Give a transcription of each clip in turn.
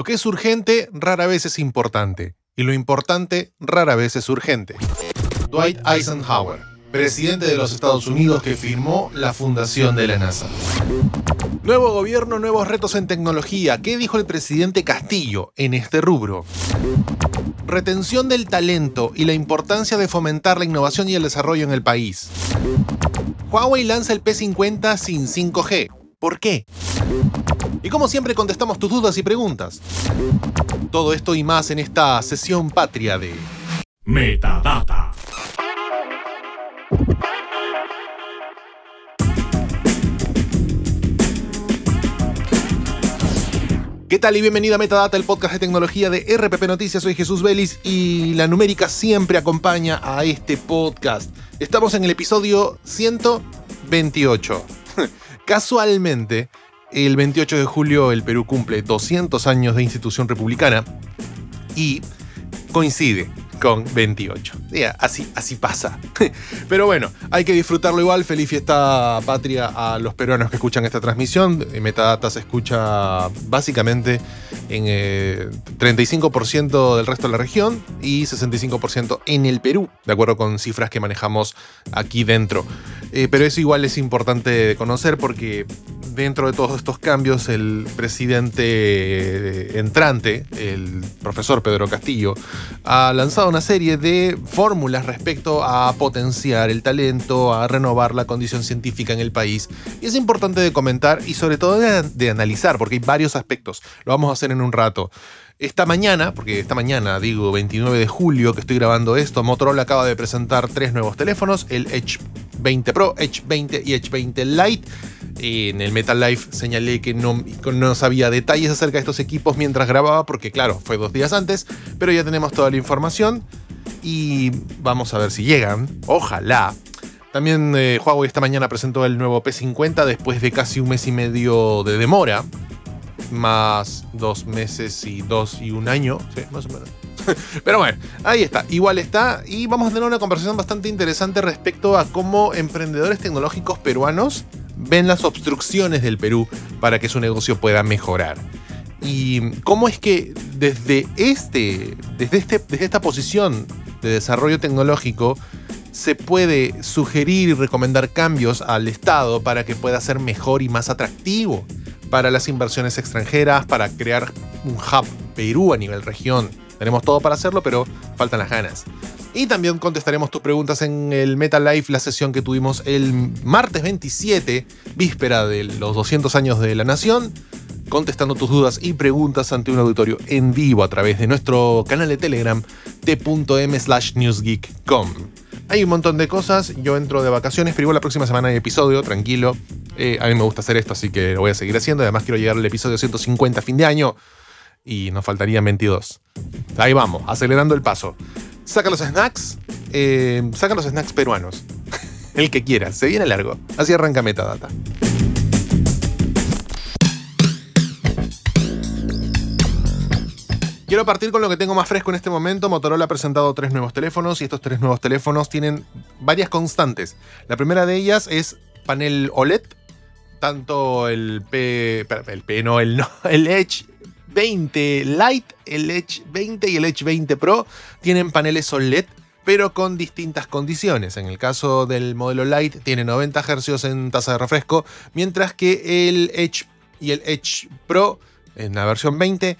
Lo que es urgente rara vez es importante, y lo importante rara vez es urgente. Dwight Eisenhower, presidente de los Estados Unidos que firmó la fundación de la NASA. Nuevo gobierno, nuevos retos en tecnología. ¿Qué dijo el presidente Castillo en este rubro? Retención del talento y la importancia de fomentar la innovación y el desarrollo en el país. Huawei lanza el P50 sin 5G. ¿Por qué? Y como siempre contestamos tus dudas y preguntas. Todo esto y más en esta sesión patria de Metadata. ¿Qué tal y bienvenido a Metadata, el podcast de tecnología de RPP Noticias? Soy Jesús Vélez y la numérica siempre acompaña a este podcast. Estamos en el episodio 128. Casualmente, el 28 de julio el Perú cumple 200 años de institución republicana y coincide con 28. así, pasa. Pero bueno, hay que disfrutarlo igual. Feliz fiesta patria a los peruanos que escuchan esta transmisión. Metadata se escucha básicamente en 35% eh, del resto de la región y 65% en el Perú, de acuerdo con cifras que manejamos aquí dentro. Eh, pero eso igual es importante conocer porque dentro de todos estos cambios el presidente eh, entrante, el profesor Pedro Castillo, ha lanzado una serie de fórmulas respecto a potenciar el talento, a renovar la condición científica en el país. Y es importante de comentar y sobre todo de, analizar, porque hay varios aspectos. Lo vamos a hacer en un rato. Esta mañana, porque esta mañana, digo, 29 de julio que estoy grabando esto, Motorola acaba de presentar tres nuevos teléfonos, el Edge 20 Pro, Edge 20 y Edge 20 Lite en el Metal Life señalé que no, no sabía detalles acerca de estos equipos mientras grababa, porque claro, fue dos días antes, pero ya tenemos toda la información y vamos a ver si llegan. Ojalá. También eh, Huawei esta mañana presentó el nuevo P50 después de casi un mes y medio de demora, más dos meses y dos y un año, sí, más o menos. Pero bueno, ahí está, igual está y vamos a tener una conversación bastante interesante respecto a cómo emprendedores tecnológicos peruanos ven las obstrucciones del Perú para que su negocio pueda mejorar. ¿Y cómo es que este, desde, este, desde, esta posición de desarrollo tecnológico se puede sugerir y recomendar cambios al Estado para que pueda ser mejor y más atractivo para las inversiones extranjeras, para crear un hub Perú a nivel región? Tenemos todo para hacerlo, pero faltan las ganas. Y también contestaremos tus preguntas en el Meta la sesión que tuvimos el martes 27, víspera de los 200 años de la Nación, contestando tus dudas y preguntas ante un auditorio en vivo a través de nuestro canal de Telegram t.m slash newsgeek.com. Hay un montón de cosas, yo entro de vacaciones, pero la próxima semana hay episodio, tranquilo. Eh, a mí me gusta hacer esto, así que lo voy a seguir haciendo. Además quiero llegar al episodio 150 a fin de año y nos faltarían 22. Ahí vamos, acelerando el paso saca los snacks, eh, saca los snacks peruanos. El que quiera, se viene largo. Así arranca Metadata. Quiero partir con lo que tengo más fresco en este momento. Motorola ha presentado tres nuevos teléfonos y estos tres nuevos teléfonos tienen varias constantes. La primera de ellas es panel OLED. Tanto el P. El P no, el, no, el Edge 20 Lite, el Edge 20 y el Edge 20 Pro tienen paneles OLED pero con distintas condiciones. En el caso del modelo Lite tiene 90 Hz en tasa de refresco, mientras que el Edge y el Edge Pro en la versión 20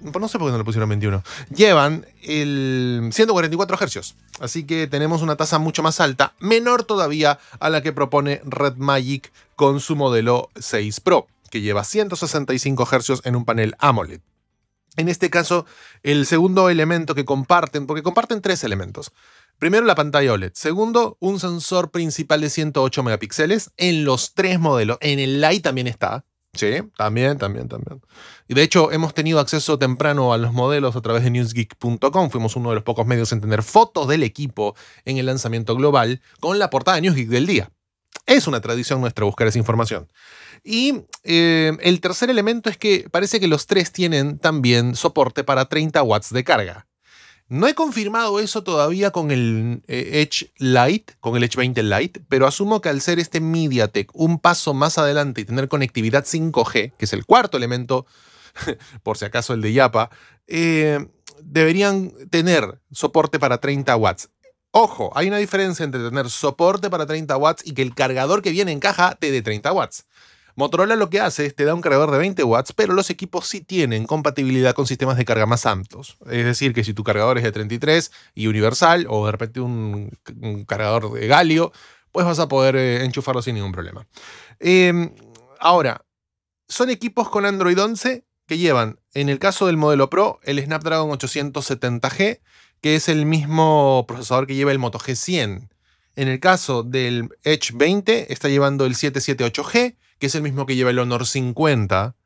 no sé por qué no le pusieron 21, llevan el 144 Hz. Así que tenemos una tasa mucho más alta, menor todavía a la que propone Red Magic con su modelo 6 Pro que lleva 165 Hz en un panel AMOLED. En este caso, el segundo elemento que comparten, porque comparten tres elementos. Primero, la pantalla OLED. Segundo, un sensor principal de 108 megapíxeles en los tres modelos. En el Light también está. Sí, también, también, también. Y de hecho, hemos tenido acceso temprano a los modelos a través de newsgeek.com. Fuimos uno de los pocos medios en tener fotos del equipo en el lanzamiento global con la portada de Newsgeek del día es una tradición nuestra buscar esa información. Y eh, el tercer elemento es que parece que los tres tienen también soporte para 30 watts de carga. No he confirmado eso todavía con el eh, Edge Lite, con el Edge 20 Lite, pero asumo que al ser este MediaTek un paso más adelante y tener conectividad 5G, que es el cuarto elemento, por si acaso el de Yapa, eh, deberían tener soporte para 30 watts. Ojo, hay una diferencia entre tener soporte para 30 watts y que el cargador que viene en caja te dé 30 watts. Motorola lo que hace es te da un cargador de 20 watts, pero los equipos sí tienen compatibilidad con sistemas de carga más amplios. Es decir, que si tu cargador es de 33 y universal, o de repente un, cargador de galio, pues vas a poder eh, enchufarlo sin ningún problema. Em, ahora, son equipos con Android 11 que llevan, en el caso del modelo Pro, el Snapdragon 870G que es el mismo procesador que lleva el Moto G100. En el caso del Edge 20, está llevando el 778G, que es el mismo que lleva el Honor 50,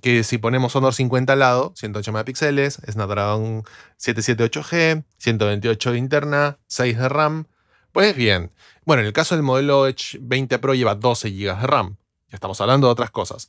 que si ponemos Honor 50 al lado, 108 megapíxeles, Snapdragon 778G, 128 de interna, 6 de RAM. Pues bien, bueno, en el caso del modelo Edge 20 Pro lleva 12 GB de RAM. Ya estamos hablando de otras cosas.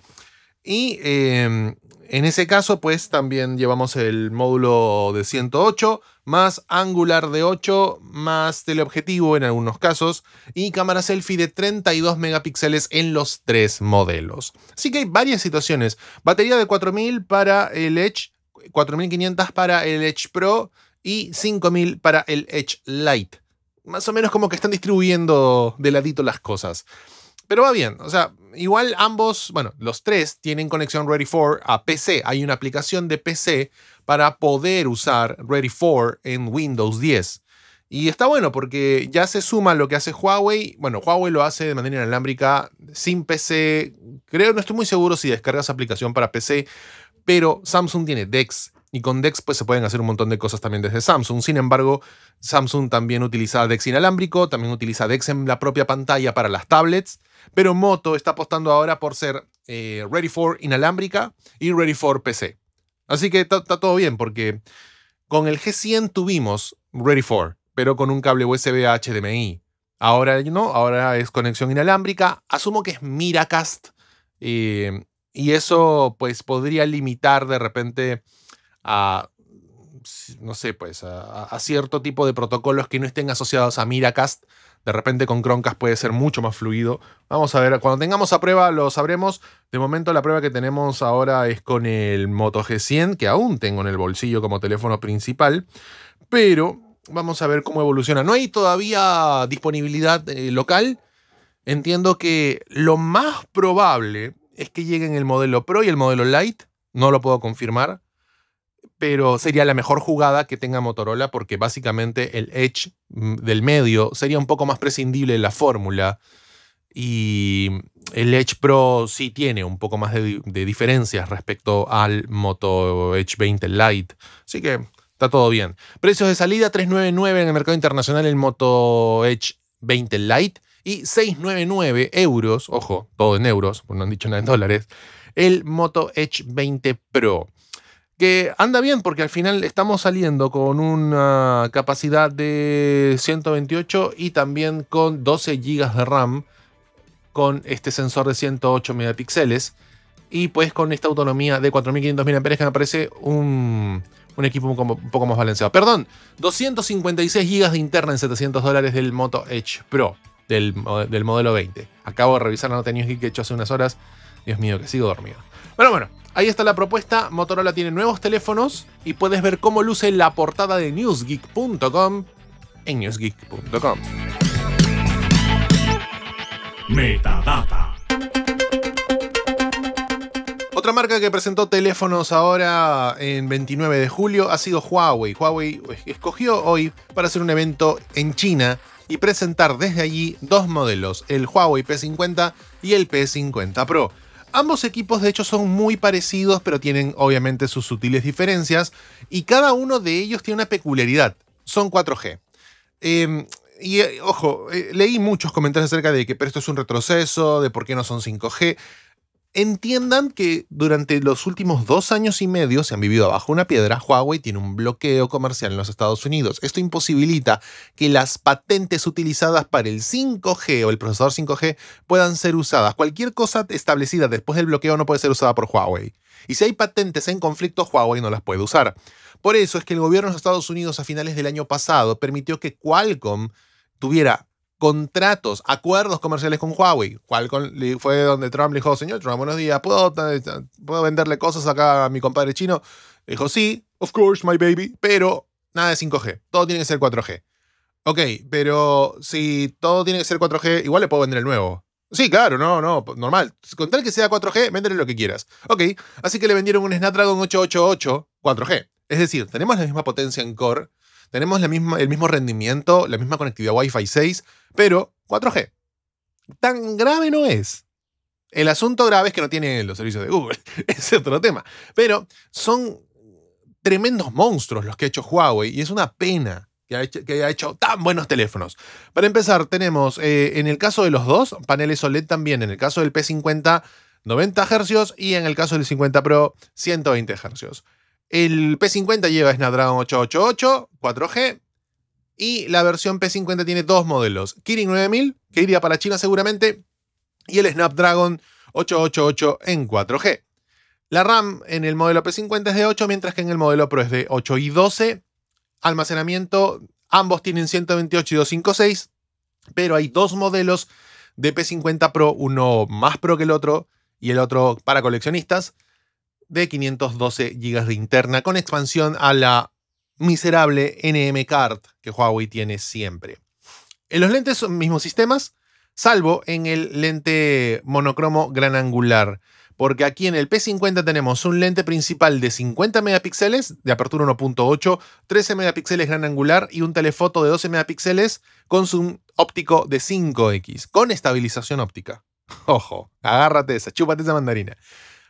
Y em, en ese caso, pues también llevamos el módulo de 108, más angular de 8, más teleobjetivo en algunos casos, y cámara selfie de 32 megapíxeles en los tres modelos. Así que hay varias situaciones. Batería de 4000 para el Edge, 4500 para el Edge Pro y 5000 para el Edge Lite. Más o menos como que están distribuyendo de ladito las cosas. Pero va bien, o sea, igual ambos, bueno, los tres tienen conexión Ready For a PC. Hay una aplicación de PC para poder usar Ready For en Windows 10. Y está bueno porque ya se suma lo que hace Huawei. Bueno, Huawei lo hace de manera inalámbrica, sin PC. Creo, no estoy muy seguro si descargas aplicación para PC, pero Samsung tiene DeX y con DeX pues, se pueden hacer un montón de cosas también desde Samsung. Sin embargo, Samsung también utiliza DeX inalámbrico, también utiliza DeX en la propia pantalla para las tablets, pero Moto está apostando ahora por ser eh, Ready for inalámbrica y Ready for PC. Así que está todo bien porque con el G100 tuvimos Ready for, pero con un cable USB a HDMI. Ahora no, ahora es conexión inalámbrica. Asumo que es Miracast. Eh, y eso pues podría limitar de repente a no sé, pues a, cierto tipo de protocolos que no estén asociados a Miracast. De repente con Chromecast puede ser mucho más fluido. Vamos a ver, cuando tengamos a prueba lo sabremos. De momento la prueba que tenemos ahora es con el Moto G100, que aún tengo en el bolsillo como teléfono principal. Pero vamos a ver cómo evoluciona. No hay todavía disponibilidad eh, local. Entiendo que lo más probable es que lleguen el modelo Pro y el modelo Lite. No lo puedo confirmar pero sería la mejor jugada que tenga Motorola porque básicamente el edge mm, del medio sería un poco más prescindible en la fórmula y el Edge Pro sí tiene un poco más de, de, diferencias respecto al Moto Edge 20 Lite, así que está todo bien. Precios de salida 399 en el mercado internacional el Moto Edge 20 Lite y 699 euros, ojo, todo en euros, no han dicho nada en dólares, el Moto Edge 20 Pro que anda bien porque al final estamos saliendo con una capacidad de 128 y también con 12 gigas de RAM con este sensor de 108 megapíxeles y pues con esta autonomía de 4500 mAh que me parece un, un equipo un, poco más balanceado. Perdón, 256 gigas de interna en 700 dólares del Moto Edge Pro del, modelo 20. Acabo de revisar la nota que hecho hace unas horas. Dios mío, que sigo dormido. Pero bueno, bueno ahí está la propuesta. Motorola tiene nuevos teléfonos y puedes ver cómo luce la portada de newsgeek.com en newsgeek.com. Otra marca que presentó teléfonos ahora en 29 de julio ha sido Huawei. Huawei escogió hoy para hacer un evento en China y presentar desde allí dos modelos, el Huawei P50 y el P50 Pro. Ambos equipos de hecho son muy parecidos, pero tienen obviamente sus sutiles diferencias, y cada uno de ellos tiene una peculiaridad, son 4G. Em, y eh, ojo, eh, leí muchos comentarios acerca de que pero esto es un retroceso, de por qué no son 5G entiendan que durante los últimos dos años y medio se han vivido bajo una piedra. Huawei tiene un bloqueo comercial en los Estados Unidos. Esto imposibilita que las patentes utilizadas para el 5G o el procesador 5G puedan ser usadas. Cualquier cosa establecida después del bloqueo no puede ser usada por Huawei. Y si hay patentes en conflicto, Huawei no las puede usar. Por eso es que el gobierno de los Estados Unidos a finales del año pasado permitió que Qualcomm tuviera contratos, acuerdos comerciales con Huawei. ¿Cuál fue donde Trump le dijo, señor Trump, buenos días, ¿puedo, eh, ¿puedo venderle cosas acá a mi compadre chino? Le dijo, sí, of course, my baby, pero nada de 5G, todo tiene que ser 4G. Ok, pero si todo tiene que ser 4G, igual le puedo vender el nuevo. Sí, claro, no, no, pues, normal. Con tal que sea 4G, véndele lo que quieras. Ok, así que le vendieron un Snapdragon 888 4G. Es decir, tenemos la misma potencia en core, tenemos la misma, el mismo rendimiento, la misma conectividad Wi-Fi 6, pero 4G. Tan grave no es. El asunto grave es que no tienen los servicios de Google. es otro tema. Pero son tremendos monstruos los que ha hecho Huawei y es una pena que haya hecho, tan buenos teléfonos. Para empezar, tenemos eh, en el caso de los dos, paneles OLED también. En el caso del P50, 90 Hz y en el caso del 50 Pro, 120 Hz. El P50 lleva Snapdragon 888, 4G. Y la versión P50 tiene dos modelos: Kirin 9000, que iría para China seguramente, y el Snapdragon 888 en 4G. La RAM en el modelo P50 es de 8, mientras que en el modelo Pro es de 8 y 12. Almacenamiento, ambos tienen 128 y 256, pero hay dos modelos de P50 Pro, uno más pro que el otro y el otro para coleccionistas, de 512 GB de interna con expansión a la miserable NM Card que Huawei tiene siempre. En los lentes son mismos sistemas, salvo en el lente monocromo gran angular, porque aquí en el P50 tenemos un lente principal de 50 megapíxeles de apertura 1.8, 13 megapíxeles gran angular y un telefoto de 12 megapíxeles con zoom óptico de 5x, con estabilización óptica. Ojo, agárrate esa, chúpate esa mandarina.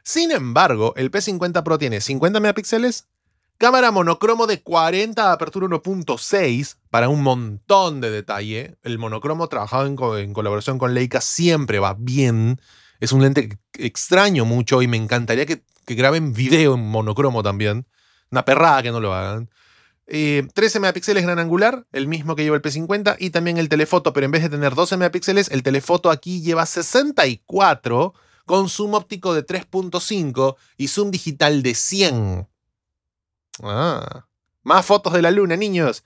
Sin embargo, el P50 Pro tiene 50 megapíxeles, cámara monocromo de 40 apertura 1.6 para un montón de detalle. El monocromo trabajado en, colaboración con Leica siempre va bien. Es un lente que extraño mucho y me encantaría que, graben video en monocromo también. Una perrada que no lo hagan. 13 eh, megapíxeles gran angular, el mismo que lleva el P50, y también el telefoto, pero en vez de tener 12 megapíxeles, el telefoto aquí lleva 64 con zoom óptico de 3.5 y zoom digital de 100. Ah. Más fotos de la luna, niños.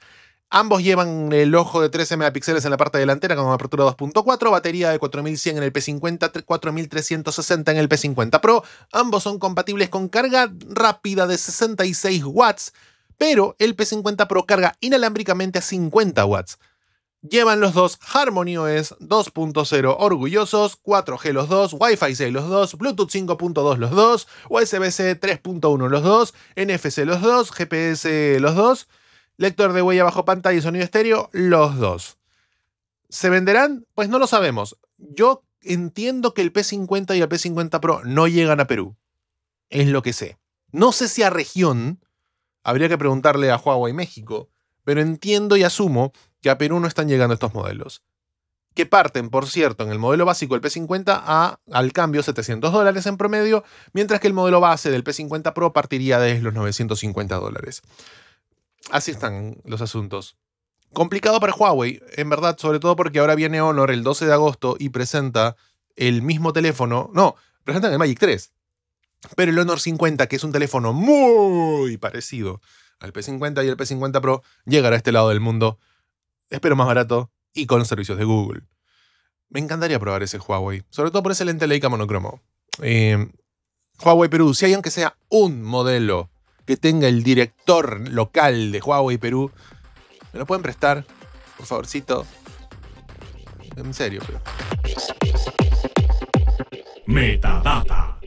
Ambos llevan el ojo de 13 megapíxeles en la parte delantera con apertura 2.4, batería de 4100 en el P50, 4360 en el P50 Pro. Ambos son compatibles con carga rápida de 66 watts, pero el P50 Pro carga inalámbricamente a 50 watts. Llevan los dos Harmony OS 2.0 orgullosos, 4G los dos, Wi-Fi 6 los dos, Bluetooth 5.2 los dos, USB-C 3.1 los dos, NFC los dos, GPS los dos, lector de huella bajo pantalla y sonido estéreo los dos. ¿Se venderán? Pues no lo sabemos. Yo entiendo que el P50 y el P50 Pro no llegan a Perú. Es lo que sé. No sé si a región, habría que preguntarle a Huawei México, pero entiendo y asumo que a Perú no están llegando estos modelos. Que parten, por cierto, en el modelo básico del P50 a, al cambio, 700 dólares en promedio, mientras que el modelo base del P50 Pro partiría de los 950 dólares. Así están los asuntos. Complicado para Huawei, en verdad, sobre todo porque ahora viene Honor el 12 de agosto y presenta el mismo teléfono. No, presentan el Magic 3. Pero el Honor 50, que es un teléfono muy parecido al P50 y el P50 Pro, llegará a este lado del mundo espero más barato y con servicios de Google. Me encantaría probar ese Huawei, sobre todo por ese lente Leica monocromo. Em, Huawei Perú, si hay aunque sea un modelo que tenga el director local de Huawei Perú, ¿me lo pueden prestar? Por favorcito. En serio, pero. Metadata.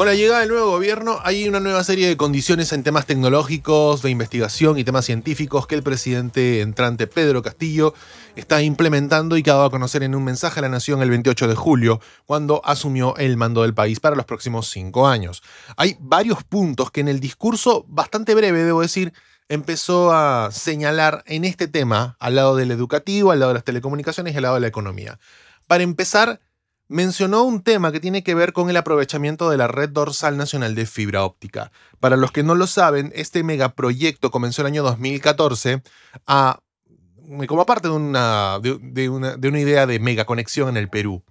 Con la llegada del nuevo gobierno hay una nueva serie de condiciones en temas tecnológicos, de investigación y temas científicos que el presidente entrante Pedro Castillo está implementando y que ha dado a conocer en un mensaje a la nación el 28 de julio, cuando asumió el mando del país para los próximos cinco años. Hay varios puntos que en el discurso, bastante breve debo decir, empezó a señalar en este tema, al lado del educativo, al lado de las telecomunicaciones y al lado de la economía. Para empezar, mencionó un tema que tiene que ver con el aprovechamiento de la red dorsal nacional de fibra óptica. Para los que no lo saben, este megaproyecto comenzó el año 2014 a, como parte de una, una, de una idea de megaconexión en el Perú.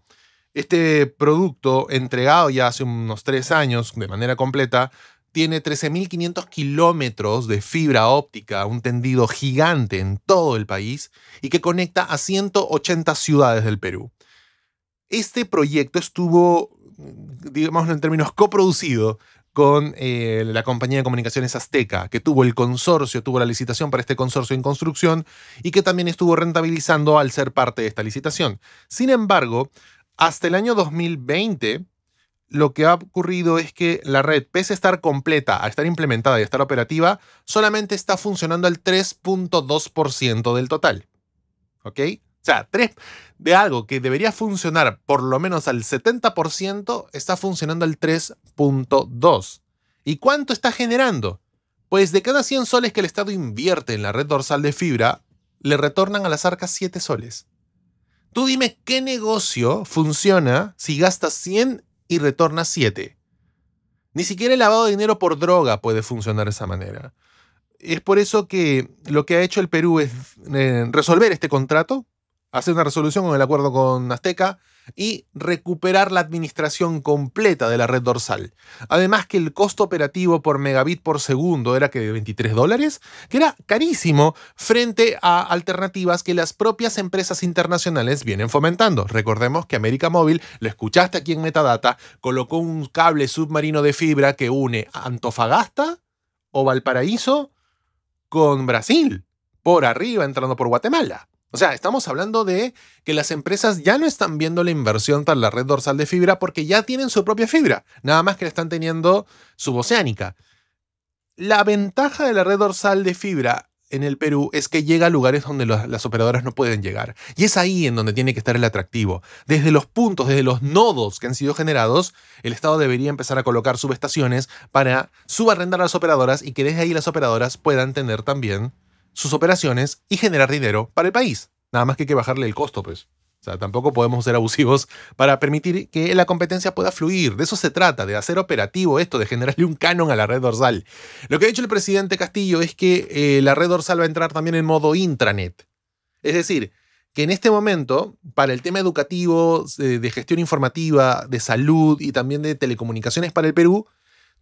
Este producto, entregado ya hace unos tres años de manera completa, tiene 13.500 kilómetros de fibra óptica, un tendido gigante en todo el país y que conecta a 180 ciudades del Perú. Este proyecto estuvo, digamos en términos, coproducido con eh, la compañía de comunicaciones Azteca, que tuvo el consorcio, tuvo la licitación para este consorcio en construcción y que también estuvo rentabilizando al ser parte de esta licitación. Sin embargo, hasta el año 2020, lo que ha ocurrido es que la red, pese a estar completa, a estar implementada y a estar operativa, solamente está funcionando al 3.2% del total. ¿Ok? O sea, 3, de algo que debería funcionar por lo menos al 70%, está funcionando al 3.2. ¿Y cuánto está generando? Pues de cada 100 soles que el Estado invierte en la red dorsal de fibra, le retornan a las arcas 7 soles. Tú dime qué negocio funciona si gastas 100 y retornas 7. Ni siquiera el lavado de dinero por droga puede funcionar de esa manera. Es por eso que lo que ha hecho el Perú es eh, resolver este contrato hacer una resolución con el acuerdo con Azteca y recuperar la administración completa de la red dorsal. Además que el costo operativo por megabit por segundo era que de 23 dólares, que era carísimo frente a alternativas que las propias empresas internacionales vienen fomentando. Recordemos que América Móvil, lo escuchaste aquí en Metadata, colocó un cable submarino de fibra que une Antofagasta o Valparaíso con Brasil, por arriba entrando por Guatemala. O sea, estamos hablando de que las empresas ya no están viendo la inversión para la red dorsal de fibra porque ya tienen su propia fibra, nada más que la están teniendo suboceánica. La ventaja de la red dorsal de fibra en el Perú es que llega a lugares donde las operadoras no pueden llegar. Y es ahí en donde tiene que estar el atractivo. Desde los puntos, desde los nodos que han sido generados, el Estado debería empezar a colocar subestaciones para subarrendar a las operadoras y que desde ahí las operadoras puedan tener también sus operaciones y generar dinero para el país. Nada más que hay que bajarle el costo, pues. O sea, tampoco podemos ser abusivos para permitir que la competencia pueda fluir. De eso se trata, de hacer operativo esto, de generarle un canon a la red dorsal. Lo que ha dicho el presidente Castillo es que eh, la red dorsal va a entrar también en modo intranet. Es decir, que en este momento, para el tema educativo, eh, de gestión informativa, de salud y también de telecomunicaciones para el Perú,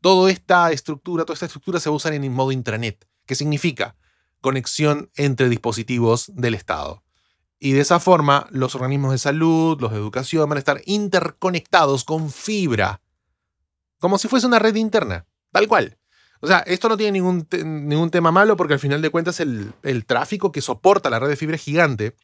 toda esta estructura, toda esta estructura se usar en modo intranet. ¿Qué significa? conexión entre dispositivos del Estado. Y de esa forma, los organismos de salud, los de educación van a estar interconectados con fibra, como si fuese una red interna, tal cual. O sea, esto no tiene ningún, tema malo porque al final de cuentas el, tráfico que soporta la red de fibra es gigante.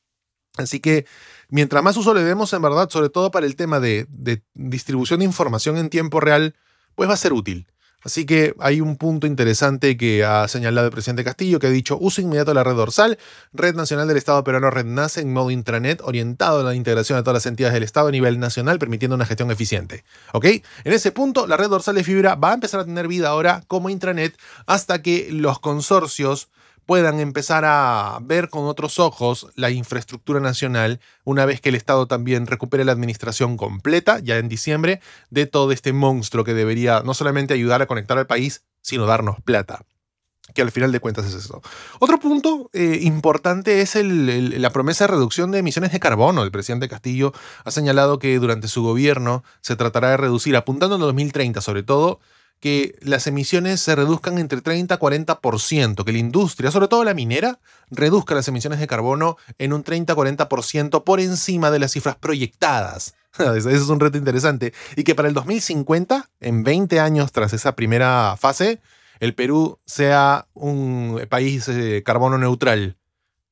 Así que mientras más uso le demos, en verdad, sobre todo para el tema de, de distribución de información en tiempo real, pues va a ser útil. Así que hay un punto interesante que ha señalado el presidente Castillo, que ha dicho uso inmediato de la red dorsal, Red Nacional del Estado Peruano Red NACE en modo intranet, orientado a la integración de todas las entidades del Estado a nivel nacional, permitiendo una gestión eficiente. ¿Ok? En ese punto, la red dorsal de fibra va a empezar a tener vida ahora como intranet hasta que los consorcios puedan empezar a ver con otros ojos la infraestructura nacional una vez que el Estado también recupere la administración completa, ya en diciembre, de todo este monstruo que debería no solamente ayudar a conectar al país, sino darnos plata que al final de cuentas es eso. Otro punto eh, importante es el, la promesa de reducción de emisiones de carbono. El presidente Castillo ha señalado que durante su gobierno se tratará de reducir, apuntando en 2030 sobre todo, que las emisiones se reduzcan entre 30 a 40%, que la industria, sobre todo la minera, reduzca las emisiones de carbono en un 30 40% por encima de las cifras proyectadas. Ese es un reto interesante. Y que para el 2050, en 20 años tras esa primera fase, el Perú sea un país eh, carbono neutral.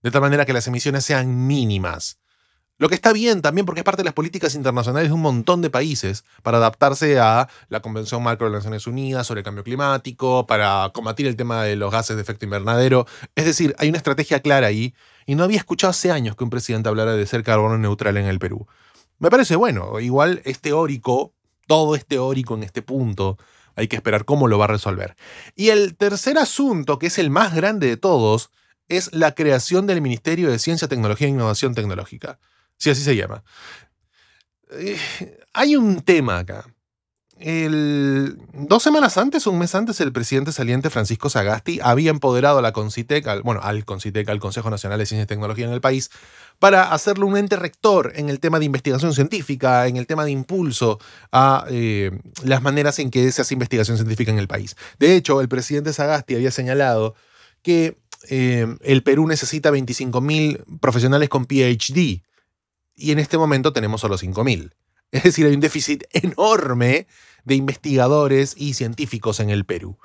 De tal manera que las emisiones sean mínimas. Lo que está bien también porque es parte de las políticas internacionales de un montón de países para adaptarse a la Convención Marco de las Naciones Unidas sobre el cambio climático, para combatir el tema de los gases de efecto invernadero. Es decir, hay una estrategia clara ahí y no había escuchado hace años que un presidente hablara de ser carbono neutral en el Perú. Me parece bueno, igual es teórico, todo es teórico en este punto. Hay que esperar cómo lo va a resolver. Y el tercer asunto, que es el más grande de todos, es la creación del Ministerio de Ciencia, Tecnología e Innovación Tecnológica. Sí, así se llama. Eh, hay un tema acá. dos semanas antes, un mes antes, el presidente saliente Francisco Sagasti había empoderado a la Concitec, bueno, al Concitec, al Consejo Nacional de Ciencia y Tecnología en el país, para hacerlo un ente rector en el tema de investigación científica, en el tema de impulso a eh, las maneras en que se hace investigación científica en el país. De hecho, el presidente Sagasti había señalado que eh, el Perú necesita 25.000 profesionales con PhD y en este momento tenemos solo 5.000. Es decir, hay un déficit enorme de investigadores y científicos en el Perú.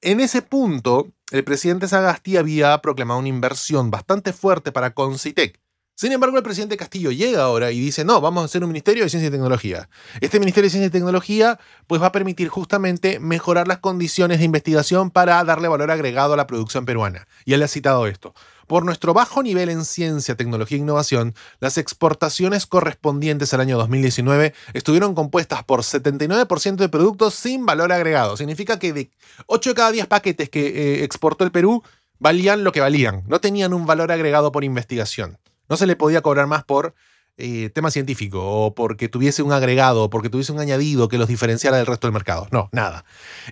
En ese punto, el presidente Sagasti había proclamado una inversión bastante fuerte para Concitec. Sin embargo, el presidente Castillo llega ahora y dice, no, vamos a hacer un Ministerio de Ciencia y Tecnología. Este Ministerio de Ciencia y Tecnología pues, va a permitir justamente mejorar las condiciones de investigación para darle valor agregado a la producción peruana. Y él ha citado esto. Por nuestro bajo nivel en ciencia, tecnología e innovación, las exportaciones correspondientes al año 2019 estuvieron compuestas por 79% de productos sin valor agregado. Significa que de 8 de cada 10 paquetes que eh, exportó el Perú valían lo que valían. No tenían un valor agregado por investigación. No se le podía cobrar más por eh, tema científico o porque tuviese un agregado o porque tuviese un añadido que los diferenciara del resto del mercado. No, nada.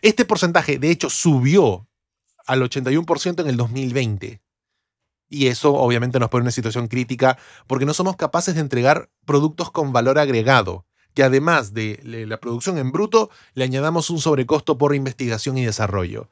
Este porcentaje, de hecho, subió al 81% en el 2020 y eso obviamente nos pone en una situación crítica porque no somos capaces de entregar productos con valor agregado, que además de la producción en bruto le añadamos un sobrecosto por investigación y desarrollo.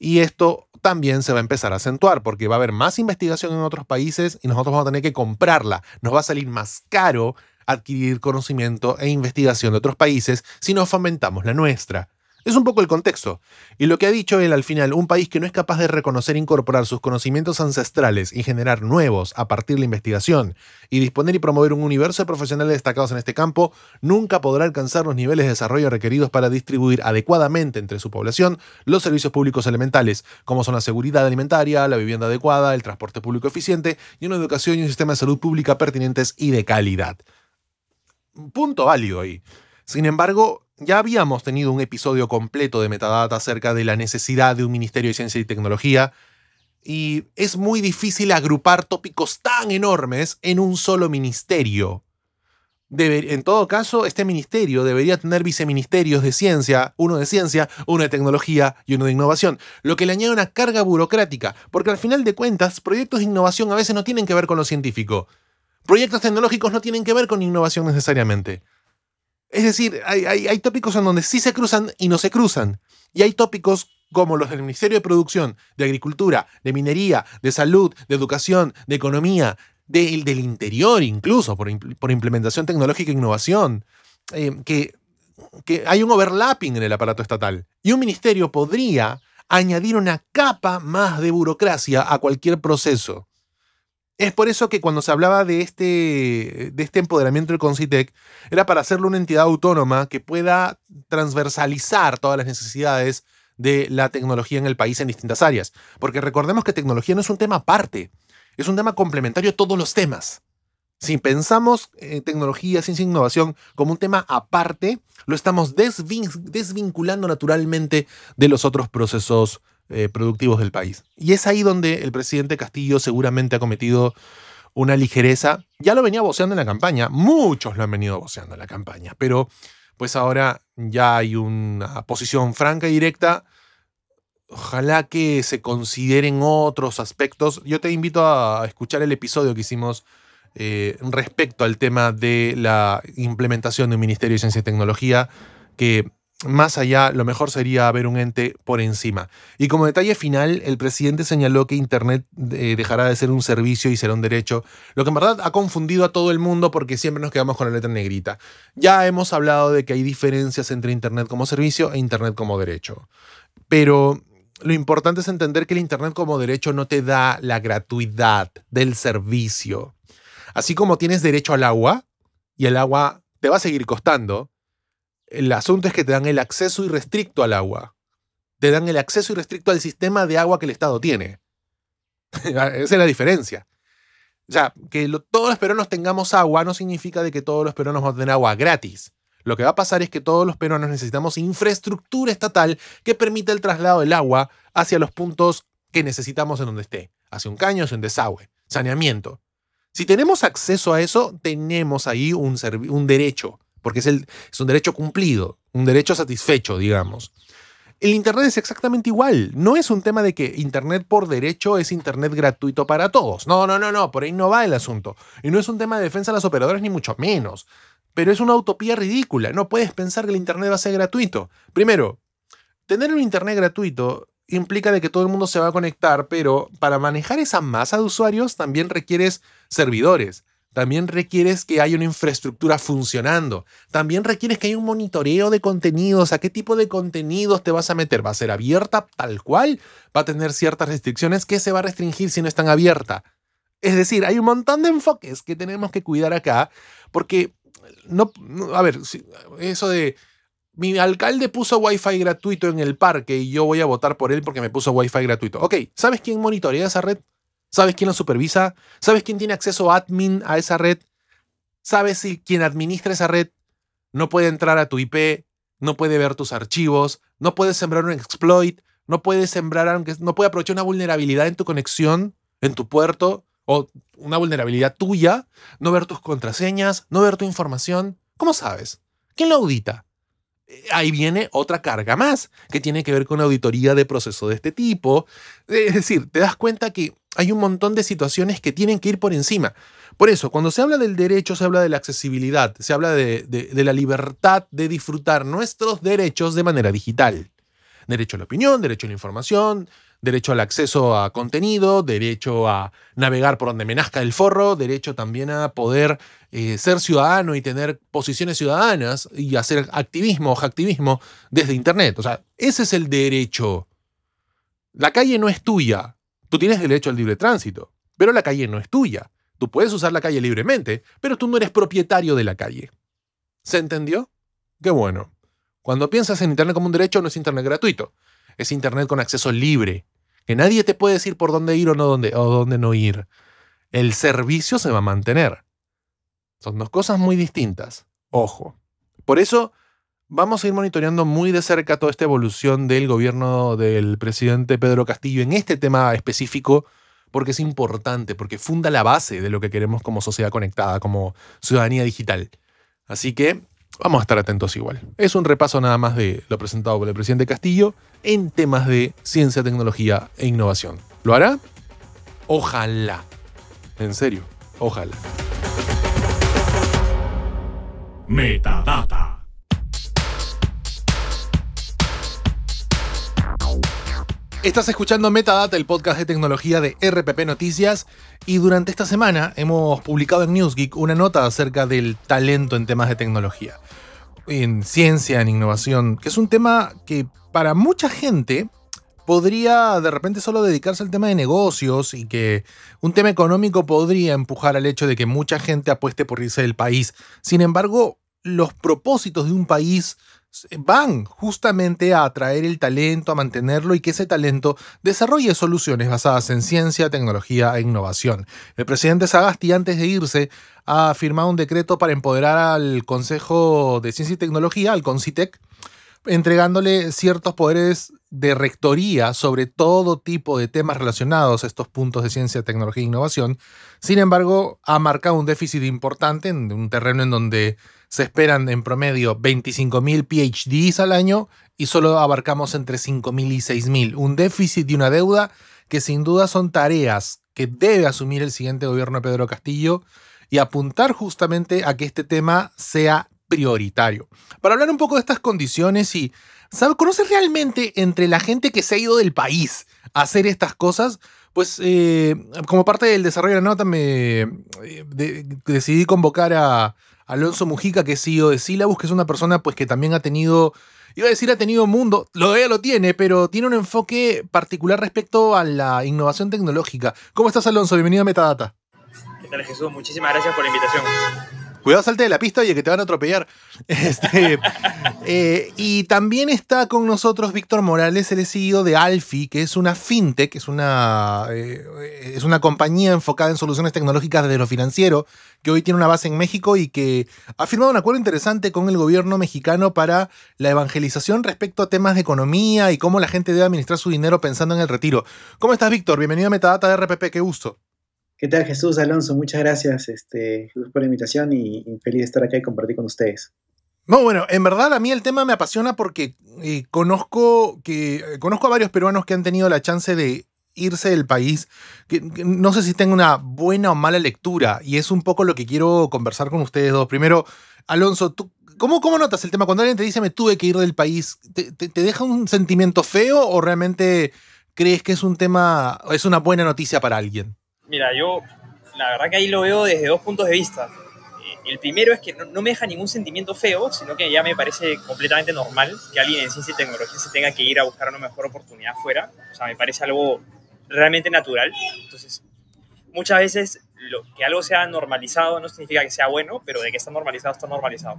Y esto también se va a empezar a acentuar porque va a haber más investigación en otros países y nosotros vamos a tener que comprarla. Nos va a salir más caro adquirir conocimiento e investigación de otros países si no fomentamos la nuestra. Es un poco el contexto. Y lo que ha dicho él al final, un país que no es capaz de reconocer e incorporar sus conocimientos ancestrales y generar nuevos a partir de la investigación, y disponer y promover un universo de profesionales destacados en este campo, nunca podrá alcanzar los niveles de desarrollo requeridos para distribuir adecuadamente entre su población los servicios públicos elementales, como son la seguridad alimentaria, la vivienda adecuada, el transporte público eficiente y una educación y un sistema de salud pública pertinentes y de calidad. Punto válido ahí. Sin embargo, ya habíamos tenido un episodio completo de Metadata acerca de la necesidad de un Ministerio de Ciencia y Tecnología, y es muy difícil agrupar tópicos tan enormes en un solo ministerio. en todo caso, este ministerio debería tener viceministerios de ciencia, uno de ciencia, uno de tecnología y uno de innovación, lo que le añade una carga burocrática, porque al final de cuentas, proyectos de innovación a veces no tienen que ver con lo científico. Proyectos tecnológicos no tienen que ver con innovación necesariamente. Es decir, hay, tópicos en donde sí se cruzan y no se cruzan. Y hay tópicos como los del Ministerio de Producción, de Agricultura, de Minería, de Salud, de Educación, de Economía, del interior incluso, por, implementación tecnológica e innovación, eh, que hay un overlapping en el aparato estatal. Y un ministerio podría añadir una capa más de burocracia a cualquier proceso. Es por eso que cuando se hablaba de este, de este empoderamiento del Concitec, era para hacerlo una entidad autónoma que pueda transversalizar todas las necesidades de la tecnología en el país en distintas áreas. Porque recordemos que tecnología no es un tema aparte, es un tema complementario a todos los temas. Si pensamos en tecnología, sin e innovación como un tema aparte, lo estamos desvinculando naturalmente de los otros procesos eh, productivos del país. Y es ahí donde el presidente Castillo seguramente ha cometido una ligereza. Ya lo venía voceando en la campaña, muchos lo han venido voceando en la campaña, pero pues ahora ya hay una posición franca y directa. Ojalá que se consideren otros aspectos. Yo te invito a escuchar el episodio que hicimos eh, respecto al tema de la implementación de un Ministerio de Ciencia y Tecnología, que más allá, lo mejor sería haber un ente por encima. Y como detalle final, el presidente señaló que Internet eh, dejará de ser un servicio y será un derecho, lo que en verdad ha confundido a todo el mundo porque siempre nos quedamos con la letra negrita. Ya hemos hablado de que hay diferencias entre Internet como servicio e Internet como derecho. Pero lo importante es entender que el Internet como derecho no te da la gratuidad del servicio. Así como tienes derecho al agua, y el agua te va a seguir costando, el asunto es que te dan el acceso irrestricto al agua. Te dan el acceso irrestricto al sistema de agua que el Estado tiene. Ah, esa es la diferencia. O sea, que todos los peruanos tengamos agua no significa de que todos los peruanos van den agua gratis. Lo que va a pasar es que todos los peruanos necesitamos infraestructura estatal que permita el traslado del agua hacia los puntos que necesitamos en donde esté, hacia un caño, hacia un desagüe, saneamiento. Si tenemos acceso a eso, tenemos ahí un, un derecho porque es, un derecho cumplido, un derecho satisfecho, digamos. El Internet es exactamente igual. No es un tema de que Internet por derecho es Internet gratuito para todos. No, no, no, no, por ahí no va el asunto. Y no es un tema de defensa de las operadoras, ni mucho menos. Pero es una utopía ridícula. No puedes pensar que el Internet va a ser gratuito. Primero, tener un Internet gratuito implica de que todo el mundo se va a conectar, pero para manejar esa masa de usuarios también requieres servidores. También requieres que haya una infraestructura funcionando. También requieres que haya un monitoreo de contenidos. ¿A qué tipo de contenidos te vas a meter? ¿Va a ser abierta tal cual? ¿Va a tener ciertas restricciones? ¿Qué se va a restringir si no están abiertas. abierta? Es decir, hay un montón de enfoques que tenemos que cuidar acá porque no, a ver, eso de mi alcalde puso Wi-Fi gratuito en el parque y yo voy a votar por él porque me puso Wi-Fi gratuito. Ok, ¿sabes quién monitorea esa red? ¿Sabes quién lo supervisa? ¿Sabes quién tiene acceso admin a esa red? ¿Sabes si quien administra esa red no puede entrar a tu IP, no puede ver tus archivos, no puede sembrar un exploit, no puede sembrar, no puede aprovechar una vulnerabilidad en tu conexión, en tu puerto, o una vulnerabilidad tuya, no ver tus contraseñas, no ver tu información? ¿Cómo sabes? ¿Quién lo audita? ahí viene otra carga más que tiene que ver con auditoría de proceso de este tipo. Es decir, te das cuenta que hay un montón de situaciones que tienen que ir por encima. Por eso, cuando se habla del derecho, se habla de la accesibilidad, se habla de, de la libertad de disfrutar nuestros derechos de manera digital. Derecho a la opinión, derecho a la información, derecho al acceso a contenido, derecho a navegar por donde me nazca el forro, derecho también a poder eh, ser ciudadano y tener posiciones ciudadanas y hacer activismo o hacktivismo desde Internet. O sea, ese es el derecho. La calle no es tuya. Tú tienes derecho al libre tránsito, pero la calle no es tuya. Tú puedes usar la calle libremente, pero tú no eres propietario de la calle. ¿Se entendió? Qué bueno. Cuando piensas en Internet como un derecho, no es Internet gratuito. Es Internet con acceso libre. Que nadie te puede decir por dónde ir o, no o dónde no ir. El servicio se va a mantener. Son dos cosas muy distintas. Ojo. Por eso vamos a ir monitoreando muy de cerca toda esta evolución del gobierno del presidente Pedro Castillo en este tema específico, porque es importante, porque funda la base de lo que queremos como sociedad conectada, como ciudadanía digital. Así que Vamos a estar atentos igual. Es un repaso nada más de lo presentado por el presidente Castillo en temas de ciencia, tecnología e innovación. ¿Lo hará? Ojalá. En serio, ojalá. Metadata. Estás escuchando Metadata, el podcast de tecnología de RPP Noticias, y durante esta semana hemos publicado en NewsGeek una nota acerca del talento en temas de tecnología, en ciencia, en innovación, que es un tema que para mucha gente podría de repente solo dedicarse al tema de negocios y que un tema económico podría empujar al hecho de que mucha gente apueste por irse del país. Sin embargo, los propósitos de un país van justamente a atraer el talento, a mantenerlo y que ese talento desarrolle soluciones basadas en ciencia, tecnología e innovación. El presidente Sagasti, antes de irse, ha firmado un decreto para empoderar al Consejo de Ciencia y Tecnología, al CONCITEC, entregándole ciertos poderes de rectoría sobre todo tipo de temas relacionados a estos puntos de ciencia, tecnología e innovación. Sin embargo, ha marcado un déficit importante en un terreno en donde se esperan en promedio 25.000 PhDs al año y solo abarcamos entre 5.000 y 6.000. Un déficit y una deuda que sin duda son tareas que debe asumir el siguiente gobierno de Pedro Castillo y apuntar justamente a que este tema sea prioritario. Para hablar un poco de estas condiciones y sabe ¿conoces realmente entre la gente que se ha ido del país a hacer estas cosas? Pues eh, como parte del desarrollo de la nota me eh, decidí convocar a, Alonso Mujica, que es CEO de Syllabus, que es una persona pues que también ha tenido, iba a decir ha tenido mundo, lo, ella lo tiene, pero tiene un enfoque particular respecto a la innovación tecnológica. ¿Cómo estás Alonso? Bienvenido a Metadata. ¿Qué tal Jesús? Muchísimas gracias por la invitación cuidado, salte de la pista, y que te van a atropellar. Este, eh, y también está con nosotros Víctor Morales, el CEO de Alfi, que es una fintech, es una, eh, es una compañía enfocada en soluciones tecnológicas desde lo financiero, que hoy tiene una base en México y que ha firmado un acuerdo interesante con el gobierno mexicano para la evangelización respecto a temas de economía y cómo la gente debe administrar su dinero pensando en el retiro. ¿Cómo estás, Víctor? Bienvenido a Metadata de RPP, qué uso? ¿Qué tal Jesús Alonso? Muchas gracias este, por la invitación y, feliz de estar acá y compartir con ustedes. No, bueno, en verdad a mí el tema me apasiona porque eh, conozco, que, eh, conozco a varios peruanos que han tenido la chance de irse del país, que, no sé si tengo una buena o mala lectura y es un poco lo que quiero conversar con ustedes dos. Primero, Alonso, cómo, notas el tema? Cuando alguien te dice me tuve que ir del país, ¿te, te deja un sentimiento feo o realmente crees que es un tema, es una buena noticia para alguien? Mira, yo la verdad que ahí lo veo desde dos puntos de vista. Eh, el primero es que no, me deja ningún sentimiento feo, sino que ya me parece completamente normal que alguien en ciencia y tecnología se tenga que ir a buscar una mejor oportunidad fuera. O sea, me parece algo realmente natural. Entonces, muchas veces lo, que algo sea normalizado no significa que sea bueno, pero de que está normalizado, está normalizado.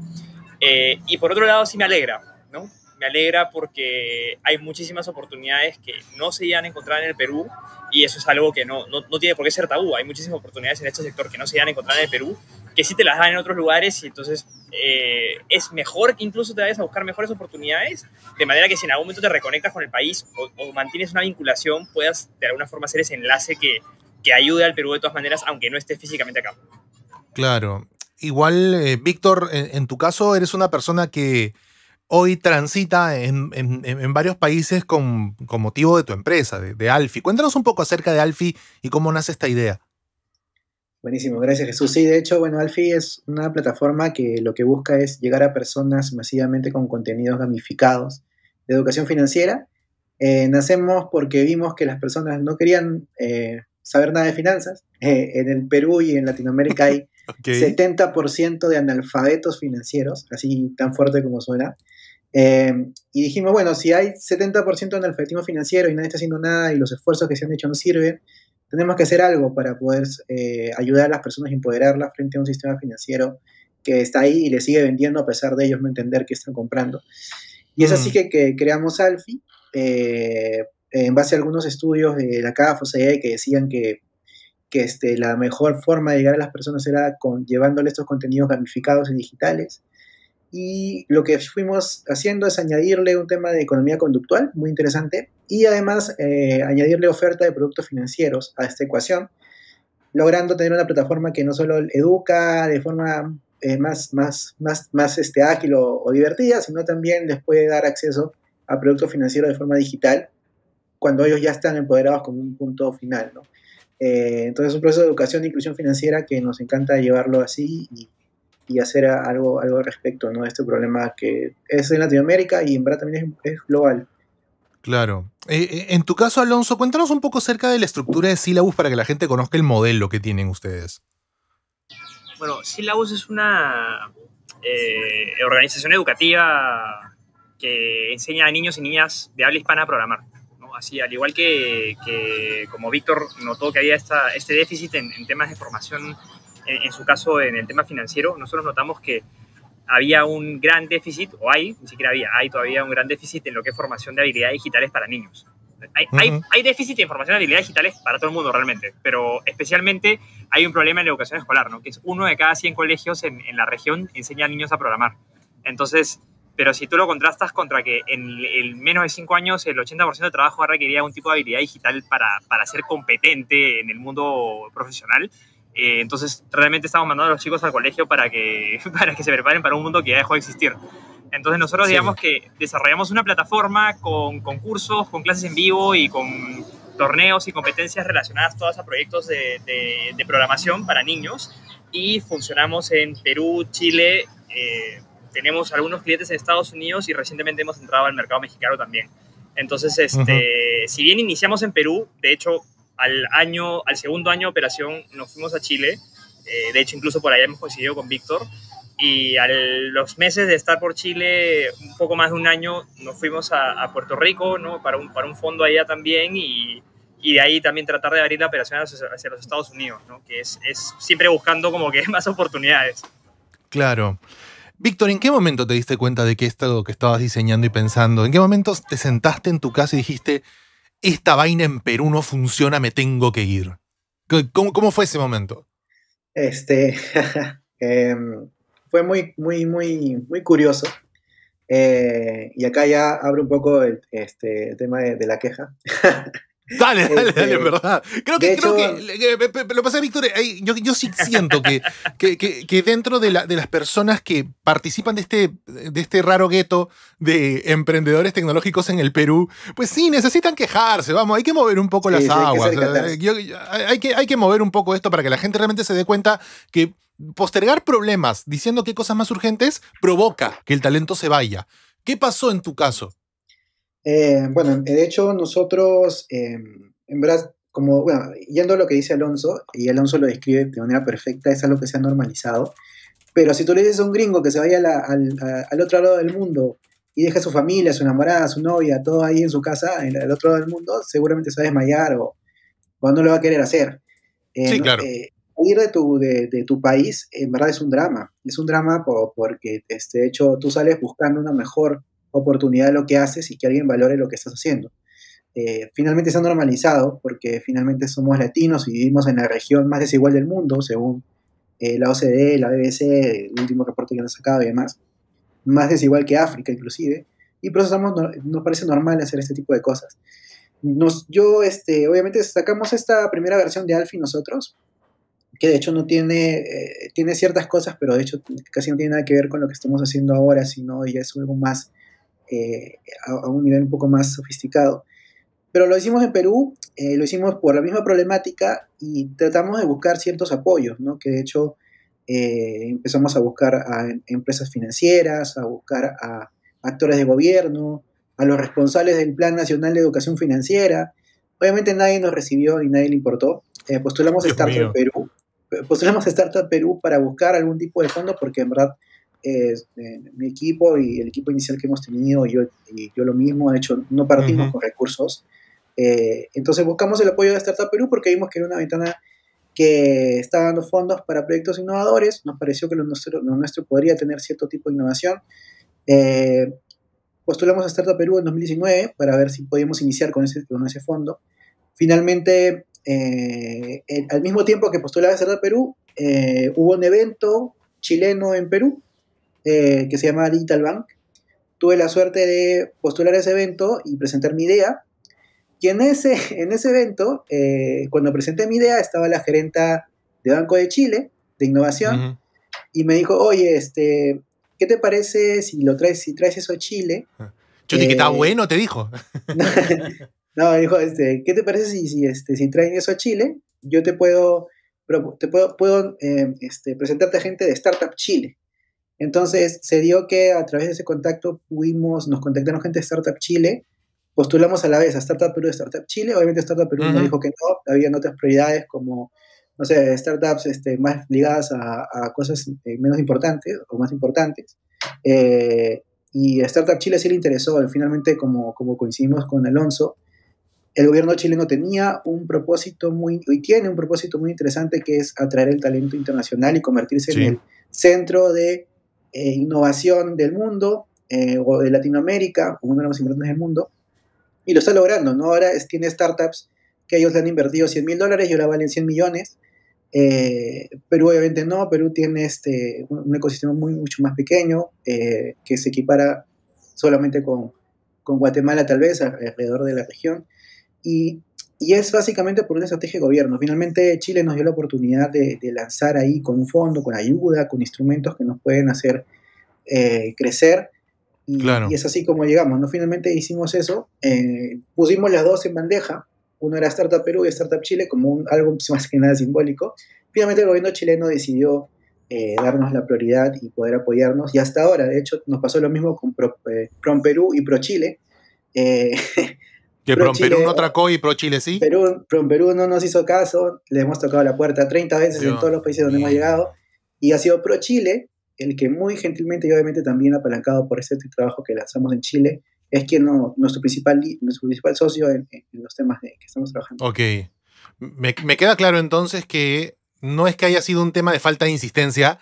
Eh, y por otro lado, sí me alegra, ¿no? me alegra porque hay muchísimas oportunidades que no se iban a encontrar en el Perú y eso es algo que no, tiene por qué ser tabú. Hay muchísimas oportunidades en este sector que no se iban a encontrar en el Perú, que sí te las dan en otros lugares y entonces eh, es mejor que incluso te vayas a buscar mejores oportunidades, de manera que si en algún momento te reconectas con el país o, mantienes una vinculación, puedas de alguna forma hacer ese enlace que, que ayude al Perú de todas maneras, aunque no estés físicamente acá. Claro. Igual, eh, Víctor, en, tu caso eres una persona que hoy transita en, varios países con, motivo de tu empresa, de, Alfi. Cuéntanos un poco acerca de Alfi y cómo nace esta idea. Buenísimo, gracias Jesús. Sí, de hecho, bueno, Alfi es una plataforma que lo que busca es llegar a personas masivamente con contenidos gamificados de educación financiera. Eh, nacemos porque vimos que las personas no querían eh, saber nada de finanzas. Eh, en el Perú y en Latinoamérica hay 70% de analfabetos financieros, así tan fuerte como suena. Eh, y dijimos, bueno, si hay 70% en el efectivo financiero y nadie está haciendo nada y los esfuerzos que se han hecho no sirven, tenemos que hacer algo para poder eh, ayudar a las personas, empoderarlas frente a un sistema financiero que está ahí y le sigue vendiendo a pesar de ellos no entender qué están comprando. Y es así mm. que, creamos Alfi, eh, en base a algunos estudios de la CAF o e, que decían que, que este, la mejor forma de llegar a las personas era con, llevándole estos contenidos gamificados y digitales y lo que fuimos haciendo es añadirle un tema de economía conductual, muy interesante, y además eh, añadirle oferta de productos financieros a esta ecuación, logrando tener una plataforma que no solo educa de forma eh, más, más, más, más este, ágil o, divertida, sino también les puede dar acceso a productos financieros de forma digital cuando ellos ya están empoderados como un punto final. ¿no? Eh, entonces es un proceso de educación e inclusión financiera que nos encanta llevarlo así y y hacer algo, algo al respecto ¿no? este problema que es en Latinoamérica y en verdad también es, global. Claro. Eh, eh, en tu caso, Alonso, cuéntanos un poco acerca de la estructura de Syllabus para que la gente conozca el modelo que tienen ustedes. Bueno, Syllabus es una eh, organización educativa que enseña a niños y niñas de habla hispana a programar. Así, al igual que, como Víctor notó que había esta, este déficit en, en temas de formación en, su caso en el tema financiero, nosotros notamos que había un gran déficit, o hay, ni siquiera había, hay todavía un gran déficit en lo que es formación de habilidades digitales para niños. Hay, hay, hay, déficit en formación de habilidades digitales para todo el mundo realmente, pero especialmente hay un problema en la educación escolar, ¿no? que es uno de cada 100 colegios en, en la región enseña a niños a programar. Entonces, pero si tú lo contrastas contra que en, el menos de 5 años el 80% de trabajo requería un tipo de habilidad digital para, para ser competente en el mundo profesional, eh, entonces, realmente estamos mandando a los chicos al colegio para que, para que se preparen para un mundo que ya dejó de existir. Entonces, nosotros digamos que desarrollamos una plataforma con cursos, con clases en vivo y con torneos y competencias relacionadas todas a proyectos de, programación para niños. Y funcionamos en Perú, Chile, eh, tenemos algunos clientes en Estados Unidos y recientemente hemos entrado al mercado mexicano también. Entonces, este, si bien iniciamos en Perú, de hecho, al, año, al segundo año de operación nos fuimos a Chile, eh, de hecho incluso por allá hemos coincidido con Víctor, y a los meses de estar por Chile, un poco más de un año, nos fuimos a, Puerto Rico ¿no? para, un, para un fondo allá también y, de ahí también tratar de abrir la operación hacia, los Estados Unidos, ¿no? que es, es, siempre buscando como que más oportunidades. Claro. Víctor, ¿en qué momento te diste cuenta de que esto que estabas diseñando y pensando? ¿En qué momento te sentaste en tu casa y dijiste, esta vaina en Perú no funciona, me tengo que ir? ¿Cómo, fue ese momento? Este, em, fue muy, muy, muy, muy curioso. Eh, y acá ya abre un poco el, este, tema de la queja. Dale, dale, este, dale, verdad. Creo que, que, eh, lo pasa, Víctor, eh, yo, sí siento que, que, dentro de, las personas que participan de este, de este raro gueto de emprendedores tecnológicos en el Perú, pues sí, necesitan quejarse, vamos, hay que mover un poco las aguas. Hay, que, hay que mover un poco esto para que la gente realmente se dé cuenta que postergar problemas diciendo hay cosas más urgentes provoca que el talento se vaya. ¿Qué pasó en tu caso? Eh, bueno, de hecho nosotros, em, en verdad, como, bueno, yendo a lo que dice Alonso, y Alonso lo describe de manera perfecta, es algo que se ha normalizado, pero si tú le dices a un gringo que se vaya al, otro lado del mundo y deja a su familia, a su enamorada, a su novia, todo ahí en su casa, en el otro lado del mundo, seguramente se va a desmayar o, no lo va a querer hacer. Eh, sí, claro. Eh, ir de tu, país, en verdad es un drama, es un drama porque, este, hecho, tú sales buscando una mejor oportunidad de lo que haces y que alguien valore lo que estás haciendo. Eh, finalmente se ha normalizado porque finalmente somos latinos y vivimos en la región más desigual del mundo, según eh, la OCDE, la BBC, el último reporte que han sacado y demás, más desigual que África inclusive, y por eso nos parece normal hacer este tipo de cosas. Nos, yo, este, obviamente, sacamos esta primera versión de ALFI nosotros, que de hecho no tiene, eh, tiene ciertas cosas, pero de hecho casi no tiene nada que ver con lo que estamos haciendo ahora, sino ya es algo más a, un nivel un poco más sofisticado. Pero lo hicimos en Perú, eh, lo hicimos por la misma problemática y tratamos de buscar ciertos apoyos, ¿no? que de hecho eh, empezamos a buscar a em, empresas financieras, a buscar a actores de gobierno, a los responsables del Plan Nacional de Educación Financiera. Obviamente nadie nos recibió y nadie le importó. Eh, postulamos a Startup Perú, postulamos Startup Perú para buscar algún tipo de fondo porque en verdad eh, mi equipo y el equipo inicial que hemos tenido, yo, y yo lo mismo, de hecho, no partimos con recursos. Eh, entonces buscamos el apoyo de Startup Perú porque vimos que era una ventana que estaba dando fondos para proyectos innovadores. Nos pareció que lo nuestro, podría tener cierto tipo de innovación. Eh, postulamos a Startup Perú en 2019 para ver si podíamos iniciar con ese, ese fondo. Finalmente, al mismo tiempo que postulaba Startup Perú, hubo un evento chileno en Perú eh, que se llama Digital Bank. Tuve la suerte de postular ese evento y presentar mi idea. Y en ese, en ese evento, eh, cuando presenté mi idea, estaba la gerenta de Banco de Chile, de innovación, y me dijo, oye, este, ¿qué te parece si lo traes, si traes eso a Chile? Ah. Yo está eh, bueno, te dijo. no, dijo, este, ¿qué te parece si, si, este, si traen eso a Chile? Yo te puedo, te puedo, puedo este, presentarte a gente de Startup Chile. Entonces se dio que a través de ese contacto pudimos, nos contactaron gente de Startup Chile, postulamos a la vez a Startup Perú y Startup Chile, obviamente Startup Perú dijo que no, habían otras prioridades como, no sé, startups este, más ligadas a, cosas eh, menos importantes o más importantes. Eh, y Startup Chile sí le interesó, finalmente como, como coincidimos con Alonso, el gobierno chileno tenía un propósito muy, y tiene un propósito muy interesante que es atraer el talento internacional y convertirse en el centro de eh, innovación del mundo eh, o de Latinoamérica, uno de los más importantes del mundo, y lo está logrando, ¿no? Ahora es, tiene startups que ellos le han invertido 100 mil dólares y ahora valen 100 millones. Eh, Perú obviamente no, Perú tiene este, un, ecosistema muy, mucho más pequeño eh, que se equipara solamente con, con Guatemala tal vez, alrededor de la región. Y y es básicamente por una estrategia de gobierno. Finalmente Chile nos dio la oportunidad de, lanzar ahí con un fondo, con ayuda, con instrumentos que nos pueden hacer eh, crecer. Y, es así como llegamos. ¿no? Finalmente hicimos eso. Eh, pusimos las dos en bandeja. Uno era Startup Perú y Startup Chile como un, algo más que nada simbólico. Finalmente el gobierno chileno decidió eh, darnos la prioridad y poder apoyarnos. Y hasta ahora, de hecho, nos pasó lo mismo con Pro, Perú y Pro Chile. Que Pro, Perú no atracó y Pro Chile sí. Perú, Pro Perú no nos hizo caso, le hemos tocado la puerta 30 veces en todos los países donde hemos llegado. Y ha sido Pro Chile el que muy gentilmente y obviamente también apalancado por este trabajo que lanzamos en Chile, es quien no, nuestro, principal, socio en, los temas que estamos trabajando. Ok. Me, queda claro entonces que no es que haya sido un tema de falta de insistencia,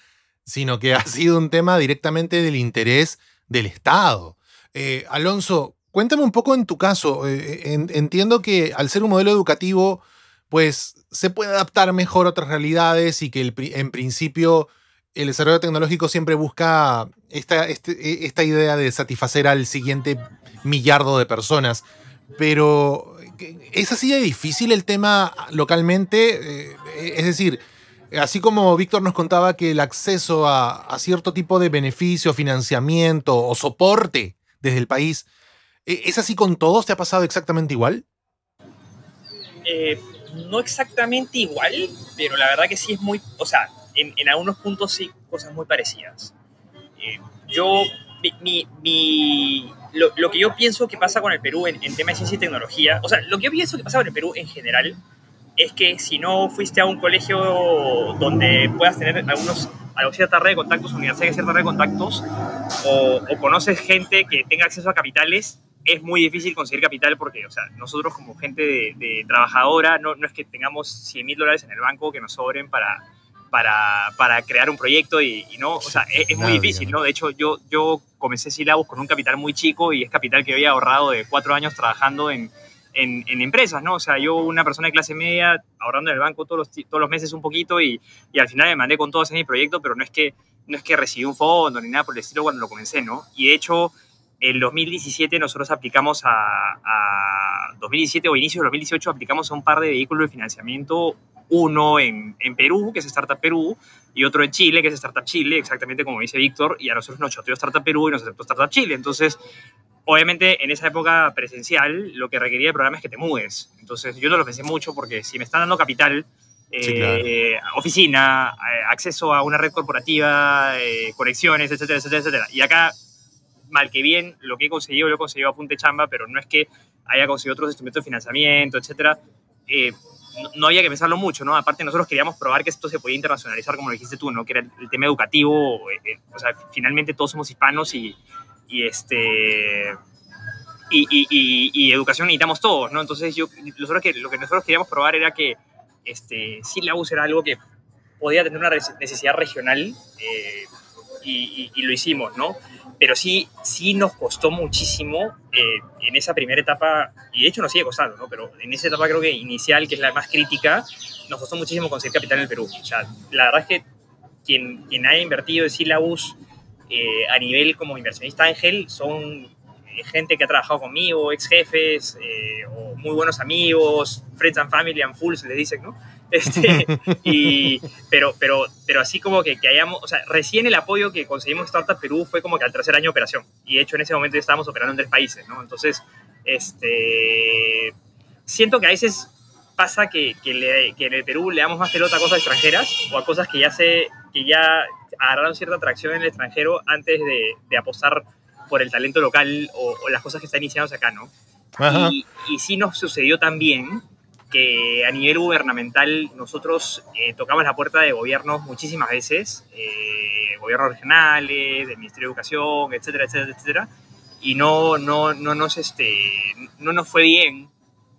sino que ha sido un tema directamente del interés del Estado. Eh, Alonso, Cuéntame un poco en tu caso. Eh, eh, entiendo que al ser un modelo educativo, pues se puede adaptar mejor a otras realidades y que en principio el desarrollo tecnológico siempre busca esta, este, e, esta idea de satisfacer al siguiente millardo de personas. Pero es así de difícil el tema localmente. Eh, e, es decir, así como Víctor nos contaba que el acceso a cierto tipo de beneficio, financiamiento o soporte desde el país ¿E-, ¿Es así con todos? ¿Te ha pasado exactamente igual? Eh, no exactamente igual, pero la verdad que sí es muy, o sea, en, algunos puntos sí, cosas muy parecidas. Eh, yo, mi, mi, lo, que yo pienso que pasa con el Perú en, en tema de ciencia y tecnología, o sea, lo que yo pienso que pasa con el Perú en general es que si no fuiste a un colegio donde puedas tener algunos, A cierta red de contactos, universidad de cierta red de contactos, o, o conoces gente que tenga acceso a capitales, es muy difícil conseguir capital porque, o sea, nosotros como gente de, trabajadora, no, no, es que tengamos 100 mil dólares en el banco que nos sobren para, para, para crear un proyecto y, no, o sea, es, muy difícil, ¿no? De hecho, yo, yo comencé Silabus con un capital muy chico y es capital que había ahorrado de cuatro años trabajando en, en, empresas, ¿no? O sea, yo una persona de clase media ahorrando en el banco todos los, todos los meses un poquito y, y al final me mandé con todo en mi proyecto, pero no es que, no es que recibí un fondo ni nada por el estilo cuando lo comencé, ¿no? Y de hecho en 2017 nosotros aplicamos a, 2017 o inicio de 2018 aplicamos a un par de vehículos de financiamiento, uno en, Perú, que es Startup Perú, y otro en Chile, que es Startup Chile, exactamente como dice Víctor, y a nosotros nos chateó Startup Perú y nos aceptó Startup Chile. Entonces, obviamente en esa época presencial lo que requería el programa es que te mudes. Entonces, yo no lo pensé mucho porque si me están dando capital, eh, oficina, eh, acceso a una red corporativa, eh, conexiones, etcétera, etcétera, etcétera. Y acá mal que bien, lo que he conseguido lo he conseguido a punte chamba, pero no es que haya conseguido otros instrumentos de financiamiento, etcétera. Eh, no, había que pensarlo mucho, ¿no? Aparte, nosotros queríamos probar que esto se podía internacionalizar, como lo dijiste tú, ¿no? Que era el, tema educativo, eh, eh, o sea, finalmente todos somos hispanos y, este... Y, educación necesitamos todos, ¿no? Entonces, yo, lo que nosotros queríamos probar era que este, sí la UCE era algo que podía tener una necesidad regional y, y lo hicimos, ¿no? pero sí, sí nos costó muchísimo eh, en esa primera etapa, y de hecho nos sigue costando, ¿no? pero en esa etapa creo que inicial, que es la más crítica, nos costó muchísimo conseguir capital en el Perú. la verdad es que quien, quien ha invertido en Silabus eh, a nivel como inversionista ángel son eh, gente que ha trabajado conmigo, ex jefes, eh, o muy buenos amigos, friends and family and fools, le dicen, ¿no? Este, y, pero, pero, pero así como que, hayamos, o sea, recién el apoyo que conseguimos Startup Perú fue como que al tercer año de operación. Y de hecho en ese momento ya estábamos operando en tres países, ¿no? Entonces, este, siento que a veces pasa que, que, en el Perú le damos más pelota a cosas extranjeras o a cosas que ya, se, que ya agarraron cierta atracción en el extranjero antes de, apostar por el talento local o, las cosas que están iniciados acá, ¿no? Y, y sí nos sucedió también que a nivel gubernamental nosotros eh, tocamos la puerta de gobiernos muchísimas veces, eh, gobiernos regionales, del Ministerio de Educación, etcétera, etcétera, etcétera, y no, no, no, nos, este, no nos fue bien.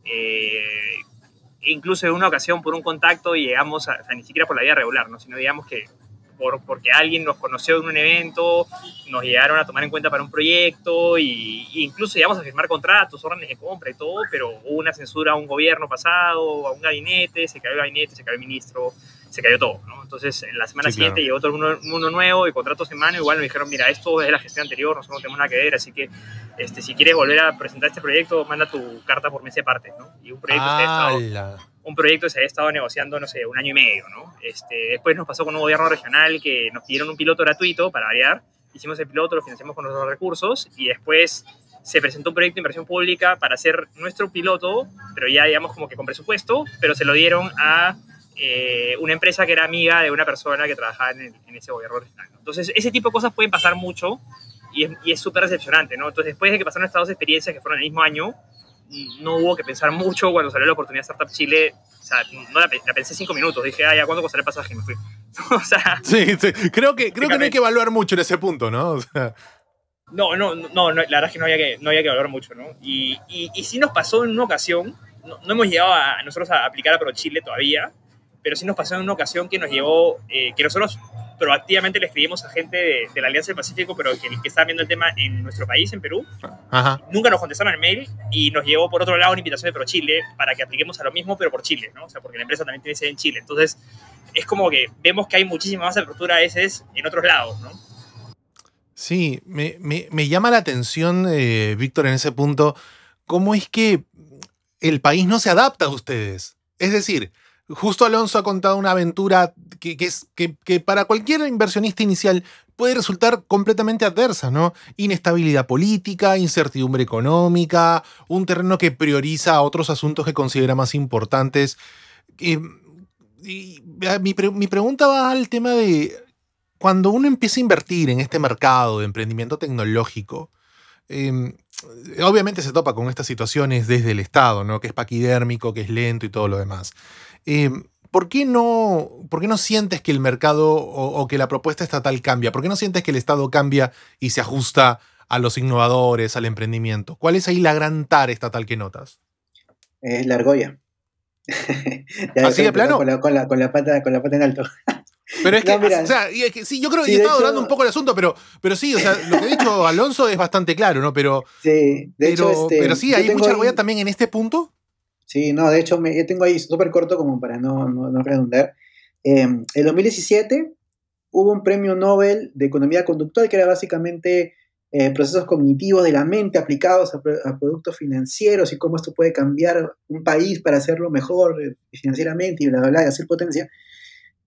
Eh, e incluso en una ocasión por un contacto llegamos, a, ni siquiera por la vía regular, ¿no? sino digamos que por, porque alguien nos conoció en un evento, nos llegaron a tomar en cuenta para un proyecto e incluso llegamos a firmar contratos, órdenes de compra y todo, pero hubo una censura a un gobierno pasado, a un gabinete, se cayó el gabinete, se cayó el ministro, se cayó todo, ¿no? Entonces, en la semana siguiente llegó todo el mundo, nuevo y contratos en mano, igual nos dijeron, mira, esto es de la gestión anterior, nosotros no tenemos nada que ver, así que este, si quieres volver a presentar este proyecto, manda tu carta por mes de parte, ¿no? Y un proyecto este un proyecto que se había estado negociando, no sé, un año y medio, ¿no? Este, después nos pasó con un gobierno regional que nos pidieron un piloto gratuito para variar. Hicimos el piloto, lo financiamos con nuestros recursos y después se presentó un proyecto de inversión pública para hacer nuestro piloto, pero ya digamos como que con presupuesto, pero se lo dieron a eh, una empresa que era amiga de una persona que trabajaba en, ese gobierno regional. Entonces, ese tipo de cosas pueden pasar mucho y es súper decepcionante, ¿no? Entonces, después de que pasaron estas dos experiencias que fueron el mismo año, no hubo que pensar mucho cuando salió la oportunidad de Startup Chile. O sea, no la, pensé cinco minutos. Dije, ah, ya, cuándo costará el pasaje? Y me fui. o sea, sí, sí. Creo, que, creo que no hay que evaluar mucho en ese punto, ¿no? No, no, no, la verdad es que no había que, evaluar mucho, ¿no? Y, y, sí nos pasó en una ocasión, no, hemos llegado a, nosotros a aplicar a Chile todavía, pero sí nos pasó en una ocasión que nos llevó, eh, que nosotros pero activamente le escribimos a gente de, la Alianza del Pacífico, pero que, estaba viendo el tema en nuestro país, en Perú. Nunca nos contestaron el mail y nos llevó por otro lado una invitación de ProChile para que apliquemos a lo mismo, pero por Chile, ¿no? O sea, porque la empresa también tiene sede en Chile. Entonces, es como que vemos que hay muchísima más apertura a veces en otros lados, ¿no? Sí, me, llama la atención, eh, Víctor, en ese punto, cómo es que el país no se adapta a ustedes. Es decir, Justo Alonso ha contado una aventura que, es, que, para cualquier inversionista inicial puede resultar completamente adversa, ¿no? Inestabilidad política, incertidumbre económica, un terreno que prioriza otros asuntos que considera más importantes. Eh, mi, pregunta va al tema de cuando uno empieza a invertir en este mercado de emprendimiento tecnológico, em, obviamente se topa con estas situaciones desde el Estado, ¿no? Que es paquidérmico, que es lento y todo lo demás. Em, ¿por, qué no, ¿por qué no sientes que el mercado o, que la propuesta estatal cambia? ¿Por qué no sientes que el Estado cambia y se ajusta a los innovadores, al emprendimiento? ¿Cuál es ahí la gran tare estatal que notas? Es la argolla. ¿Así de plano? Con la, pata, en alto. Pero es que, o sea, sí, yo creo que estaba hablando un poco el asunto, pero, pero sí, o sea, lo que ha dicho Alonso es bastante claro, ¿no? Pero, sí, de hecho, pero este, sí, hay mucha argolla también en este punto. Sí, no, de hecho, me, yo tengo ahí súper corto como para no, no, redundar. Eh, en 2017 hubo un premio Nobel de Economía Conductual, que era básicamente eh, procesos cognitivos de la mente aplicados a, productos financieros y cómo esto puede cambiar un país para hacerlo mejor eh, financieramente y bla, hacer potencia.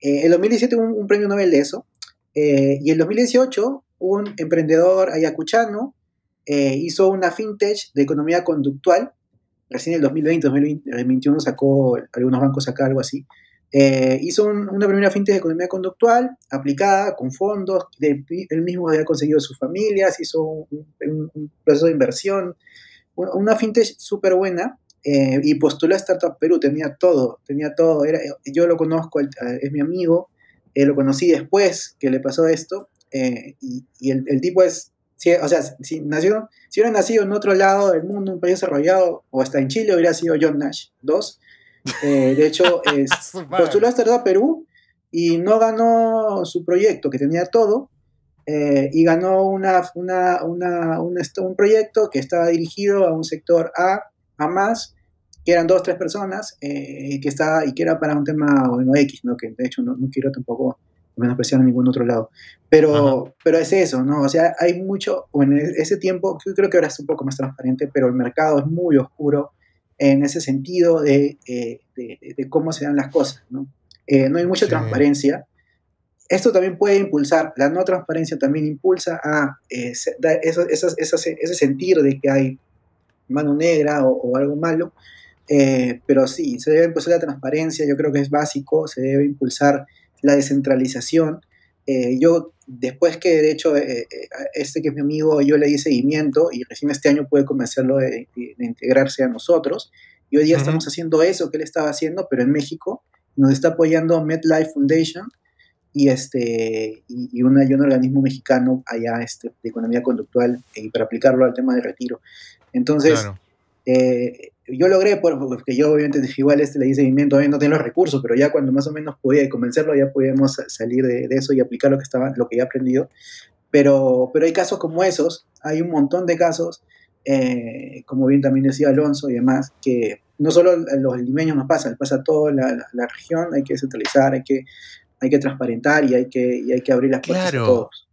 Eh, en 2017 hubo un, un, premio Nobel de eso. Eh, y en 2018 un emprendedor ayacuchano hizo una fintech de economía conductual recién en el 2020, 2021 sacó, algunos bancos sacaron algo así, eh, hizo una primera fintech de economía conductual aplicada con fondos, él mismo había conseguido sus familias, hizo un, proceso de inversión, una fintech súper buena eh, y postuló a Startup Perú, tenía todo, tenía todo, era, yo lo conozco, es mi amigo, eh, lo conocí después que le pasó esto y, el, el, tipo es o sea, si, si hubiera nacido en otro lado del mundo, en un país desarrollado, o hasta en Chile, hubiera sido John Nash. Dos. Eh, de hecho, es, postuló hasta a Perú y no ganó su proyecto, que tenía todo, eh, y ganó una, una, una, un, proyecto que estaba dirigido a un sector A, a más, que eran dos, o tres personas, eh, que estaba, y que era para un tema X, ¿no? que de hecho no quiero tampoco menospreciar en ningún otro lado. Pero, pero es eso, ¿no? O sea, hay mucho, en ese tiempo, yo creo que ahora es un poco más transparente, pero el mercado es muy oscuro en ese sentido de, eh, cómo se dan las cosas, ¿no? Eh, no hay mucha transparencia. Esto también puede impulsar, la no transparencia también impulsa a eh, ese sentir de que hay mano negra o, algo malo, pero sí, se debe impulsar la transparencia, yo creo que es básico, se debe impulsar la descentralización. Eh, yo, después que de hecho eh, eh, este que es mi amigo, yo le di seguimiento y recién este año pude comenzarlo de, integrarse a nosotros. Y hoy día estamos haciendo eso que él estaba haciendo, pero en México nos está apoyando MedLife Foundation y, este, y, un organismo mexicano allá este, de economía conductual eh, para aplicarlo al tema de retiro. Entonces, eh, yo logré, pues, porque yo obviamente dije igual este le di seguimiento, no tengo los recursos, pero ya cuando más o menos podía convencerlo, ya podíamos salir de, eso y aplicar lo que, estaba, lo que ya aprendido. Pero, pero hay casos como esos, hay un montón de casos, eh, como bien también decía Alonso y demás, que no solo los limeños nos pasan, pasa a toda la, región, hay que centralizar, hay que, hay que transparentar y hay que, y hay que abrir las puertas a todos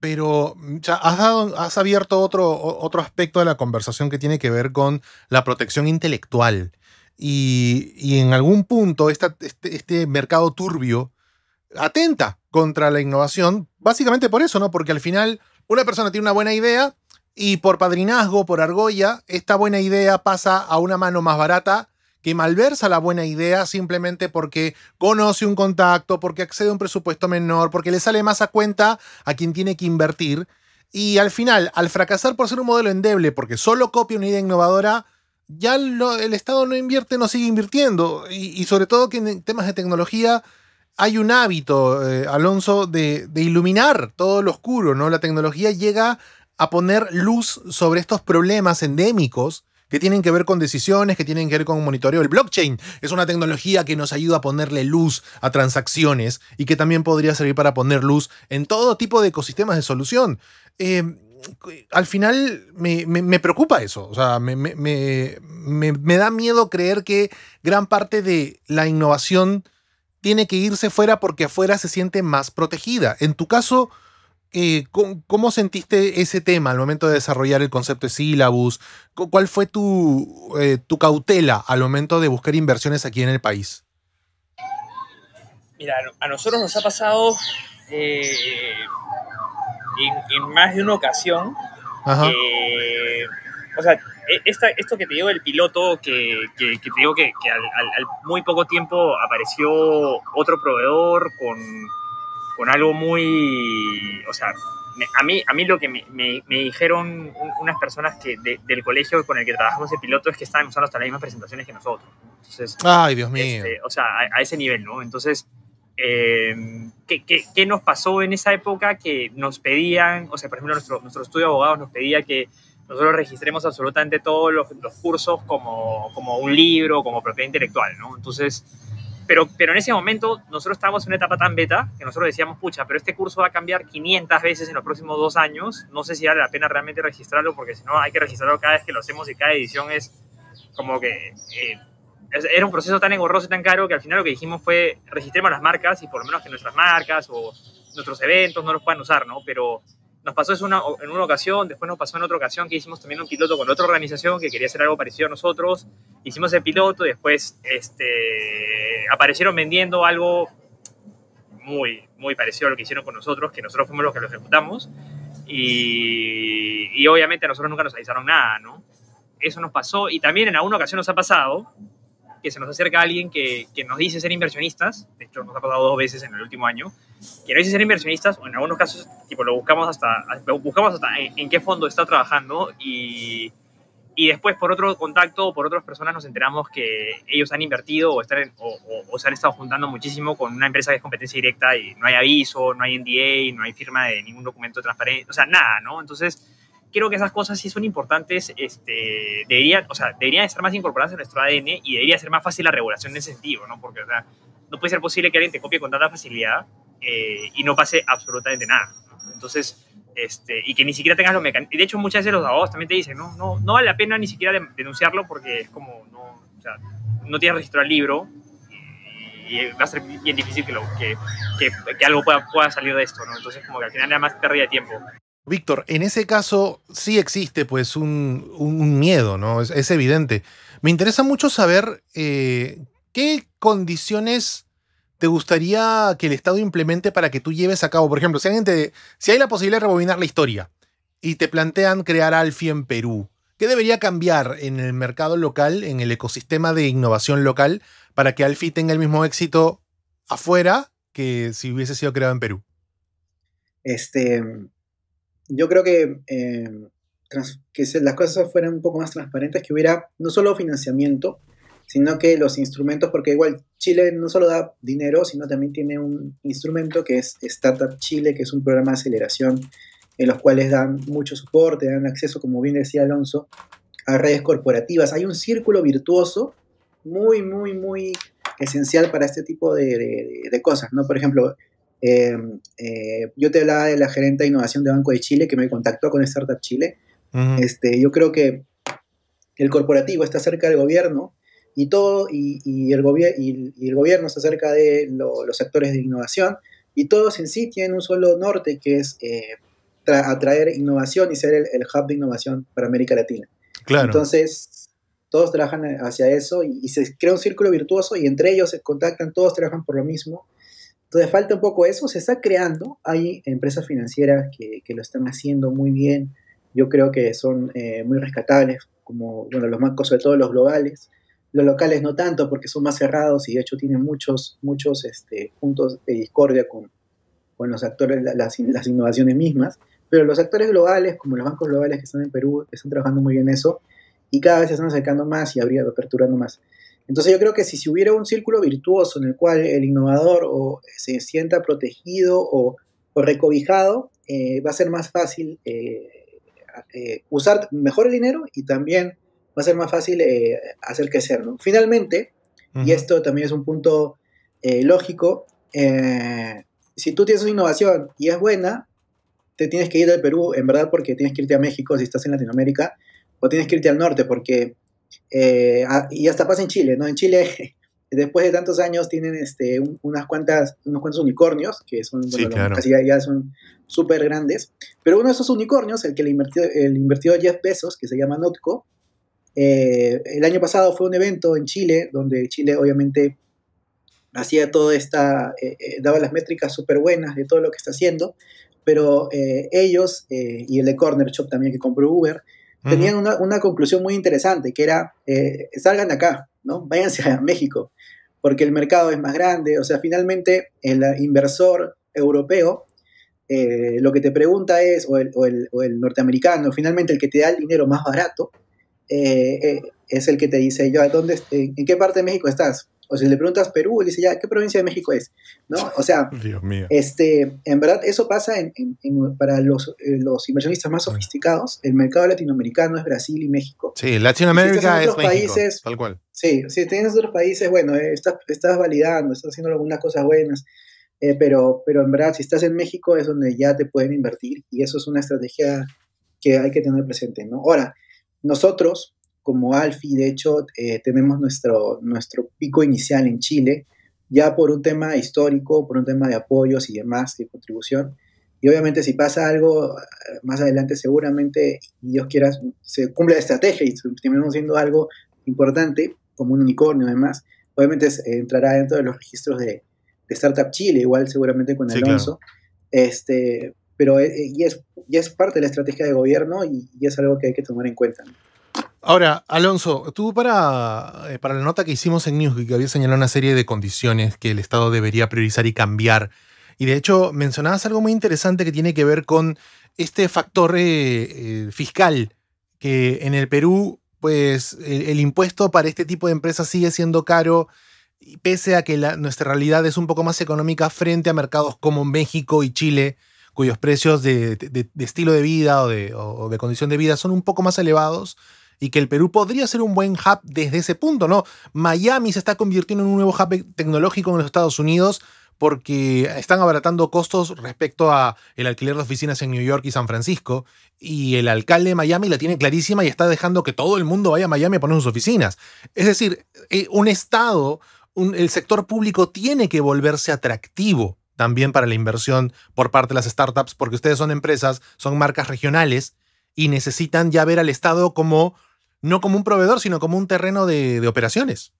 pero mm, has, abierto otro, aspecto de la conversación que tiene que ver con la protección intelectual. Y, en algún punto este, este, mercado turbio atenta contra la innovación, básicamente por eso, ¿no? Porque al final una persona tiene una buena idea y por padrinazgo, por argolla, esta buena idea pasa a una mano más barata que malversa la buena idea simplemente porque conoce un contacto, porque accede a un presupuesto menor, porque le sale más a cuenta a quien tiene que invertir. Y al final, al fracasar por ser un modelo endeble, porque solo copia una idea innovadora, ya el Estado no invierte, no sigue invirtiendo. Y, sobre todo que en temas de tecnología hay un hábito, eh, Alonso, de, iluminar todo lo oscuro, ¿no? La tecnología llega a poner luz sobre estos problemas endémicos que tienen que ver con decisiones, que tienen que ver con monitoreo. El blockchain es una tecnología que nos ayuda a ponerle luz a transacciones y que también podría servir para poner luz en todo tipo de ecosistemas de solución. Eh, al final me, preocupa eso, o sea, me, me, da miedo creer que gran parte de la innovación tiene que irse fuera porque afuera se siente más protegida. En tu caso, eh, ¿cómo, sentiste ese tema al momento de desarrollar el concepto de Syllabus? ¿Cuál fue eh, tu, cautela al momento de buscar inversiones aquí en el país? Mira, a nosotros nos ha pasado eh, en, más de una ocasión. o sea, e, esto que te digo del piloto, que, te digo que, al muy poco tiempo apareció otro proveedor con con algo muy, o sea, a, mí, a mí lo que me, me, me dijeron unas personas que del colegio con el que trabajamos de piloto es que estaban usando hasta las mismas presentaciones que nosotros. Entonces, Ay, Dios mío. Este, o sea, a, ese nivel, ¿no? Entonces, eh, ¿qué, qué, qué, nos pasó en esa época que nos pedían, o sea, por ejemplo, nuestro, estudio de abogados nos pedía que nosotros registremos absolutamente todos los, los cursos como, como un libro, como propiedad intelectual, ¿no? Entonces, pero, pero en ese momento nosotros estábamos en una etapa tan beta que nosotros decíamos, pucha, pero este curso va a cambiar 500 veces en los próximos dos años, no sé si vale la pena realmente registrarlo, porque si no hay que registrarlo cada vez que lo hacemos y cada edición es como que... Eh, era un proceso tan engorroso y tan caro que al final lo que dijimos fue registremos las marcas y por lo menos que nuestras marcas o nuestros eventos no los puedan usar, ¿no? Pero nos pasó eso una, en una ocasión, después nos pasó en otra ocasión que hicimos también un piloto con otra organización que quería hacer algo parecido a nosotros. Hicimos el piloto, después este, aparecieron vendiendo algo muy, muy parecido a lo que hicieron con nosotros, que nosotros fuimos los que lo ejecutamos. Y, y obviamente a nosotros nunca nos avisaron nada, ¿no? Eso nos pasó y también en alguna ocasión nos ha pasado que se nos acerca alguien que, que, nos dice ser inversionistas, de hecho nos ha pasado dos veces en el último año, que nos dice ser inversionistas, o en algunos casos tipo, lo buscamos hasta, buscamos hasta en qué fondo está trabajando y, y después por otro contacto, por otras personas nos enteramos que ellos han invertido o, están o, se han estado juntando muchísimo con una empresa que es competencia directa y no hay aviso, no hay NDA, no hay firma de ningún documento transparente, o sea, nada, ¿no? Entonces, creo que esas cosas sí son importantes, este, deberían, o sea, estar más incorporadas en nuestro ADN y debería ser más fácil la regulación en ese sentido, ¿no? Porque, o sea, no puede ser posible que alguien te copie con tanta facilidad eh, y no pase absolutamente nada. ¿no? Entonces, este, y que ni siquiera tengas los mecanismos. De hecho, muchas veces los abogados también te dicen, no, no, vale la pena ni siquiera denunciarlo porque es como, no, no tienes registro al libro y, va a ser bien difícil que, algo pueda, salir de esto, Entonces, como que al final nada más pérdida de tiempo. Víctor, en ese caso sí existe pues un, miedo, ¿no? Es, evidente. Me interesa mucho saber eh, qué condiciones te gustaría que el Estado implemente para que tú lleves a cabo? Por ejemplo, si, si hay la posibilidad de rebobinar la historia y te plantean crear Alfie en Perú, ¿qué debería cambiar en el mercado local, en el ecosistema de innovación local, para que Alfie tenga el mismo éxito afuera que si hubiese sido creado en Perú? Este, yo creo que, eh, que las cosas fueran un poco más transparentes, que hubiera no solo financiamiento, sino que los instrumentos, porque igual Chile no solo da dinero, sino también tiene un instrumento que es Startup Chile, que es un programa de aceleración en los cuales dan mucho soporte, dan acceso, como bien decía Alonso, a redes corporativas. Hay un círculo virtuoso muy, muy, muy esencial para este tipo de, cosas, ¿no? Por ejemplo, em, eh, yo te hablaba de la gerente de innovación de Banco de Chile que me contactó con Startup Chile. este, yo creo que el corporativo está cerca del gobierno, y todo, y, el, y, y el gobierno se acerca de los sectores de innovación, y todos en sí tienen un solo norte que es eh, atraer innovación y ser el, hub de innovación para América Latina. Entonces, todos trabajan hacia eso y, se crea un círculo virtuoso y entre ellos se contactan, todos trabajan por lo mismo. Entonces, falta un poco eso, se está creando, hay empresas financieras que, lo están haciendo muy bien, yo creo que son eh, muy rescatables, como bueno, los bancos, sobre todo los globales, los locales no tanto porque son más cerrados y de hecho tienen muchos, muchos este, puntos de discordia con, con los actores, las, innovaciones mismas, pero los actores globales, como los bancos globales que están en Perú, están trabajando muy bien eso y cada vez se están acercando más y habría aperturando más. Entonces yo creo que si, hubiera un círculo virtuoso en el cual el innovador se sienta protegido o, recobijado, eh, va a ser más fácil eh, eh, usar mejor el dinero y también va a ser más fácil eh, hacer crecer, ¿no? Finalmente, y esto también es un punto eh, lógico, eh, si tú tienes una innovación y es buena, te tienes que ir al Perú, en verdad, porque tienes que irte a México si estás en Latinoamérica, o tienes que irte al norte, porque, y hasta pasa en Chile, ¿no? En Chile, después de tantos años, tienen este, unas cuantas, unos cuantos unicornios, que son, casi ya, son súper grandes, pero uno de esos unicornios, el que le invirtió, el invertido que se llama Notco, eh, el año pasado fue un evento en Chile, donde Chile obviamente hacía toda esta, eh, eh, daba las métricas súper buenas de todo lo que está haciendo, pero ellos y el de Corner Shop también que compró Uber, tenían una, conclusión muy interesante, que era, salgan acá, ¿no? váyanse a México, porque el mercado es más grande, o sea, finalmente el inversor europeo lo que te pregunta es, o el, norteamericano, finalmente el que te da el dinero más barato, eh, eh, es el que te dice, yo, ¿dónde, ¿en qué parte de México estás? O si le preguntas Perú, él dice, ya, ¿qué provincia de México es? ¿No? O sea, Este, en verdad eso pasa para eh, los, inversionistas más sofisticados. El mercado latinoamericano es Brasil y México. Sí, Latinoamérica es países, tal cual. Sí, si tienes otros países, bueno, estás, estás, validando, estás haciendo algunas cosas buenas. pero, pero en verdad, si estás en México es donde ya te pueden invertir y eso es una estrategia que hay que tener presente, ¿no? Ahora, nosotros, como Alfi, de hecho, eh, tenemos nuestro, nuestro pico inicial en Chile, ya por un tema histórico, por un tema de apoyos y demás, de contribución. Y obviamente si pasa algo eh, más adelante, seguramente, Dios quiera, se cumple la estrategia y terminamos siendo algo importante, como un unicornio además, obviamente eh, entrará dentro de los registros de, Startup Chile, igual seguramente con Alonso. este, pero eh, eh, ya, es, ya es parte de la estrategia de gobierno y, es algo que hay que tomar en cuenta. Ahora, Alonso, tú para, eh, para la nota que hicimos en News que había señalado una serie de condiciones que el Estado debería priorizar y cambiar. Y de hecho mencionabas algo muy interesante que tiene que ver con este factor fiscal, que en el Perú, pues el, impuesto para este tipo de empresas sigue siendo caro, pese a que nuestra realidad es un poco más económica frente a mercados como México y Chile, cuyos precios de, estilo de vida o de, condición de vida son un poco más elevados y que el Perú podría ser un buen hub desde ese punto, ¿no? Miami se está convirtiendo en un nuevo hub tecnológico en los Estados Unidos porque están abaratando costos respecto a el alquiler de oficinas en New York y San Francisco y el alcalde de Miami la tiene clarísima y está dejando que todo el mundo vaya a Miami a poner sus oficinas. Es decir, eh, un estado, el sector público tiene que volverse atractivo también para la inversión por parte de las startups, porque ustedes son empresas, son marcas regionales y necesitan ya ver al Estado como, no como un proveedor, sino como un terreno de, operaciones.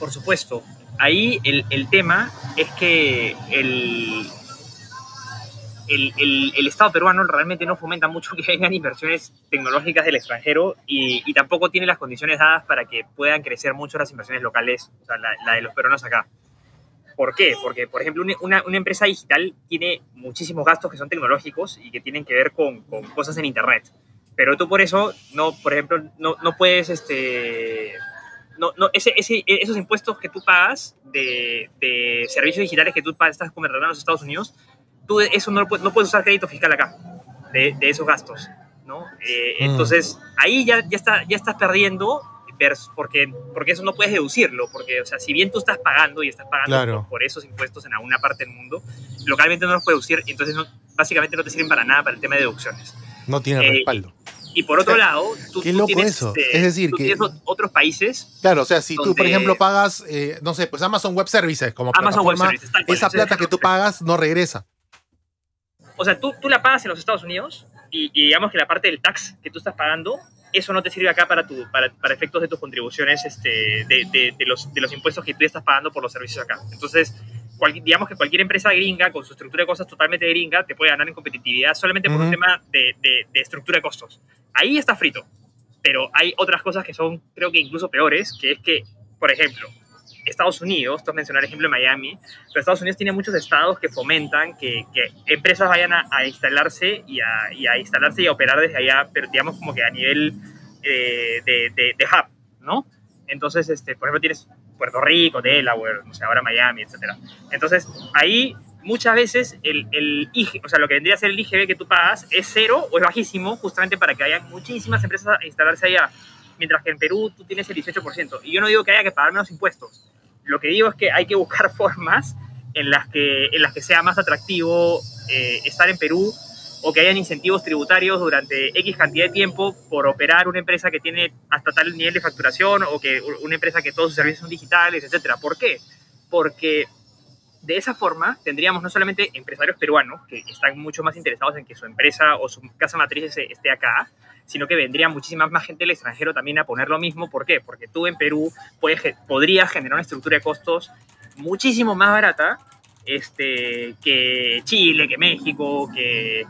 Por supuesto. Ahí el, tema es que el, el, Estado peruano realmente no fomenta mucho que vengan inversiones tecnológicas del extranjero y, tampoco tiene las condiciones dadas para que puedan crecer mucho las inversiones locales, o sea, la de los peruanos acá. ¿Por qué? Porque, por ejemplo, una, empresa digital tiene muchísimos gastos que son tecnológicos y que tienen que ver con, cosas en Internet. Pero tú por eso, no, por ejemplo, no, puedes, este, no, no, esos impuestos que tú pagas de, servicios digitales que tú pagas, estás convertido en los Estados Unidos, tú eso no, no puedes usar crédito fiscal acá, de, esos gastos. ¿no? Eh, mm. Entonces, ahí ya, ya, está, ya estás perdiendo porque, porque eso no puedes deducirlo, porque, o sea, si bien tú estás pagando y estás pagando por, esos impuestos en alguna parte del mundo, localmente no los puedes deducir, entonces básicamente no te sirven para nada para el tema de deducciones. No tiene eh, respaldo. Y por otro eh, lado, tú, tienes, este, es decir, que otros países. Claro, o sea, si tú, por ejemplo, pagas, eh, no sé, pues Amazon Web Services como Amazon Web esa plata que tú pagas no regresa. O sea, tú, tú la pagas en los Estados Unidos y digamos que la parte del tax que tú estás pagando eso no te sirve acá para, tu, para, para efectos de tus contribuciones este, de, los, de los impuestos que tú estás pagando por los servicios acá. Entonces, digamos que cualquier empresa gringa, con su estructura de cosas totalmente gringa, te puede ganar en competitividad solamente por un tema de, estructura de costos. Ahí está frito. Pero hay otras cosas que son, creo que incluso peores, que es que, por ejemplo, Estados Unidos, esto mencionar mencionar el ejemplo de Miami, pero Estados Unidos tiene muchos estados que fomentan que, empresas vayan a, instalarse y a, instalarse y a operar desde allá, pero digamos como que a nivel eh, de, hub, ¿no? Entonces, este, por ejemplo, tienes Puerto Rico, Delaware, no sé, ahora Miami, etcétera. Entonces, ahí muchas veces el, o sea, lo que vendría a ser el IGB que tú pagas es cero o es bajísimo justamente para que haya muchísimas empresas a instalarse allá, mientras que en Perú tú tienes el 18%. Y yo no digo que haya que pagar menos impuestos, lo que digo es que hay que buscar formas en las que, en las que sea más atractivo eh, estar en Perú o que hayan incentivos tributarios durante X cantidad de tiempo por operar una empresa que tiene hasta tal nivel de facturación o que una empresa que todos sus servicios son digitales, etcétera. ¿Por qué? Porque de esa forma tendríamos no solamente empresarios peruanos que están mucho más interesados en que su empresa o su casa matriz esté acá, sino que vendría muchísima más gente del extranjero también a poner lo mismo. ¿Por qué? Porque tú en Perú puedes, podrías generar una estructura de costos muchísimo más barata este, que Chile, que México, que,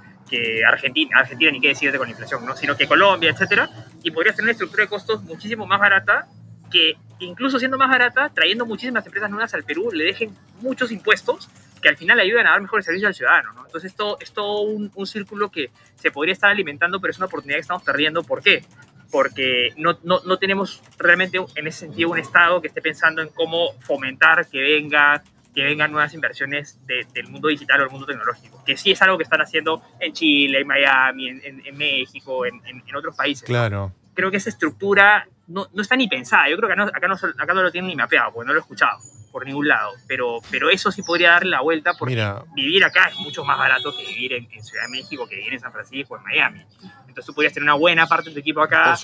Argentina, Argentina ni qué decirte con la inflación, ¿no? sino que Colombia, etcétera, y podrías tener una estructura de costos muchísimo más barata que incluso siendo más barata, trayendo muchísimas empresas nuevas al Perú, le dejen muchos impuestos que al final ayudan a dar mejores servicios al ciudadano. Entonces, esto es todo un, círculo que se podría estar alimentando, pero es una oportunidad que estamos perdiendo. ¿Por qué? Porque no, no, no tenemos realmente en ese sentido un Estado que esté pensando en cómo fomentar que venga que vengan nuevas inversiones del mundo digital o del mundo tecnológico, que sí es algo que están haciendo en Chile, en Miami, en, México, en, en, otros países. Claro. Creo que esa estructura no, no está ni pensada. Yo creo que acá no, acá no, acá no lo tienen ni mapeado, porque no lo he escuchado por ningún lado. Pero, pero eso sí podría darle la vuelta porque vivir acá es mucho más barato que vivir en, Ciudad de México, que vivir en San Francisco, o en Miami. Entonces tú podrías tener una buena parte de tu equipo acá.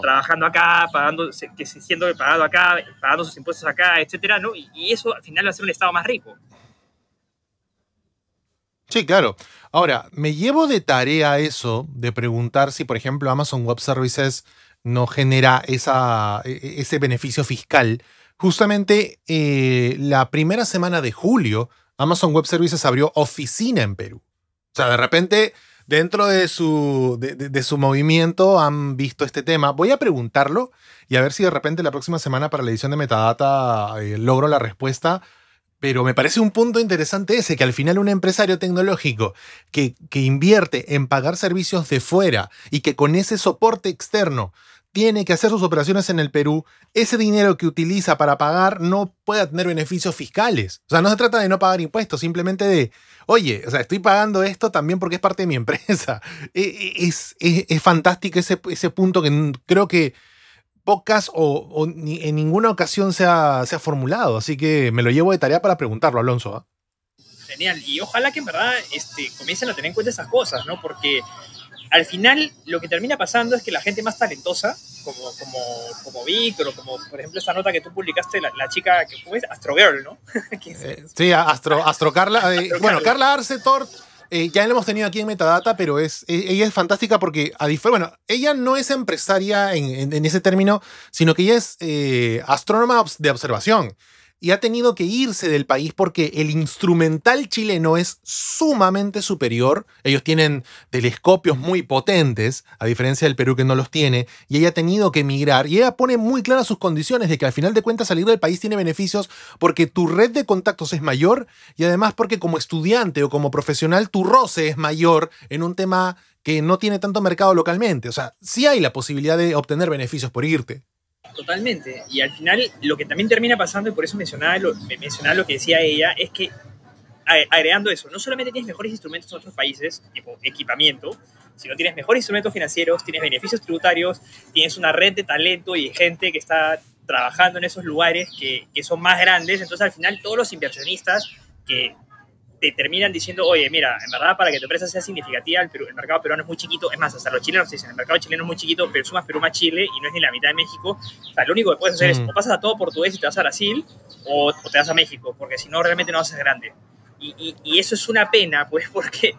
Trabajando acá, pagando, que siendo pagado acá, pagando sus impuestos acá, etcétera, ¿no? Y, eso al final va a ser un estado más rico. Sí, claro. Ahora, me llevo de tarea eso de preguntar si, por ejemplo, Amazon Web Services no genera esa, e, e, ese beneficio fiscal Justamente eh, la primera semana de julio, Amazon Web Services abrió oficina en Perú. O sea, de repente, dentro de su, de, su movimiento han visto este tema. Voy a preguntarlo y a ver si de repente la próxima semana para la edición de Metadata eh, logro la respuesta. Pero me parece un punto interesante ese, que al final un empresario tecnológico que, que, invierte en pagar servicios de fuera y que con ese soporte externo tiene que hacer sus operaciones en el Perú, ese dinero que utiliza para pagar no puede tener beneficios fiscales. O sea, no se trata de no pagar impuestos, simplemente de, oye, o sea, estoy pagando esto también porque es parte de mi empresa. E, e, es, es, fantástico ese, punto que creo que pocas o, en ninguna ocasión se ha, formulado. Así que me lo llevo de tarea para preguntarlo, Alonso. ¿ah? Genial. Y ojalá que en verdad este, comiencen a tener en cuenta esas cosas, ¿no? Porque al final lo que termina pasando es que la gente más talentosa, como, como, como Víctor, o como por ejemplo esa nota que tú publicaste, la, chica que fue Astro ¿no? Eh, sí, Astro, Astro Carla. Eh, bueno, Carla, Carla Arce eh, ya la hemos tenido aquí en Metadata, pero es, e, ella es fantástica porque, a bueno, ella no es empresaria en, en, ese término, sino que ella es astrónoma de observación y ha tenido que irse del país porque el instrumental chileno es sumamente superior. Ellos tienen telescopios muy potentes, a diferencia del Perú que no los tiene, y ella ha tenido que emigrar. Y ella pone muy claras sus condiciones de que al final de cuentas salir del país tiene beneficios porque tu red de contactos es mayor y además porque como estudiante o como profesional tu roce es mayor en un tema que no tiene tanto mercado localmente. O sea, sí hay la posibilidad de obtener beneficios por irte. Totalmente. Y al final, lo que también termina pasando, y por eso mencionaba lo, que decía ella, es que agregando eso, no solamente tienes mejores instrumentos en otros países, tipo equipamiento, sino tienes mejores instrumentos financieros, tienes beneficios tributarios, tienes una red de talento y gente que está trabajando en esos lugares que, que son más grandes. Entonces, al final, todos los inversionistas que te terminan diciendo, oye, mira, en verdad para que tu empresa sea significativa, el, el mercado peruano es muy chiquito, es más, hasta los chilenos dicen, el mercado chileno es muy chiquito, pero sumas Perú más Chile y no es ni la mitad de México, o sea, lo único que puedes hacer es mm. o pasas a todo portugués y te vas a Brasil o, te vas a México, porque si no, realmente no vas a ser grande. Y, eso es una pena, pues, porque,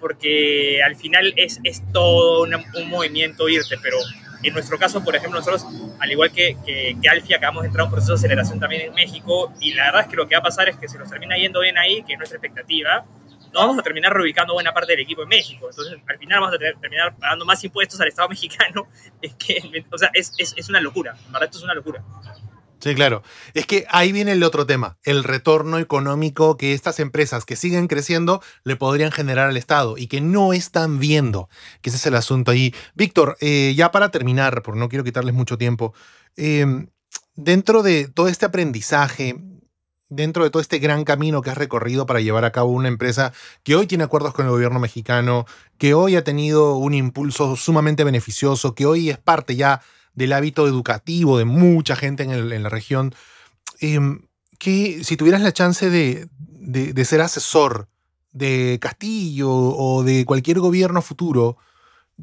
porque al final es, es todo un movimiento irte, pero en nuestro caso, por ejemplo, nosotros, al igual que, que, Alfia, acabamos de entrar a un proceso de aceleración también en México y la verdad es que lo que va a pasar es que se nos termina yendo bien ahí, que es nuestra expectativa, no vamos a terminar reubicando buena parte del equipo en México. Entonces, al final vamos a terminar pagando más impuestos al Estado mexicano. Es que, o sea, es, es, es una locura. En verdad, esto es una locura. Sí, claro. Es que ahí viene el otro tema, el retorno económico que estas empresas que siguen creciendo le podrían generar al Estado y que no están viendo, que ese es el asunto ahí. Víctor, eh, ya para terminar, porque no quiero quitarles mucho tiempo, em, dentro de todo este aprendizaje, dentro de todo este gran camino que has recorrido para llevar a cabo una empresa que hoy tiene acuerdos con el gobierno mexicano, que hoy ha tenido un impulso sumamente beneficioso, que hoy es parte ya del hábito educativo de mucha gente en, la región. Em, que si tuvieras la chance de, ser asesor de Castillo o de cualquier gobierno futuro,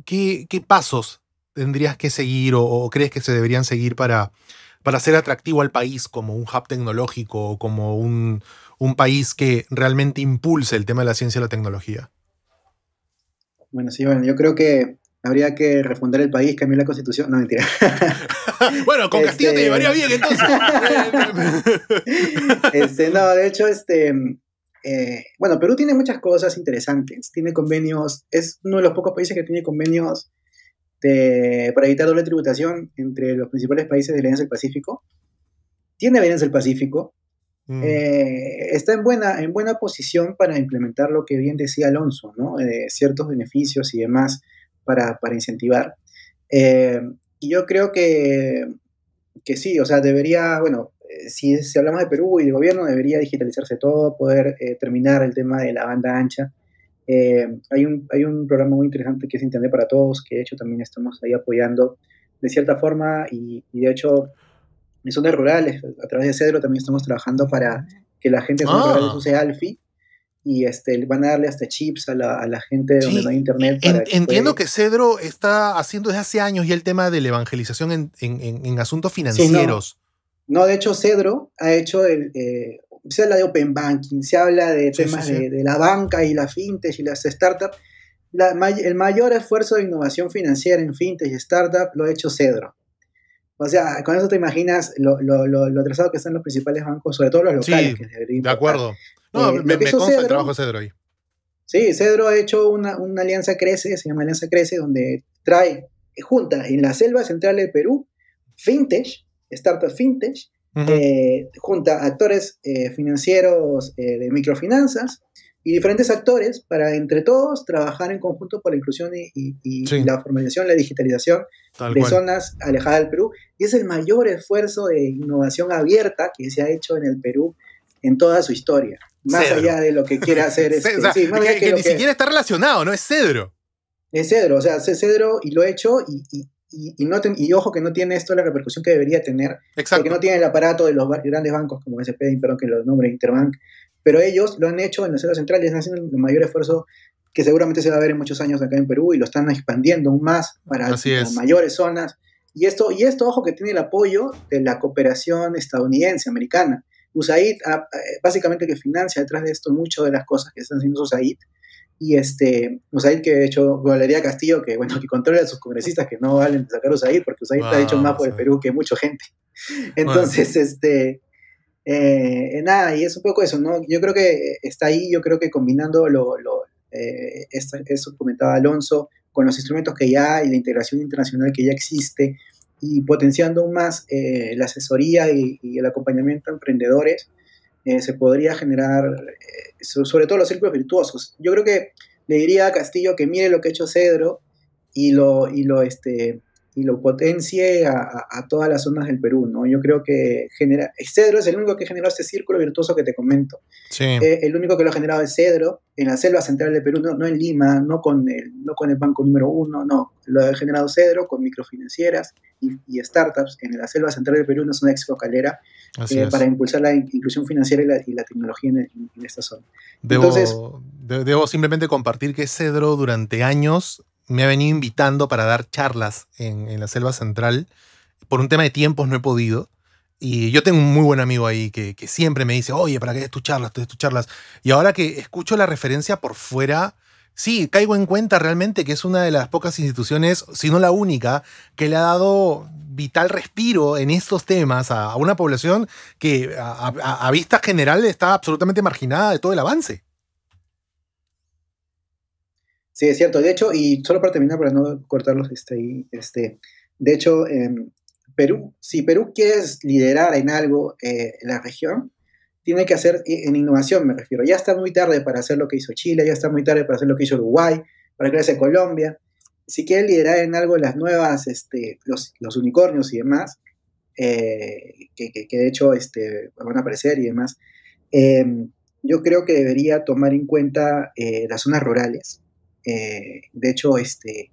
¿qué, pasos tendrías que seguir o, crees que se deberían seguir para, para atractivo al país como un hub tecnológico o como un, un país que realmente impulse el tema de la ciencia y la tecnología? Bueno, sí, bueno, yo creo que habría que refundar el país, cambiar la constitución. No, mentira. bueno, con Castillo te este, llevaría bien entonces. este, no, de hecho, este. Eh, bueno, Perú tiene muchas cosas interesantes. Tiene convenios, es uno de los pocos países que tiene convenios de, para evitar doble tributación entre los principales países de la Alianza del Pacífico. Tiene la Alianza del Pacífico. Mm. Eh, está en buena, en buena posición para implementar lo que bien decía Alonso, ¿no? Eh, ciertos beneficios y demás para, para incentivar. Eh, y yo creo que, que sí, o sea, debería, bueno, eh, si, si, hablamos de Perú y de gobierno, debería digitalizarse todo, poder eh, terminar el tema de la banda ancha. hay, un, hay un programa muy interesante que es Internet para Todos, que de hecho también estamos ahí apoyando de cierta forma y, de hecho en zonas rurales, a través de Cedro también estamos trabajando para que la gente en zonas ah. rurales use Alfi y este, van a darle hasta chips a la, a la gente donde no hay internet. Para entiendo que Cedro está haciendo desde hace años ya el tema de la evangelización en, asuntos financieros. no. de hecho Cedro ha hecho, el, eh, se habla de open banking, se habla de temas de, la banca y la fintech y las startups. el mayor esfuerzo de innovación financiera en fintech y startup lo ha hecho Cedro. O sea, con eso te imaginas lo, lo, lo, atrasado que están los principales bancos, sobre todo los locales. de acuerdo. No, eh, me, me consta el trabajo Cedro ahí. Sí, Cedro ha hecho una, alianza Crece, se llama Alianza Crece, donde trae junta en la selva central del Perú, fintech, startup fintech, eh, junta actores eh, financieros de microfinanzas y diferentes actores para entre todos trabajar en conjunto por la inclusión y, la formalización, la digitalización de zonas alejadas del Perú. Y es el mayor esfuerzo de innovación abierta que se ha hecho en el Perú en toda su historia, más allá de lo que quiera hacer. Este, que, ni siquiera está relacionado, ¿no? Es cedro. Es cedro, o sea, es cedro y lo he hecho y, y y, no y ojo que no tiene esto la repercusión que debería tener, Exacto. porque no tiene el aparato de los grandes bancos como SP, perdón que los nombres Interbank, pero ellos lo han hecho en las centrales central y están haciendo el mayor esfuerzo que seguramente se va a ver en muchos años acá en Perú y lo están expandiendo aún más para las mayores zonas. Y esto, y esto, ojo, que tiene el apoyo de la cooperación estadounidense, americana. USAID ah, eh, básicamente que financia detrás de esto muchas de las cosas que están haciendo USAID. Y este, USAID que de hecho Valeria Castillo, que bueno, que controla a sus congresistas que no valen de sacar USAID, porque USAID ha está hecho más por el Perú que mucha gente. Entonces, este, eh, nada, y es un poco eso, ¿no? Yo creo que está ahí, yo creo que combinando lo, lo eh, eso comentaba Alonso, con los instrumentos que ya hay, la integración internacional que ya existe, y potenciando aún más eh, la asesoría y, el acompañamiento a emprendedores, eh, se podría generar, eh, sobre todo los círculos virtuosos. Yo creo que le diría a Castillo que mire lo que ha hecho Cedro y lo, y lo, este, y lo potencie a, todas las zonas del Perú, ¿no? Yo creo que genera, Cedro es el único que generó este círculo virtuoso que te comento. el único que lo ha generado es Cedro, en la selva central de Perú, no, en Lima, no con, el, no con el banco número uno, no, lo ha generado Cedro con microfinancieras, y, startups en la selva central del Perú no es una expo calera eh, para impulsar la inclusión financiera y la, tecnología en, esta zona. Debo, Entonces, debo simplemente compartir que Cedro durante años me ha venido invitando para dar charlas en, la selva central. Por un tema de tiempos no he podido. Y yo tengo un muy buen amigo ahí que, siempre me dice, oye, ¿para qué es tu charlas? tus charlas? Y ahora que escucho la referencia por fuera, Sí, caigo en cuenta realmente que es una de las pocas instituciones, si no la única, que le ha dado vital respiro en estos temas a, una población que a, vista general está absolutamente marginada de todo el avance. Sí, es cierto. De hecho, y solo para terminar, para no cortarlos ahí, este, este, de hecho, em, Perú, si Perú quiere liderar en algo eh, la región, tiene que hacer en innovación, me refiero. Ya está muy tarde para hacer lo que hizo Chile, ya está muy tarde para hacer lo que hizo Uruguay, para que Colombia. Si quiere liderar en algo las nuevas, este, los, unicornios y demás, eh, que, de hecho este, van a aparecer y demás, em, yo creo que debería tomar en cuenta eh, las zonas rurales. Eh, de hecho, este,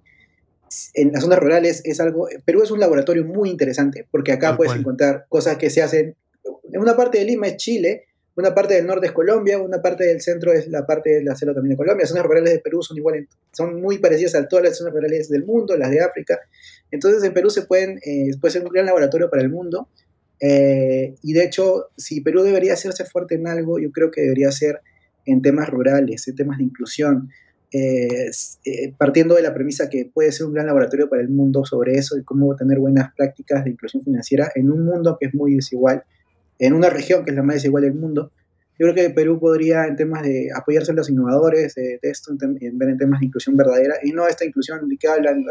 en las zonas rurales es algo, Perú es un laboratorio muy interesante porque acá puedes encontrar cosas que se hacen una parte de Lima es Chile, una parte del norte es Colombia, una parte del centro es la parte de la selva también de Colombia. Las zonas rurales de Perú son igual, son muy parecidas a todas las zonas rurales del mundo, las de África. Entonces en Perú se pueden, eh, puede ser un gran laboratorio para el mundo. Eh, y de hecho, si Perú debería hacerse fuerte en algo, yo creo que debería ser en temas rurales, en temas de inclusión, eh, eh, partiendo de la premisa que puede ser un gran laboratorio para el mundo sobre eso y cómo tener buenas prácticas de inclusión financiera en un mundo que es muy desigual en una región que es la más desigual del mundo. Yo creo que Perú podría, en temas de apoyarse en los innovadores, de, en, ver en temas de inclusión verdadera, y no esta inclusión de que hablan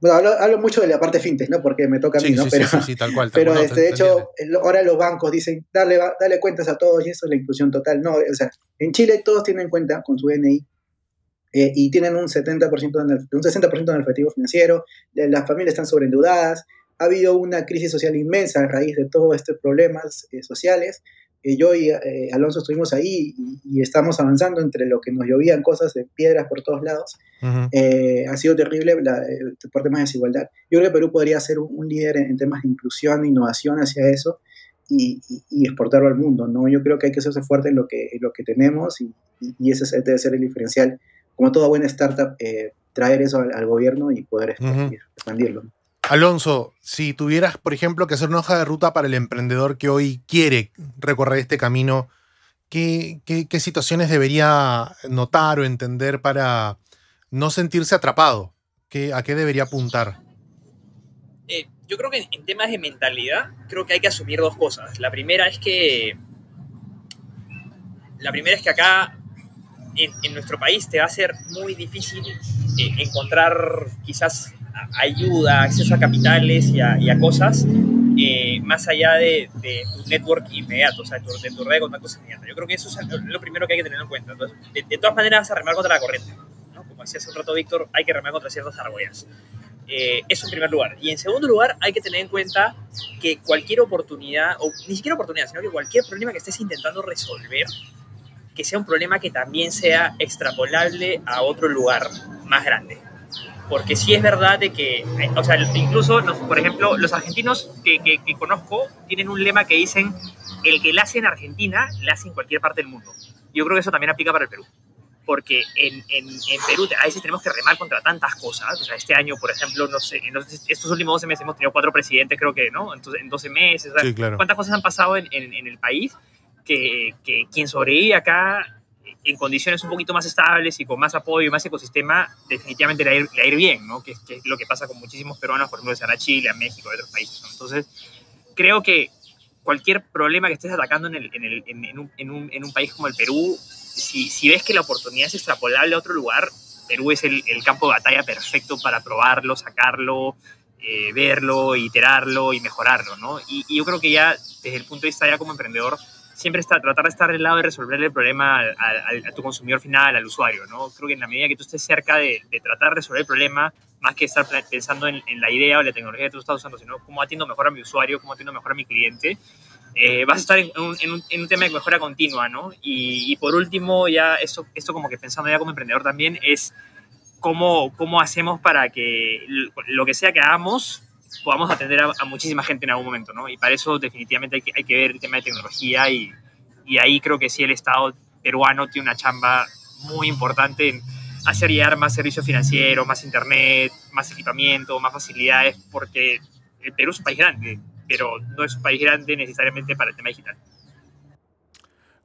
Bueno, hablo, mucho de la parte fintech, ¿no? Porque me toca a mí, ¿no? Sí, pero, sí, tal cual, pero este, de hecho, ahora los bancos dicen, dale, dale cuentas a todos y eso es la inclusión total. No, o sea, en Chile todos tienen cuenta con su DNI, eh, y tienen un 70% de un 60% de efectivo financiero, las familias están sobreendeudadas, ha habido una crisis social inmensa a raíz de todos estos problemas eh, sociales. Eh, yo y eh, Alonso estuvimos ahí y, estamos avanzando entre lo que nos llovían cosas de piedras por todos lados. ha sido terrible la, por temas de desigualdad. Yo creo que Perú podría ser un, líder en, temas de inclusión, innovación hacia eso y, exportarlo al mundo. ¿no? Yo creo que hay que hacerse fuerte en lo que, tenemos y, ese debe ser el diferencial. Como toda buena startup, traer eso al, gobierno y poder este, expandirlo. Alonso, si tuvieras, por ejemplo, que hacer una hoja de ruta para el emprendedor que hoy quiere recorrer este camino, ¿qué, situaciones debería notar o entender para no sentirse atrapado? ¿A qué debería apuntar? Eh, yo creo que en temas de mentalidad, creo que hay que asumir dos cosas. La primera es que. La primera es que acá, en, nuestro país, te va a ser muy difícil eh, encontrar quizás ayuda, acceso a capitales y a, cosas eh, más allá de, de, tu network inmediato, o sea, de tu, de con red de contactos inmediata. Yo creo que eso es lo primero que hay que tener en cuenta. Entonces, de, todas maneras, vas a remar contra la corriente. ¿no? Como decía hace un rato Víctor, hay que remar contra ciertas argollas. Eh, eso en primer lugar. Y en segundo lugar, hay que tener en cuenta que cualquier oportunidad, o ni siquiera oportunidad, sino que cualquier problema que estés intentando resolver, que sea un problema que también sea extrapolable a otro lugar más grande porque sí es verdad de que, eh, o sea, incluso, por ejemplo, los argentinos que, que, conozco tienen un lema que dicen, el que la hace en Argentina, la hace en cualquier parte del mundo. Yo creo que eso también aplica para el Perú, porque en, en, Perú a veces tenemos que remar contra tantas cosas, o sea, este año, por ejemplo, no sé, estos últimos 12 meses hemos tenido cuatro presidentes, creo que, ¿no? Entonces, en 12 meses, ¿cuántas cosas han pasado en, en el país? Que, que quien sobrevive acá en condiciones un poquito más estables y con más apoyo y más ecosistema, definitivamente le va a ir, ir bien, ¿no? Que, es lo que pasa con muchísimos peruanos, por ejemplo, de a Chile, a México, a otros países. ¿no? Entonces, creo que cualquier problema que estés atacando en, en, en, un, en un, país como el Perú, si, si, ves que la oportunidad es extrapolable a otro lugar, Perú es el, campo de batalla perfecto para probarlo, sacarlo, eh, verlo, iterarlo y mejorarlo, ¿no? y yo creo que ya desde el punto de vista ya como emprendedor, siempre está, tratar de estar del lado de resolver el problema a tu consumidor final, al usuario, ¿no? Creo que en la medida que tú estés cerca de, tratar de resolver el problema, más que estar pensando en, la idea o la tecnología que tú estás usando, sino cómo atiendo mejor a mi usuario, cómo atiendo mejor a mi cliente, eh, vas a estar en un, en, un, en un, tema de mejora continua, ¿no? Y, por último, ya esto, esto como que pensando ya como emprendedor también, es cómo, cómo hacemos para que lo que sea que hagamos podamos atender a, muchísima gente en algún momento, ¿no? Y para eso definitivamente hay que, hay que ver el tema de tecnología y, y, ahí creo que sí el Estado peruano tiene una chamba muy importante en hacer llegar más servicios financieros, más internet, más equipamiento, más facilidades, porque el Perú es un país grande, pero no es un país grande necesariamente para el tema digital.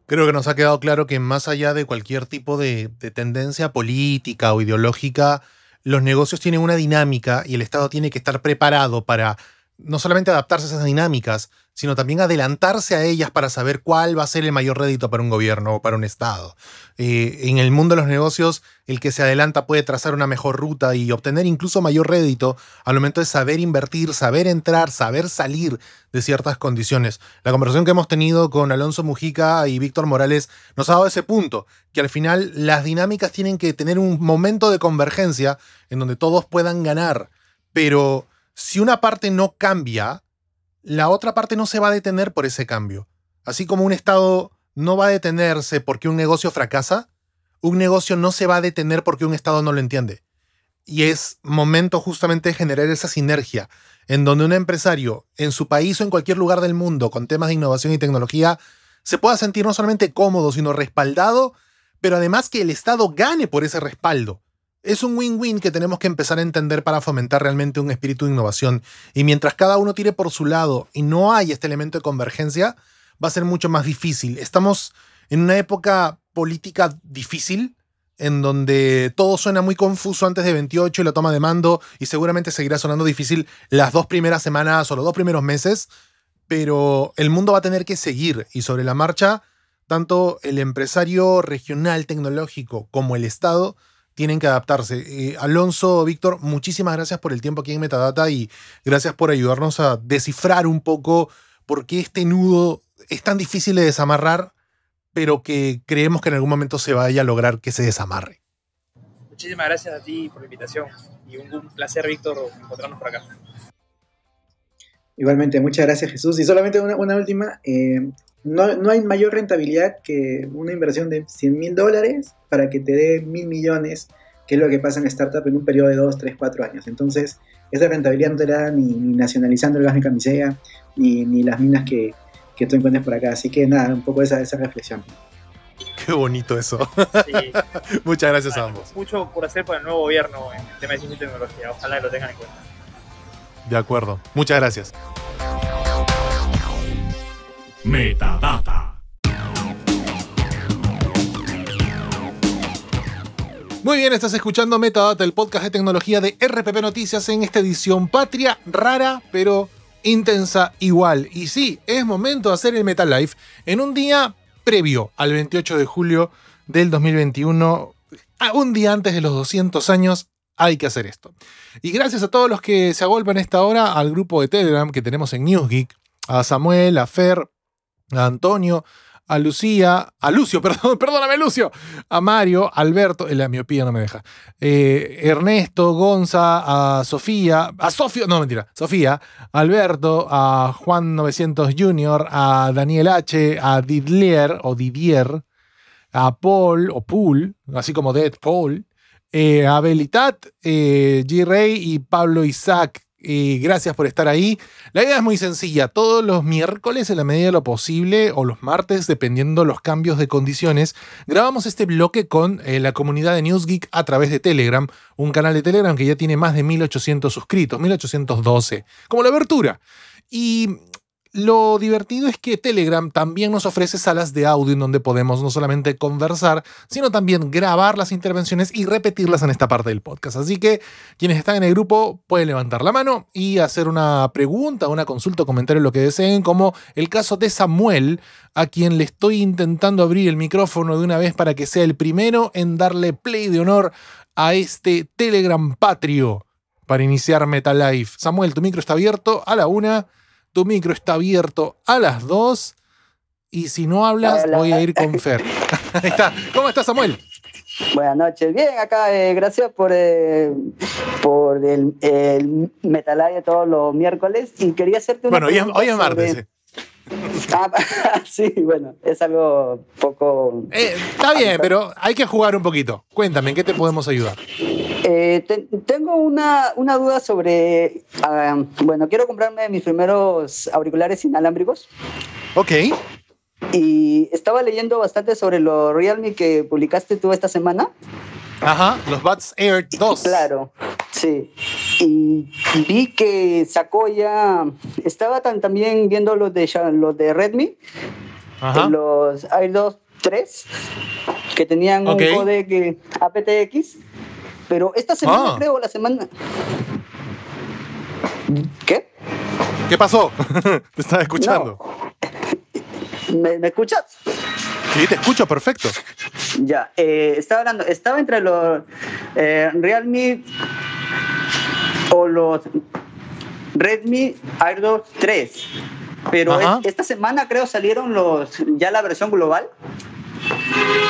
Creo que nos ha quedado claro que más allá de cualquier tipo de, de tendencia política o ideológica, los negocios tienen una dinámica y el Estado tiene que estar preparado para no solamente adaptarse a esas dinámicas, sino también adelantarse a ellas para saber cuál va a ser el mayor rédito para un gobierno o para un Estado. Eh, en el mundo de los negocios, el que se adelanta puede trazar una mejor ruta y obtener incluso mayor rédito al momento de saber invertir, saber entrar, saber salir de ciertas condiciones. La conversación que hemos tenido con Alonso Mujica y Víctor Morales nos ha dado ese punto, que al final las dinámicas tienen que tener un momento de convergencia en donde todos puedan ganar, pero si una parte no cambia, la otra parte no se va a detener por ese cambio. Así como un Estado no va a detenerse porque un negocio fracasa, un negocio no se va a detener porque un Estado no lo entiende. Y es momento justamente de generar esa sinergia en donde un empresario en su país o en cualquier lugar del mundo con temas de innovación y tecnología se pueda sentir no solamente cómodo, sino respaldado, pero además que el Estado gane por ese respaldo es un win-win que tenemos que empezar a entender para fomentar realmente un espíritu de innovación. Y mientras cada uno tire por su lado y no hay este elemento de convergencia, va a ser mucho más difícil. Estamos en una época política difícil en donde todo suena muy confuso antes de 28 y la toma de mando y seguramente seguirá sonando difícil las dos primeras semanas o los dos primeros meses, pero el mundo va a tener que seguir y sobre la marcha, tanto el empresario regional tecnológico como el Estado tienen que adaptarse. Eh, Alonso, Víctor, muchísimas gracias por el tiempo aquí en Metadata y gracias por ayudarnos a descifrar un poco por qué este nudo es tan difícil de desamarrar, pero que creemos que en algún momento se vaya a lograr que se desamarre. Muchísimas gracias a ti por la invitación y un, placer, Víctor, encontrarnos por acá. Igualmente, muchas gracias Jesús. Y solamente una, última, eh, no, hay mayor rentabilidad que una inversión de 100 mil dólares para que te dé mil millones, que es lo que pasa en startup en un periodo de 2, 3, 4 años. Entonces, esa rentabilidad no te la da ni, nacionalizando el gas de camisea, ni, las minas que, tú encuentres por acá. Así que nada, un poco esa, esa reflexión. Qué bonito eso. Muchas gracias a ambos. Mucho por hacer para el nuevo gobierno en el tema de ciencia y tecnología. Ojalá que lo tengan en cuenta. De acuerdo. Muchas gracias. Metadata. Muy bien, estás escuchando Metadata, el podcast de tecnología de RPP Noticias en esta edición patria, rara, pero intensa igual. Y sí, es momento de hacer el Meta en un día previo al 28 de julio del 2021, ah, un día antes de los 200 años. Hay que hacer esto. Y gracias a todos los que se agolpan esta hora al grupo de Telegram que tenemos en NewsGeek, a Samuel, a Fer, a Antonio, a Lucía, a Lucio, perdón, perdóname Lucio, a Mario, Alberto, la miopía no me deja, eh, Ernesto, Gonza, a Sofía, a Sofía, no mentira, Sofía, Alberto, a Juan 900 Jr., a Daniel H., a Didier o Didier, a Paul o Pool, así como Dead Paul, eh, a Belitat, eh, G. Ray y Pablo Isaac, y gracias por estar ahí. La idea es muy sencilla. Todos los miércoles, en la medida de lo posible, o los martes, dependiendo los cambios de condiciones, grabamos este bloque con eh, la comunidad de NewsGeek a través de Telegram, un canal de Telegram que ya tiene más de 1800 suscritos, 1812, como la abertura. Y lo divertido es que Telegram también nos ofrece salas de audio en donde podemos no solamente conversar, sino también grabar las intervenciones y repetirlas en esta parte del podcast. Así que quienes están en el grupo pueden levantar la mano y hacer una pregunta, una consulta o comentario, lo que deseen, como el caso de Samuel, a quien le estoy intentando abrir el micrófono de una vez para que sea el primero en darle play de honor a este Telegram patrio para iniciar Metalife. Samuel, tu micro está abierto a la una. Tu micro está abierto a las 2 y si no hablas voy a ir con Fer. Ahí está. ¿Cómo estás, Samuel? Buenas noches. Bien, acá, eh, gracias por, eh, por el, el todos los miércoles. Y quería hacerte una. Bueno, hoy es, martes. Ah, sí, bueno, es algo poco. Eh, está bien, pero hay que jugar un poquito. Cuéntame, ¿en qué te podemos ayudar? Eh, tengo una, una, duda sobre, ah, bueno, quiero comprarme mis primeros auriculares inalámbricos. Ok. Y estaba leyendo bastante sobre los Realme que publicaste tú esta semana. Ajá, los Buds Air 2. Claro, sí. Y vi que sacó ya. Estaba tan, también viendo los de, los de Redmi, Ajá. Eh, los Air 2 3, que tenían okay. un codec eh, APTX pero esta semana, ah. creo, la semana. ¿Qué? ¿Qué pasó? te estaba escuchando. ¿Me, escuchas? Sí, te escucho, perfecto. Ya, eh, estaba hablando, estaba entre los eh, Realme o los Redmi Air 2 3. Pero esta semana creo salieron los ya la versión global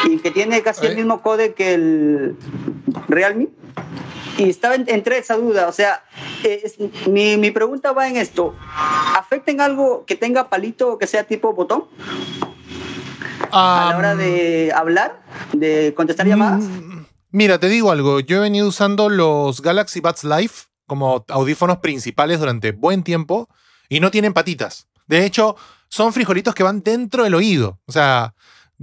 y que tiene casi el mismo code que el Realme. Y estaba entre esa duda, o sea, eh, mi, pregunta va en esto, afecten algo que tenga palito o que sea tipo botón? a la hora de hablar, de contestar llamadas. Mm, mira, te digo algo, yo he venido usando los Galaxy Buds Live como audífonos principales durante buen tiempo y no tienen patitas. De hecho, son frijolitos que van dentro del oído. O sea,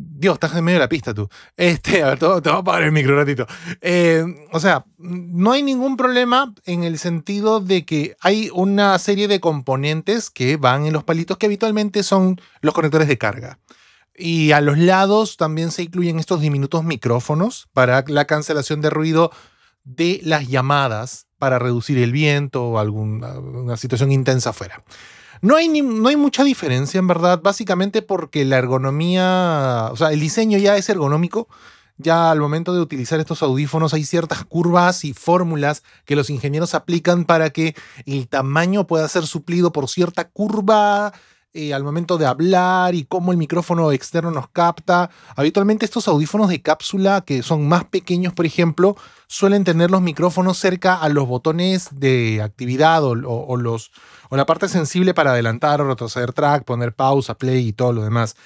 Dios, estás en medio de la pista tú. Este, te, voy a apagar el micro un ratito. Eh, o sea, no hay ningún problema en el sentido de que hay una serie de componentes que van en los palitos que habitualmente son los conectores de carga. Y a los lados también se incluyen estos diminutos micrófonos para la cancelación de ruido de las llamadas para reducir el viento o alguna situación intensa afuera. No hay, no hay mucha diferencia, en verdad, básicamente porque la ergonomía, o sea, el diseño ya es ergonómico. Ya al momento de utilizar estos audífonos hay ciertas curvas y fórmulas que los ingenieros aplican para que el tamaño pueda ser suplido por cierta curva eh, al momento de hablar y cómo el micrófono externo nos capta. Habitualmente estos audífonos de cápsula que son más pequeños, por ejemplo, suelen tener los micrófonos cerca a los botones de actividad o los o la parte sensible para adelantar o retroceder track, poner pausa, play y todo lo demás.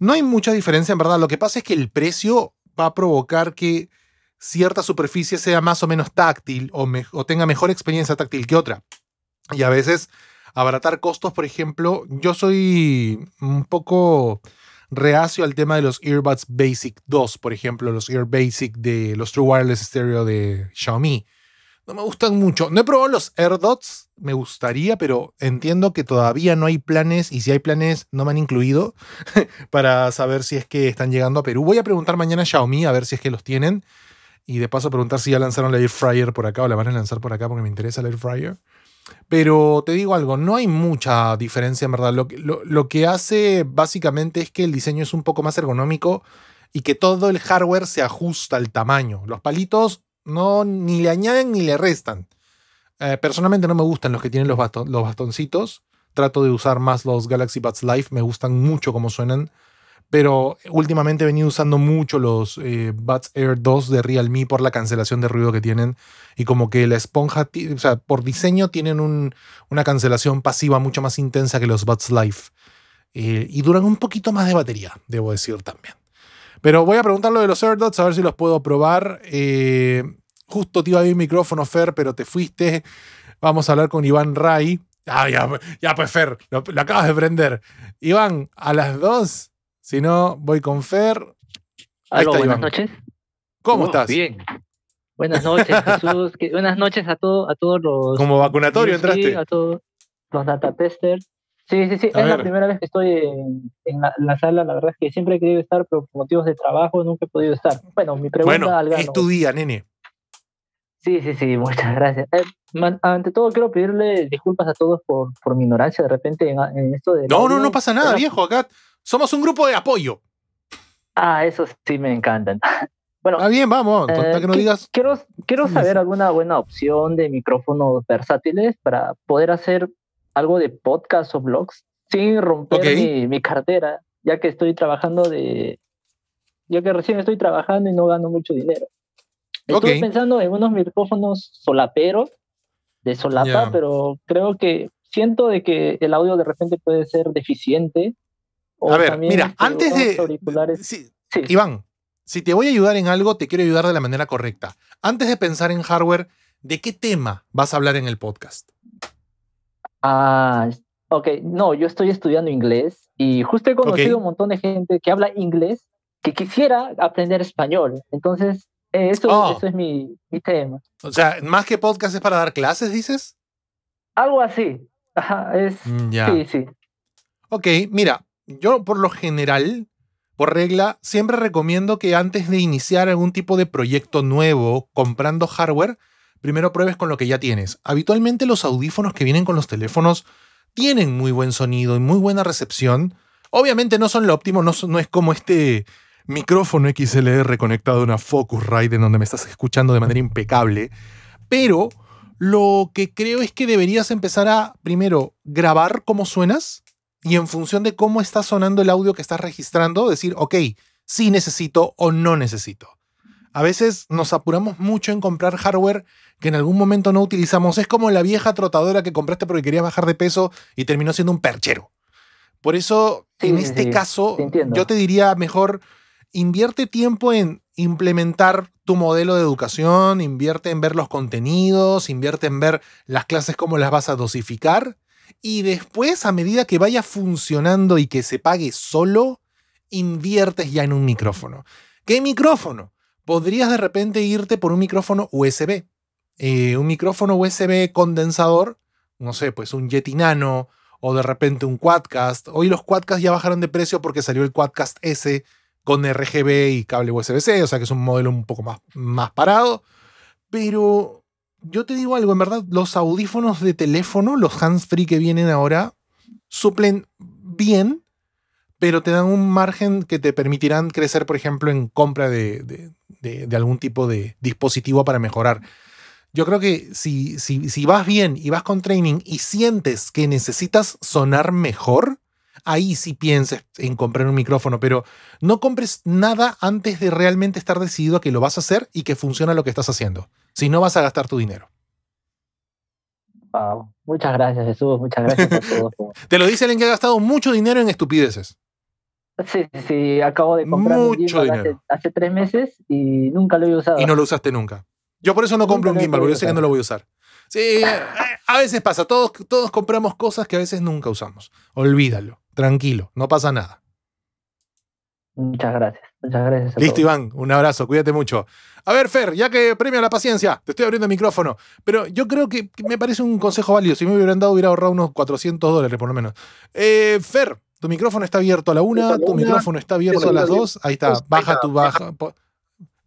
No hay mucha diferencia en verdad, lo que pasa es que el precio va a provocar que cierta superficie sea más o menos táctil o, o tenga mejor experiencia táctil que otra. Y a veces abaratar costos, por ejemplo, yo soy un poco reacio al tema de los earbuds Basic 2, por ejemplo, los Ear Basic de los True Wireless Stereo de Xiaomi. No me gustan mucho. No he probado los AirDots, me gustaría, pero entiendo que todavía no hay planes y si hay planes no me han incluido para saber si es que están llegando a Perú. Voy a preguntar mañana a Xiaomi a ver si es que los tienen y de paso preguntar si ya lanzaron la Air Fryer por acá o la van a lanzar por acá porque me interesa la Air Fryer. Pero te digo algo, no hay mucha diferencia en verdad. Lo, lo que hace básicamente es que el diseño es un poco más ergonómico y que todo el hardware se ajusta al tamaño. Los palitos no, ni le añaden ni le restan. Eh, personalmente no me gustan los que tienen los, los bastoncitos. Trato de usar más los Galaxy Buds Life Me gustan mucho como suenan. Pero últimamente he venido usando mucho los eh, Buds Air 2 de Realme por la cancelación de ruido que tienen. Y como que la esponja, o sea, por diseño tienen una cancelación pasiva mucho más intensa que los Buds Life eh, y duran un poquito más de batería, debo decir también. Pero voy a preguntar lo de los AirDots, a ver si los puedo probar. Eh, justo te iba a ir micrófono, Fer, pero te fuiste. Vamos a hablar con Iván Ray. Ah, ya, ya pues, Fer, lo, acabas de prender. Iván, a las dos, si no, voy con Fer. buenas noches. ¿Cómo oh, estás? Bien. Buenas noches, Jesús. buenas noches a, todos, a todos los. Como vacunatorio entraste. A todos los data testers. Sí, sí, sí. es la primera vez que estoy en, la, sala. La verdad es que siempre he querido estar, pero por motivos de trabajo nunca he podido estar. Bueno, mi pregunta al Es tu día, nene. Sí, sí, sí, muchas gracias. Eh, ante todo, quiero pedirle disculpas a todos por, por mi ignorancia de repente en, esto de. No, no, no pasa nada, viejo. Acá somos un grupo de apoyo. Ah, eso sí me encantan. Bueno, bien, vamos, eh, que digas. Quiero, quiero saber alguna buena opción de micrófonos versátiles para poder hacer algo de podcast o blogs sin romper mi, cartera, ya que estoy trabajando de... Ya que recién estoy trabajando y no gano mucho dinero. Estoy pensando en unos micrófonos solaperos, de solapa, pero creo que siento de que el audio de repente puede ser deficiente. a ver, mira, este, antes de... Iván, si te voy a ayudar en algo, te quiero ayudar de la manera correcta. Antes de pensar en hardware, ¿de qué tema vas a hablar en el podcast? Ah, ok, no, yo estoy estudiando inglés y justo he conocido un montón de gente que habla inglés que quisiera aprender español. Entonces, eh, oh. eso, es mi, tema. O sea, más que podcast es para dar clases, dices? Algo así. Ajá, es. Mm, sí, sí. Ok, mira, yo por lo general, por regla, siempre recomiendo que antes de iniciar algún tipo de proyecto nuevo comprando hardware, primero pruebes con lo que ya tienes. Habitualmente los audífonos que vienen con los teléfonos tienen muy buen sonido y muy buena recepción. Obviamente no son lo óptimo, no, es como este micrófono XLR conectado a una Focusrite en donde me estás escuchando de manera impecable, pero lo que creo es que deberías empezar a, primero, grabar cómo suenas y en función de cómo está sonando el audio que estás registrando, decir, ok, sí necesito o no necesito. A veces nos apuramos mucho en comprar hardware que en algún momento no utilizamos. Es como la vieja trotadora que compraste porque querías bajar de peso y terminó siendo un perchero. Por eso, en este caso, yo te diría mejor, invierte tiempo en implementar tu modelo de educación, invierte en ver los contenidos, invierte en ver las clases, cómo las vas a dosificar. Y después, a medida que vaya funcionando y que se pague solo, inviertes ya en un micrófono. ¿Qué micrófono? Podrías de repente irte por un micrófono USB eh, un micrófono USB condensador, no sé, pues un Yeti Nano o de repente un Quadcast. Hoy los Quadcast ya bajaron de precio porque salió el Quadcast S con RGB y cable USB-C, o sea que es un modelo un poco más, más parado. Pero yo te digo algo, en verdad, los audífonos de teléfono, los hands-free que vienen ahora, suplen bien, pero te dan un margen que te permitirán crecer, por ejemplo, en compra de algún tipo de dispositivo para mejorar yo creo que si, si, vas bien y vas con training y sientes que necesitas sonar mejor, ahí sí pienses en comprar un micrófono, pero no compres nada antes de realmente estar decidido a que lo vas a hacer y que funciona lo que estás haciendo. Si no, vas a gastar tu dinero. Wow. Muchas gracias, Jesús. Muchas gracias por todo. Te lo dice alguien que ha gastado mucho dinero en estupideces. Sí, sí, acabo de comprar mucho dinero. hace, tres meses y nunca lo he usado. Y no lo usaste nunca. Yo por eso no compro un gimbal, porque yo sé que no lo voy a usar. Sí, eh, a veces pasa. Todos, todos compramos cosas que a veces nunca usamos. Olvídalo. Tranquilo, no pasa nada. Muchas gracias. Muchas gracias. Listo, Iván. Un abrazo. Cuídate mucho. A ver, Fer, ya que premia la paciencia, te estoy abriendo el micrófono. Pero yo creo que me parece un consejo válido. Si me hubieran dado, hubiera ahorrado unos 400 dólares por lo menos. Eh, Fer, tu micrófono está abierto a la una, tu micrófono está abierto a las dos. Ahí está. Baja tu baja.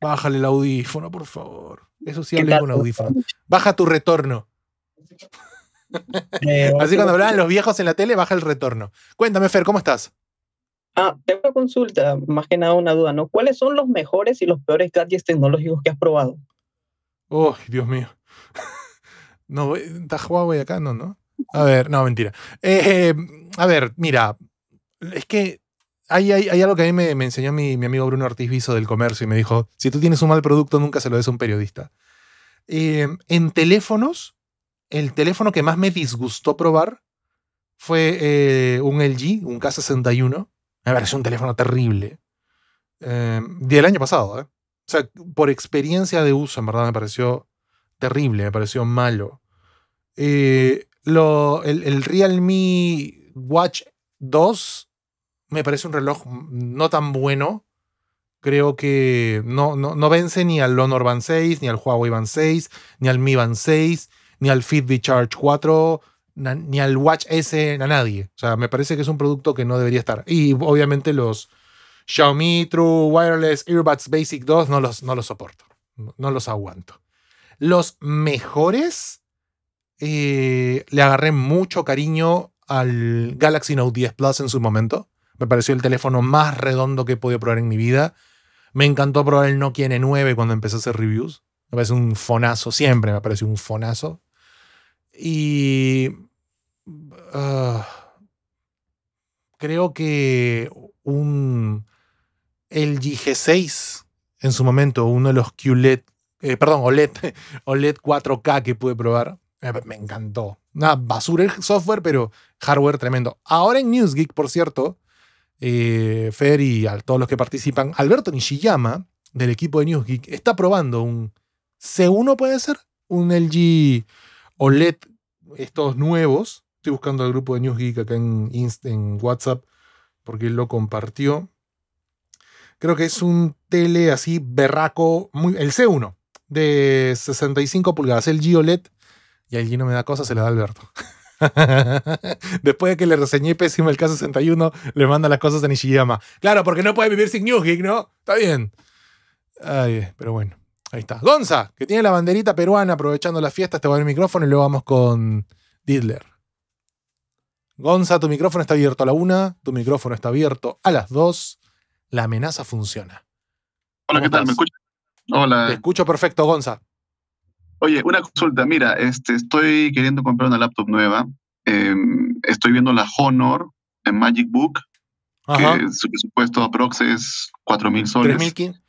Bájale el audífono, por favor. Eso sí con audífono. Baja tu retorno. Eh, Así cuando hablaban los viejos en la tele, baja el retorno. Cuéntame, Fer, ¿cómo estás? Ah, tengo una consulta, más que nada una duda, ¿no? ¿Cuáles son los mejores y los peores gadgets tecnológicos que has probado? Oh, Dios mío. no, eh, está Huawei acá, no, ¿no? A ver, no, mentira. Eh, a ver, mira, es que hay, algo que a mí me, enseñó mi, amigo Bruno Ortiz Viso del comercio y me dijo, si tú tienes un mal producto, nunca se lo des a un periodista. Eh, en teléfonos, el teléfono que más me disgustó probar fue eh, un LG, un K61. Me pareció un teléfono terrible. Eh, del año pasado, ¿eh? O sea, por experiencia de uso, en verdad, me pareció terrible, me pareció malo. Eh, lo, el, el, Realme Watch 2 me parece un reloj no tan bueno. Creo que no, no, vence ni al Honor Band 6, ni al Huawei Band 6, ni al Mi Band 6, ni al Fitbit Charge 4, ni al Watch S, a nadie. O sea, me parece que es un producto que no debería estar. Y obviamente los Xiaomi True Wireless Earbuds Basic 2 no los, no soporto. No los aguanto. Los mejores eh, le agarré mucho cariño al Galaxy Note 10 Plus en su momento. Me pareció el teléfono más redondo que he podido probar en mi vida. Me encantó probar el Nokia N9 cuando empecé a hacer reviews. Me parece un fonazo, siempre me pareció un fonazo. Y. Ah, creo que un LG G6 en su momento, uno de los QLED, eh, perdón, OLED, OLED 4K que pude probar, me encantó. Una basura el software, pero hardware tremendo. Ahora en NewsGeek, por cierto, eh, Fer y a todos los que participan, Alberto Nishiyama, del equipo de NewsGeek, está probando un C1, puede ser, un LG OLED, estos nuevos. Estoy buscando al grupo de NewsGeek acá en, WhatsApp porque él lo compartió. Creo que es un tele así berraco, muy, el C1 de 65 pulgadas, el OLED. Y allí no me da cosa, se la da Alberto. Después de que le reseñé pésimo el caso 61, le manda las cosas a Nishiyama. Claro, porque no puede vivir sin New Geek, ¿no? Está bien. Ay, pero bueno, ahí está. Gonza, que tiene la banderita peruana aprovechando la fiesta te va a el micrófono y luego vamos con Didler Gonza, tu micrófono está abierto a la una, tu micrófono está abierto a las dos. La amenaza funciona. Hola, ¿qué tal? ¿Me escuchas? Hola. Te escucho perfecto, Gonza. Oye, una consulta, mira, este, estoy queriendo comprar una laptop nueva. Em, estoy viendo la Honor en Magic Book, que su presupuesto aprox es 4.000 soles. 3.500.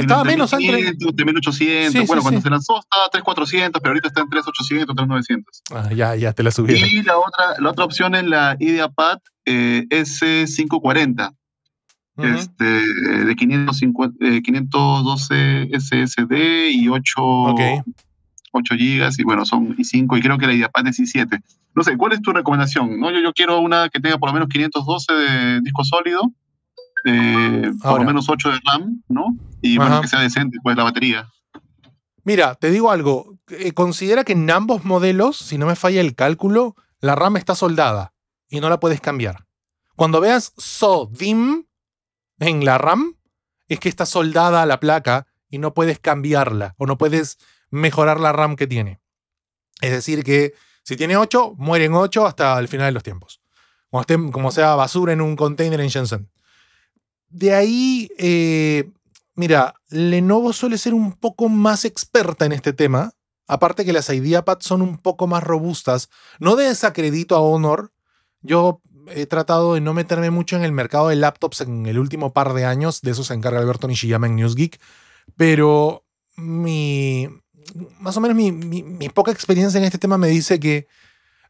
Estaba menos 3.800, bueno, cuando se lanzó estaba 3.400, pero ahorita está en 3.800, 3.900. Ah, ya, ya te la subí. Y la otra, la otra opción es la IdeaPad eh, S540 este, de 550, 512 SSD y 8, 8 GB, y bueno, son y 5, y creo que la IDAPAD es i7. No sé, ¿cuál es tu recomendación? No, yo, quiero una que tenga por lo menos 512 de disco sólido, por lo menos 8 de RAM, ¿no? Y bueno, que sea decente, pues la batería. Mira, te digo algo. Eh, considera que en ambos modelos, si no me falla el cálculo, la RAM está soldada y no la puedes cambiar. Cuando veas SODIM, en la RAM es que está soldada a la placa y no puedes cambiarla o no puedes mejorar la RAM que tiene. Es decir, que si tiene 8, mueren 8 hasta el final de los tiempos. Como, como sea basura en un container en Shenzhen. De ahí, eh, mira, Lenovo suele ser un poco más experta en este tema. Aparte que las IdeaPad son un poco más robustas. No desacredito a Honor. Yo he tratado de no meterme mucho en el mercado de laptops en el último par de años. De eso se encarga Alberto Nishiyama en NewsGeek. Pero mi. Más o menos mi, poca experiencia en este tema me dice que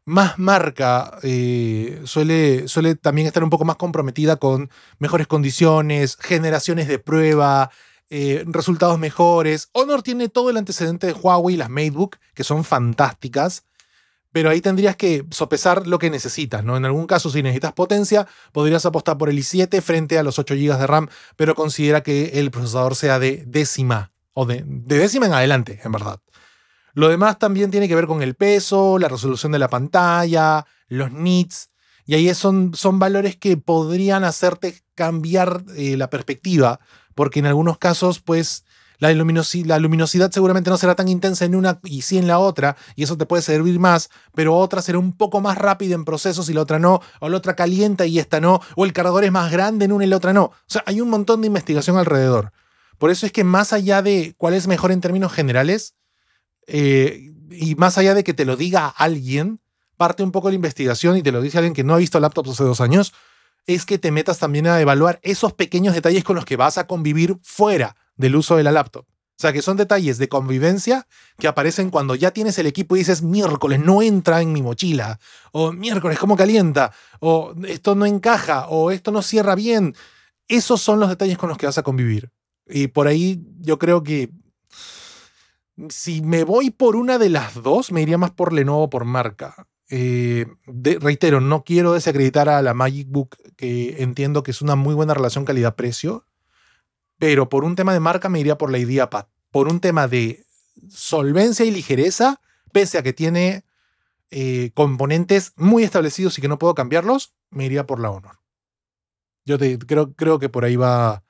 más marca eh, suele, suele también estar un poco más comprometida con mejores condiciones, generaciones de prueba, eh, resultados mejores. Honor tiene todo el antecedente de Huawei y las MateBook, que son fantásticas pero ahí tendrías que sopesar lo que necesitas, ¿no? En algún caso, si necesitas potencia, podrías apostar por el i7 frente a los 8 GB de RAM, pero considera que el procesador sea de décima, o de, décima en adelante, en verdad. Lo demás también tiene que ver con el peso, la resolución de la pantalla, los nits, y ahí son, son valores que podrían hacerte cambiar eh, la perspectiva, porque en algunos casos, pues, la, luminosidad, seguramente no será tan intensa en una y sí en la otra, y eso te puede servir más, pero otra será un poco más rápida en procesos y la otra no, o la otra calienta y esta no, o el cargador es más grande en una y la otra no. O sea, hay un montón de investigación alrededor. Por eso es que más allá de cuál es mejor en términos generales, eh, y más allá de que te lo diga alguien, parte un poco de la investigación y te lo dice alguien que no ha visto laptops hace dos años, es que te metas también a evaluar esos pequeños detalles con los que vas a convivir fuera del uso de la laptop. O sea, que son detalles de convivencia que aparecen cuando ya tienes el equipo y dices, miércoles, no entra en mi mochila. O miércoles, ¿cómo calienta? O esto no encaja. O esto no cierra bien. Esos son los detalles con los que vas a convivir. Y por ahí yo creo que si me voy por una de las dos, me iría más por Lenovo por marca. Eh, reitero, no quiero desacreditar a la Magic Book, que entiendo que es una muy buena relación calidad-precio pero por un tema de marca me iría por la IdeaPad. Por un tema de solvencia y ligereza, pese a que tiene eh, componentes muy establecidos y que no puedo cambiarlos, me iría por la Honor. Yo creo, creo que por ahí va,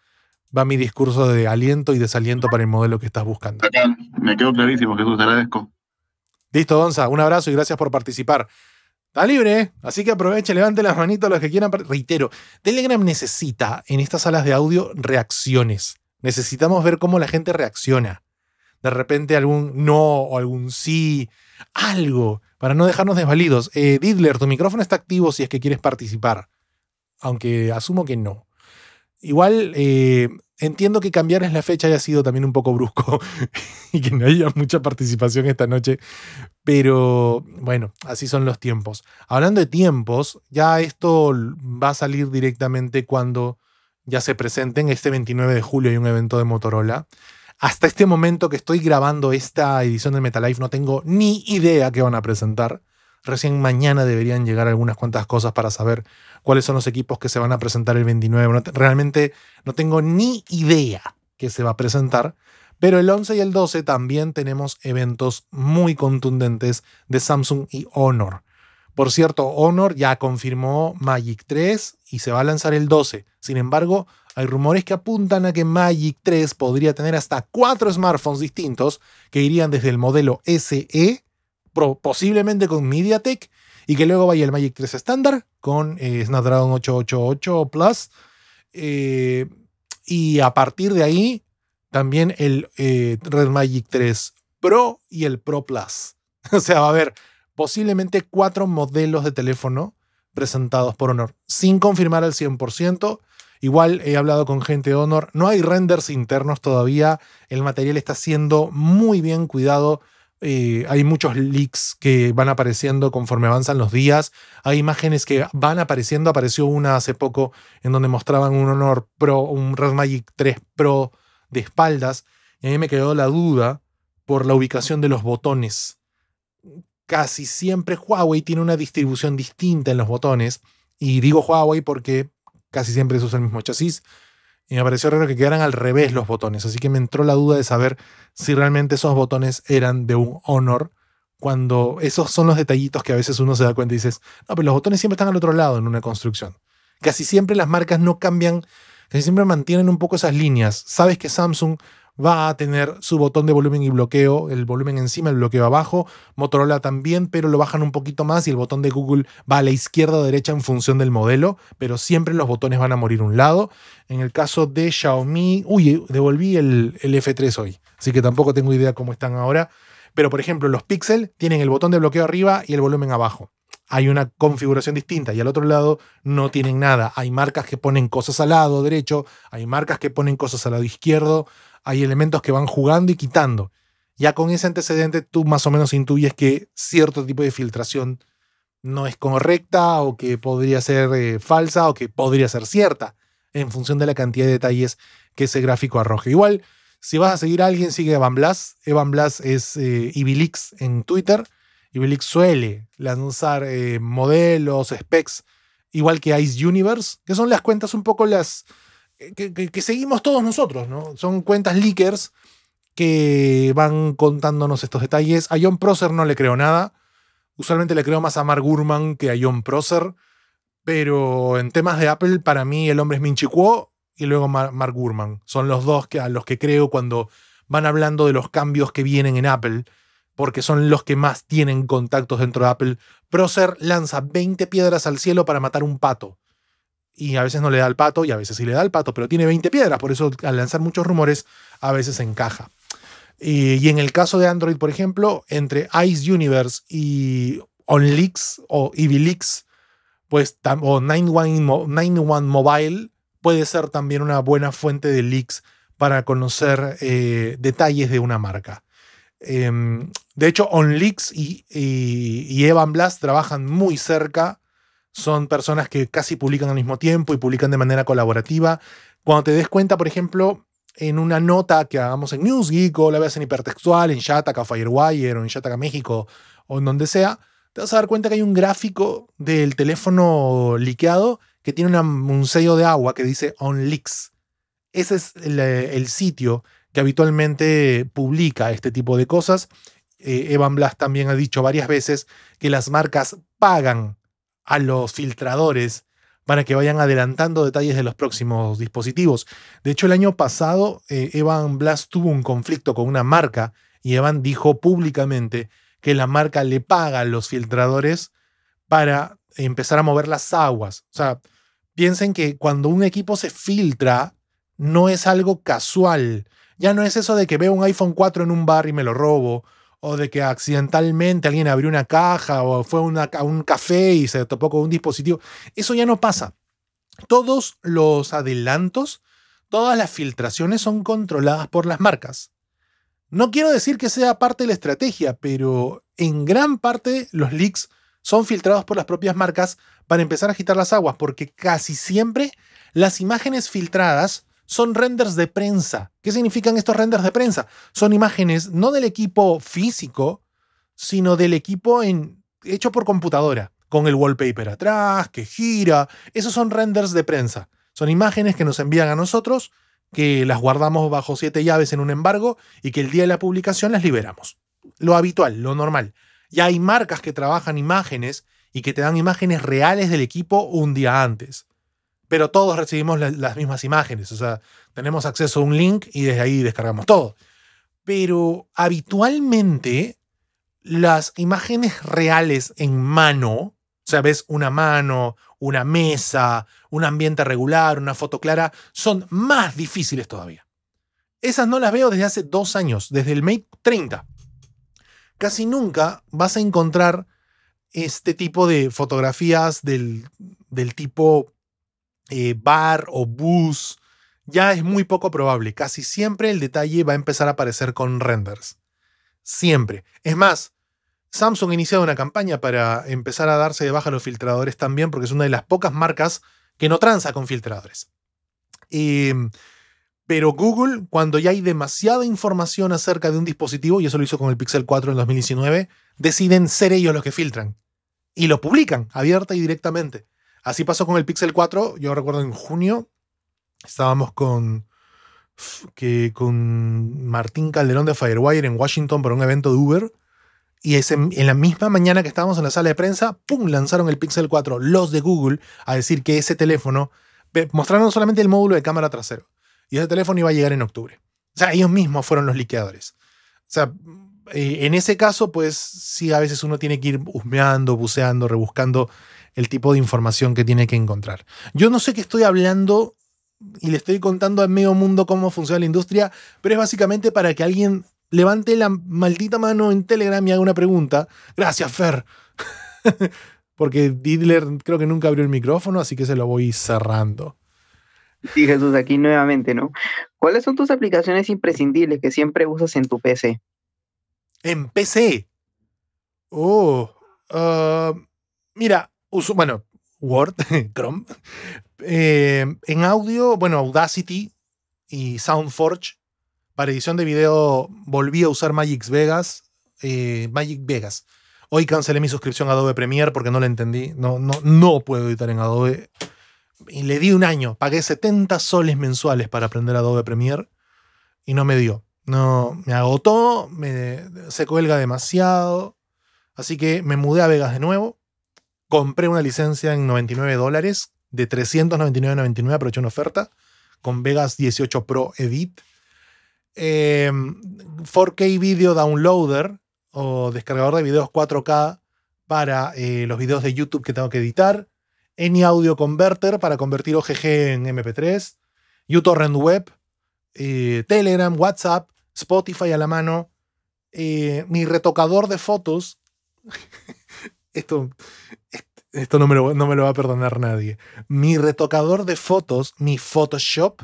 va mi discurso de aliento y desaliento para el modelo que estás buscando. Me quedo clarísimo, Jesús, te agradezco. Listo, Donza, un abrazo y gracias por participar. Está libre, ¿eh? así que aproveche, levante las manitos los que quieran. Reitero, Telegram necesita en estas salas de audio reacciones. Necesitamos ver cómo la gente reacciona. De repente algún no o algún sí, algo, para no dejarnos desvalidos. Eh, Didler, tu micrófono está activo si es que quieres participar, aunque asumo que no. Igual, eh, Entiendo que cambiarles la fecha haya sido también un poco brusco y que no haya mucha participación esta noche, pero bueno, así son los tiempos. Hablando de tiempos, ya esto va a salir directamente cuando ya se presenten. Este 29 de julio hay un evento de Motorola. Hasta este momento que estoy grabando esta edición de MetaLife no tengo ni idea qué van a presentar. Recién mañana deberían llegar algunas cuantas cosas para saber cuáles son los equipos que se van a presentar el 29. realmente no tengo ni idea que se va a presentar, pero el 11 y el 12 también tenemos eventos muy contundentes de Samsung y Honor. Por cierto, Honor ya confirmó Magic 3 y se va a lanzar el 12. Sin embargo, hay rumores que apuntan a que Magic 3 podría tener hasta cuatro smartphones distintos que irían desde el modelo SE posiblemente con MediaTek, y que luego vaya el Magic 3 estándar con eh, Snapdragon 888 Plus. Eh, y a partir de ahí, también el eh, Red Magic 3 Pro y el Pro Plus. o sea, va a haber posiblemente cuatro modelos de teléfono presentados por Honor, sin confirmar al 100%. Igual he hablado con gente de Honor, no hay renders internos todavía, el material está siendo muy bien cuidado, eh, hay muchos leaks que van apareciendo conforme avanzan los días. Hay imágenes que van apareciendo. Apareció una hace poco en donde mostraban un Honor Pro, un Red Magic 3 Pro de espaldas. Y a mí me quedó la duda por la ubicación de los botones. Casi siempre Huawei tiene una distribución distinta en los botones. Y digo Huawei porque casi siempre se usa el mismo chasis y me pareció raro que quedaran al revés los botones, así que me entró la duda de saber si realmente esos botones eran de un Honor, cuando esos son los detallitos que a veces uno se da cuenta y dices, no, pero los botones siempre están al otro lado en una construcción. Casi siempre las marcas no cambian, casi siempre mantienen un poco esas líneas. Sabes que Samsung va a tener su botón de volumen y bloqueo, el volumen encima, el bloqueo abajo, Motorola también, pero lo bajan un poquito más y el botón de Google va a la izquierda o derecha en función del modelo, pero siempre los botones van a morir un lado. En el caso de Xiaomi, uy, devolví el, el F3 hoy, así que tampoco tengo idea cómo están ahora, pero por ejemplo los Pixel tienen el botón de bloqueo arriba y el volumen abajo hay una configuración distinta y al otro lado no tienen nada. Hay marcas que ponen cosas al lado derecho, hay marcas que ponen cosas al lado izquierdo, hay elementos que van jugando y quitando. Ya con ese antecedente tú más o menos intuyes que cierto tipo de filtración no es correcta o que podría ser eh, falsa o que podría ser cierta en función de la cantidad de detalles que ese gráfico arroje. Igual, si vas a seguir a alguien, sigue a Evan Blas. Evan Blas es eh, Ibilix en Twitter. Ibilix suele lanzar eh, modelos, specs, igual que Ice Universe, que son las cuentas un poco las, que, seguimos todos nosotros, ¿no? Son cuentas leakers que van contándonos estos detalles. A John Prosser no le creo nada. Usualmente le creo más a Mark Gurman que a John Prosser. Pero en temas de Apple, para mí el hombre es Minchi y luego Mark Gurman. Son los dos que, a los que creo cuando van hablando de los cambios que vienen en Apple, porque son los que más tienen contactos dentro de Apple. Prosser lanza 20 piedras al cielo para matar un pato y a veces no le da el pato y a veces sí le da el pato, pero tiene 20 piedras, por eso al lanzar muchos rumores a veces encaja. Y, en el caso de Android, por ejemplo, entre Ice Universe y OnLeaks o leaks pues, o 91, Mobile, puede ser también una buena fuente de leaks para conocer eh, detalles de una marca. Em, de hecho, OnLeaks y, y, y Evan Blast trabajan muy cerca son personas que casi publican al mismo tiempo y publican de manera colaborativa. Cuando te des cuenta, por ejemplo, en una nota que hagamos en Newsgeek o la veas en Hipertextual, en Shataka Firewire o en Shataka México o en donde sea, te vas a dar cuenta que hay un gráfico del teléfono liqueado que tiene un sello de agua que dice OnLeaks. Ese es eh, el, sitio que habitualmente publica este tipo de cosas. Eh, Evan Blas también ha dicho varias veces que las marcas pagan a los filtradores para que vayan adelantando detalles de los próximos dispositivos. De hecho, el año pasado eh, Evan Blast tuvo un conflicto con una marca y Evan dijo públicamente que la marca le paga a los filtradores para empezar a mover las aguas. O sea, piensen que cuando un equipo se filtra, no es algo casual. Ya no es eso de que veo un iPhone 4 en un bar y me lo robo, o de que accidentalmente alguien abrió una caja o fue a un café y se topó con un dispositivo. Eso ya no pasa. Todos los adelantos, todas las filtraciones son controladas por las marcas. No quiero decir que sea parte de la estrategia, pero en gran parte los leaks son filtrados por las propias marcas para empezar a agitar las aguas, porque casi siempre las imágenes filtradas son renders de prensa. ¿Qué significan estos renders de prensa? Son imágenes no del equipo físico, sino del equipo hecho por computadora, con el wallpaper atrás, que gira. Esos son renders de prensa. Son imágenes que nos envían a nosotros, que las guardamos bajo siete llaves en un embargo y que el día de la publicación las liberamos. Lo habitual, lo normal. Ya hay marcas que trabajan imágenes y que te dan imágenes reales del equipo un día antes pero todos recibimos las mismas imágenes. O sea, tenemos acceso a un link y desde ahí descargamos todo. Pero habitualmente las imágenes reales en mano, o sea, ves una mano, una mesa, un ambiente regular, una foto clara, son más difíciles todavía. Esas no las veo desde hace dos años, desde el Mate 30. Casi nunca vas a encontrar este tipo de fotografías del, del tipo eh, bar o bus, ya es muy poco probable. Casi siempre el detalle va a empezar a aparecer con renders. Siempre. Es más, Samsung ha iniciado una campaña para empezar a darse de baja los filtradores también, porque es una de las pocas marcas que no tranza con filtradores. Em, pero Google, cuando ya hay demasiada información acerca de un dispositivo, y eso lo hizo con el Pixel 4 en 2019, deciden ser ellos los que filtran. Y lo publican abierta y directamente. Así pasó con el Pixel 4, yo recuerdo en junio, estábamos con, que, con Martín Calderón de Firewire en Washington para un evento de Uber. Y en la misma mañana que estábamos en la sala de prensa, ¡pum! lanzaron el Pixel 4, los de Google, a decir que ese teléfono, mostraron solamente el módulo de cámara trasero. Y ese teléfono iba a llegar en octubre. O sea, ellos mismos fueron los liqueadores. O sea, eh, en ese caso, pues sí, a veces uno tiene que ir husmeando, buceando, rebuscando el tipo de información que tiene que encontrar. Yo no sé qué estoy hablando y le estoy contando al medio mundo cómo funciona la industria, pero es básicamente para que alguien levante la maldita mano en Telegram y haga una pregunta. Gracias, Fer. Porque Didler creo que nunca abrió el micrófono, así que se lo voy cerrando. Sí, Jesús, aquí nuevamente, ¿no? ¿Cuáles son tus aplicaciones imprescindibles que siempre usas en tu PC? En PC. Oh. Ah, mira, bueno, Word, Chrome. Eh, en audio, bueno, Audacity y SoundForge. Para edición de video volví a usar Magic Vegas. Eh, Magic Vegas. Hoy cancelé mi suscripción a Adobe Premiere porque no la entendí. No, no, no puedo editar en Adobe. Y le di un año. Pagué 70 soles mensuales para aprender Adobe Premiere y no me dio. No, me agotó, me, se cuelga demasiado. Así que me mudé a Vegas de nuevo. Compré una licencia en 99 dólares, de 399.99 aproveché una oferta con Vegas 18 Pro Edit. 4K em, Video Downloader o descargador de videos 4K para eh, los videos de YouTube que tengo que editar. Any Audio Converter para convertir OGG en MP3. uTorrent Web. Eh, Telegram, WhatsApp, Spotify a la mano. Eh, mi retocador de fotos. esto esto no me, lo, va a perdonar nadie. Mi retocador de fotos, mi Photoshop,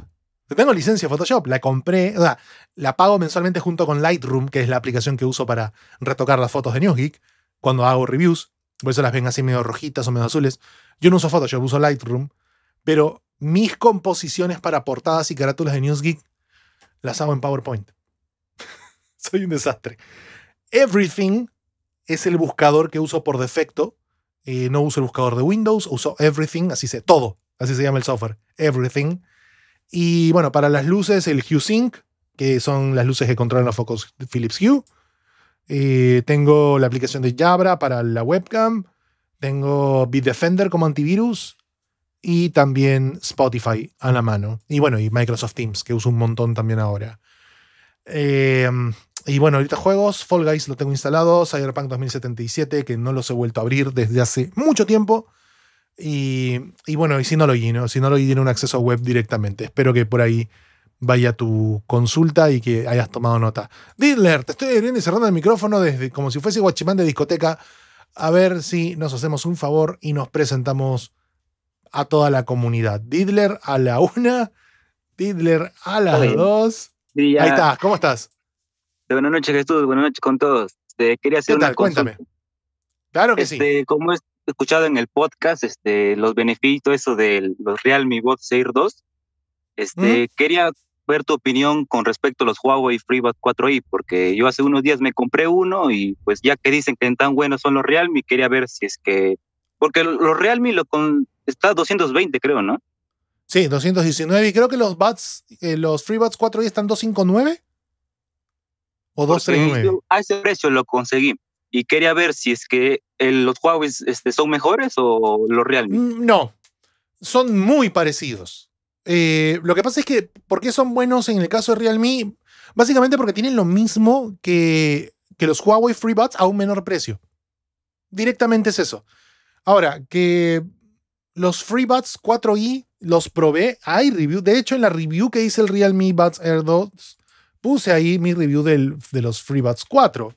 tengo licencia Photoshop, la compré, o sea, la pago mensualmente junto con Lightroom, que es la aplicación que uso para retocar las fotos de NewsGeek cuando hago reviews. Por eso las ven así medio rojitas o medio azules. Yo no uso Photoshop, uso Lightroom. Pero mis composiciones para portadas y carátulas de NewsGeek las hago en PowerPoint. Soy un desastre. Everything es el buscador que uso por defecto eh, no uso el buscador de Windows, uso Everything, así se, todo, así se llama el software, Everything. Y bueno, para las luces, el Hue Sync, que son las luces que controlan los focos de Philips Hue. Eh, tengo la aplicación de Jabra para la webcam. Tengo Bitdefender como antivirus. Y también Spotify a la mano. Y bueno, y Microsoft Teams, que uso un montón también ahora. Eh, y bueno, ahorita juegos, Fall Guys lo tengo instalado, Cyberpunk 2077, que no los he vuelto a abrir desde hace mucho tiempo. Y, y bueno, y si ¿no? lo tiene un acceso web directamente. Espero que por ahí vaya tu consulta y que hayas tomado nota. Diddler, te estoy abriendo y cerrando el micrófono desde como si fuese guachimán de discoteca. A ver si nos hacemos un favor y nos presentamos a toda la comunidad. Diddler a la una, Diddler a las dos. Ahí estás, ¿cómo estás? Buenas noches, Jesús. Buenas noches con todos. Este, quería hacer ¿Qué tal? una Cuéntame. Claro que sí. Este, como he escuchado en el podcast, este, los beneficios de los Realme Air 2, este, ¿Mm? quería ver tu opinión con respecto a los Huawei FreeBuds 4i, porque yo hace unos días me compré uno y pues ya que dicen que tan buenos son los Realme, quería ver si es que... Porque los Realme lo con, está 220 creo, ¿no? Sí, 219 y creo que los Buds, eh, los FreeBuds 4i están 259. O A ese precio lo conseguí y quería ver si es que eh, los Huawei este, son mejores o los Realme. Mm, no, son muy parecidos. Eh, lo que pasa es que, ¿por qué son buenos en el caso de Realme? Básicamente porque tienen lo mismo que, que los Huawei FreeBuds a un menor precio. Directamente es eso. Ahora, que los FreeBuds 4i los probé, hay review. De hecho, en la review que hice el Realme Buds Air 2, puse ahí mi review del, de los FreeBuds 4.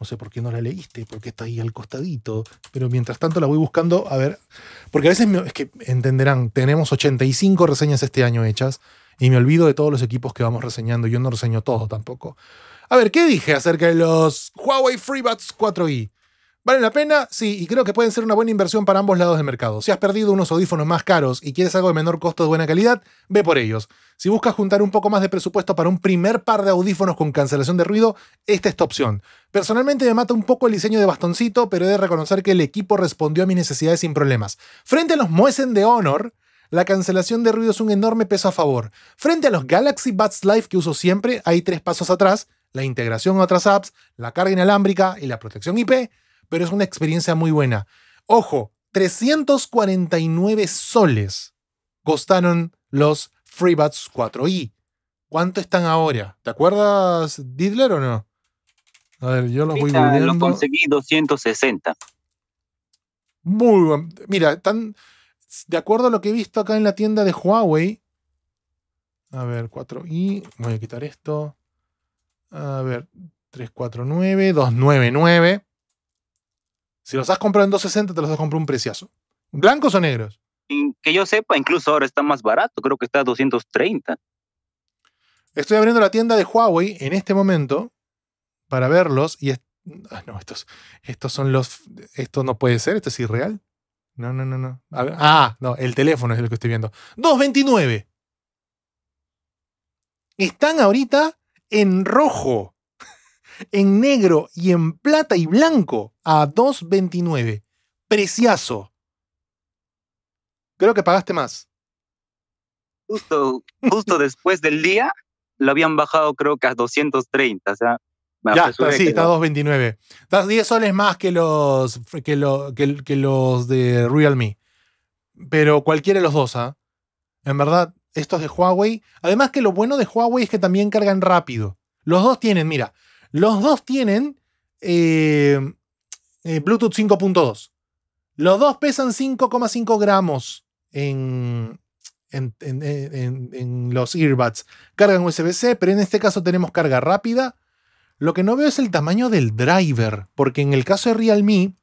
No sé por qué no la leíste, porque está ahí al costadito. Pero mientras tanto la voy buscando, a ver. Porque a veces, me, es que entenderán, tenemos 85 reseñas este año hechas y me olvido de todos los equipos que vamos reseñando. Yo no reseño todo tampoco. A ver, ¿qué dije acerca de los Huawei FreeBuds 4i? ¿Vale la pena? Sí, y creo que pueden ser una buena inversión para ambos lados del mercado. Si has perdido unos audífonos más caros y quieres algo de menor costo de buena calidad, ve por ellos. Si buscas juntar un poco más de presupuesto para un primer par de audífonos con cancelación de ruido, esta es tu opción. Personalmente me mata un poco el diseño de bastoncito, pero he de reconocer que el equipo respondió a mis necesidades sin problemas. Frente a los Muesen de Honor, la cancelación de ruido es un enorme peso a favor. Frente a los Galaxy Buds Live que uso siempre, hay tres pasos atrás, la integración a otras apps, la carga inalámbrica y la protección IP, pero es una experiencia muy buena. Ojo, 349 soles costaron los FreeBuds 4i. ¿Cuánto están ahora? ¿Te acuerdas, Didler, o no? A ver, yo los voy Los conseguí 260. Muy bueno. Mira, están. De acuerdo a lo que he visto acá en la tienda de Huawei. A ver, 4i. Voy a quitar esto. A ver, 349, 299. Si los has comprado en 260, te los has comprado un preciazo. ¿Blancos o negros? que yo sepa, incluso ahora está más barato, creo que está a 230. Estoy abriendo la tienda de Huawei en este momento para verlos y ah, no, estos, estos son los... Esto no puede ser, esto es irreal. No, no, no, no. ah, no, el teléfono es el que estoy viendo. 229. Están ahorita en rojo en negro y en plata y blanco a 2.29. Precioso Creo que pagaste más. Justo, justo después del día lo habían bajado creo que a 230. O sea, ya, está, sí, está a 2.29. Estás 10 soles más que los, que, que, los de Realme. Pero cualquiera de los dos, ¿ah? En verdad, estos de Huawei. Además que lo bueno de Huawei es que también cargan rápido. Los dos tienen, mira, los dos tienen eh, eh, Bluetooth 5.2. Los dos pesan 5,5 gramos en, en, los earbuds. Cargan USB-C, pero en este caso tenemos carga rápida. Lo que no veo es el tamaño del driver, porque en el caso de Realme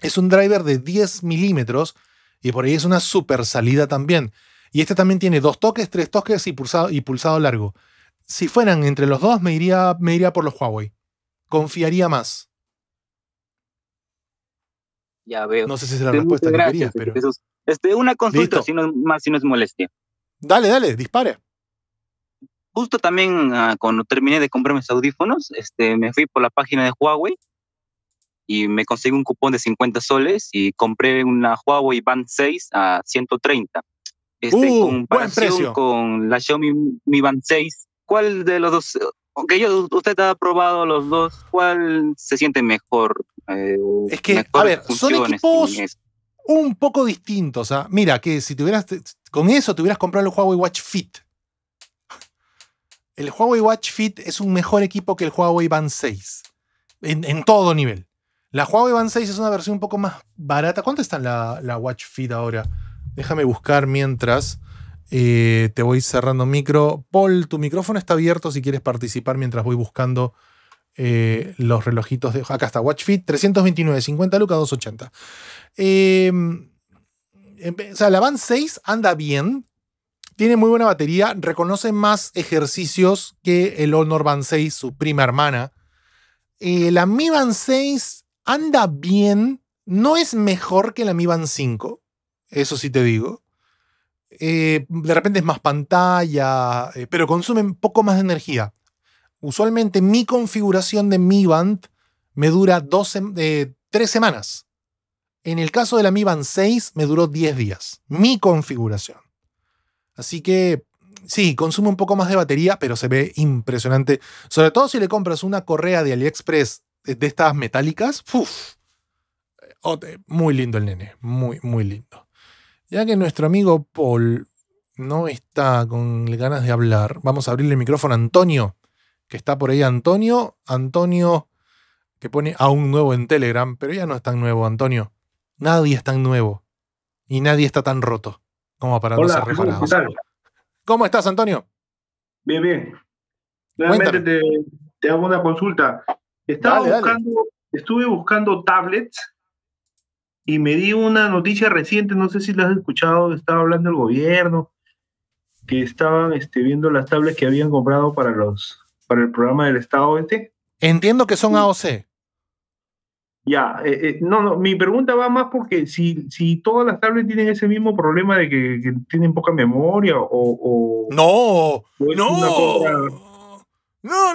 es un driver de 10 milímetros y por ahí es una super salida también. Y este también tiene dos toques, tres toques y pulsado, y pulsado largo si fueran entre los dos, me iría, me iría por los Huawei. Confiaría más. Ya veo. No sé si es la pues, respuesta que querías, pero. Este, una consulta, si no, más si no es molestia. Dale, dale, dispare. Justo también ah, cuando terminé de comprar mis audífonos, este, me fui por la página de Huawei y me conseguí un cupón de 50 soles y compré una Huawei Band 6 a 130. Este, ¡Uh! comparación buen precio. con la Xiaomi Mi Band 6 ¿Cuál de los dos, aunque usted ha probado los dos, cuál se siente mejor? Eh, es que, a ver, son equipos un poco distintos. ¿ah? Mira, que si tuvieras, con eso te hubieras comprado el Huawei Watch Fit. El Huawei Watch Fit es un mejor equipo que el Huawei Band 6. En, todo nivel. La Huawei Band 6 es una versión un poco más barata. ¿Cuánto está la, la Watch Fit ahora? Déjame buscar mientras. Eh, te voy cerrando micro. Paul, tu micrófono está abierto si quieres participar mientras voy buscando eh, los relojitos de. Acá está, WatchFit 329, 50 lucas, 280. Em, em, o sea, la Van 6 anda bien. Tiene muy buena batería. Reconoce más ejercicios que el Honor Van 6, su prima hermana. Eh, la Mi Band 6 anda bien. No es mejor que la Mi Band 5. Eso sí te digo. Eh, de repente es más pantalla, eh, pero consumen poco más de energía. Usualmente mi configuración de Mi Band me dura 12, 3 eh, semanas. En el caso de la Mi Band 6 me duró 10 días. Mi configuración. Así que sí, consume un poco más de batería, pero se ve impresionante. Sobre todo si le compras una correa de AliExpress de estas metálicas. muy lindo el nene, muy, muy lindo. Ya que nuestro amigo Paul no está con ganas de hablar, vamos a abrirle el micrófono a Antonio, que está por ahí. Antonio, Antonio, que pone aún nuevo en Telegram, pero ya no es tan nuevo, Antonio. Nadie es tan nuevo y nadie está tan roto como para no ser reparado. ¿Cómo estás, Antonio? Bien, bien. Realmente te, hago una consulta. Estaba buscando, estuve buscando tablets y me di una noticia reciente, no sé si la has escuchado, estaba hablando el gobierno, que estaban este, viendo las tablas que habían comprado para, los, para el programa del Estado este. Entiendo que son AOC. Ya, eh, eh, no, no, mi pregunta va más porque si, si todas las tablets tienen ese mismo problema de que, tienen poca memoria o... no, No,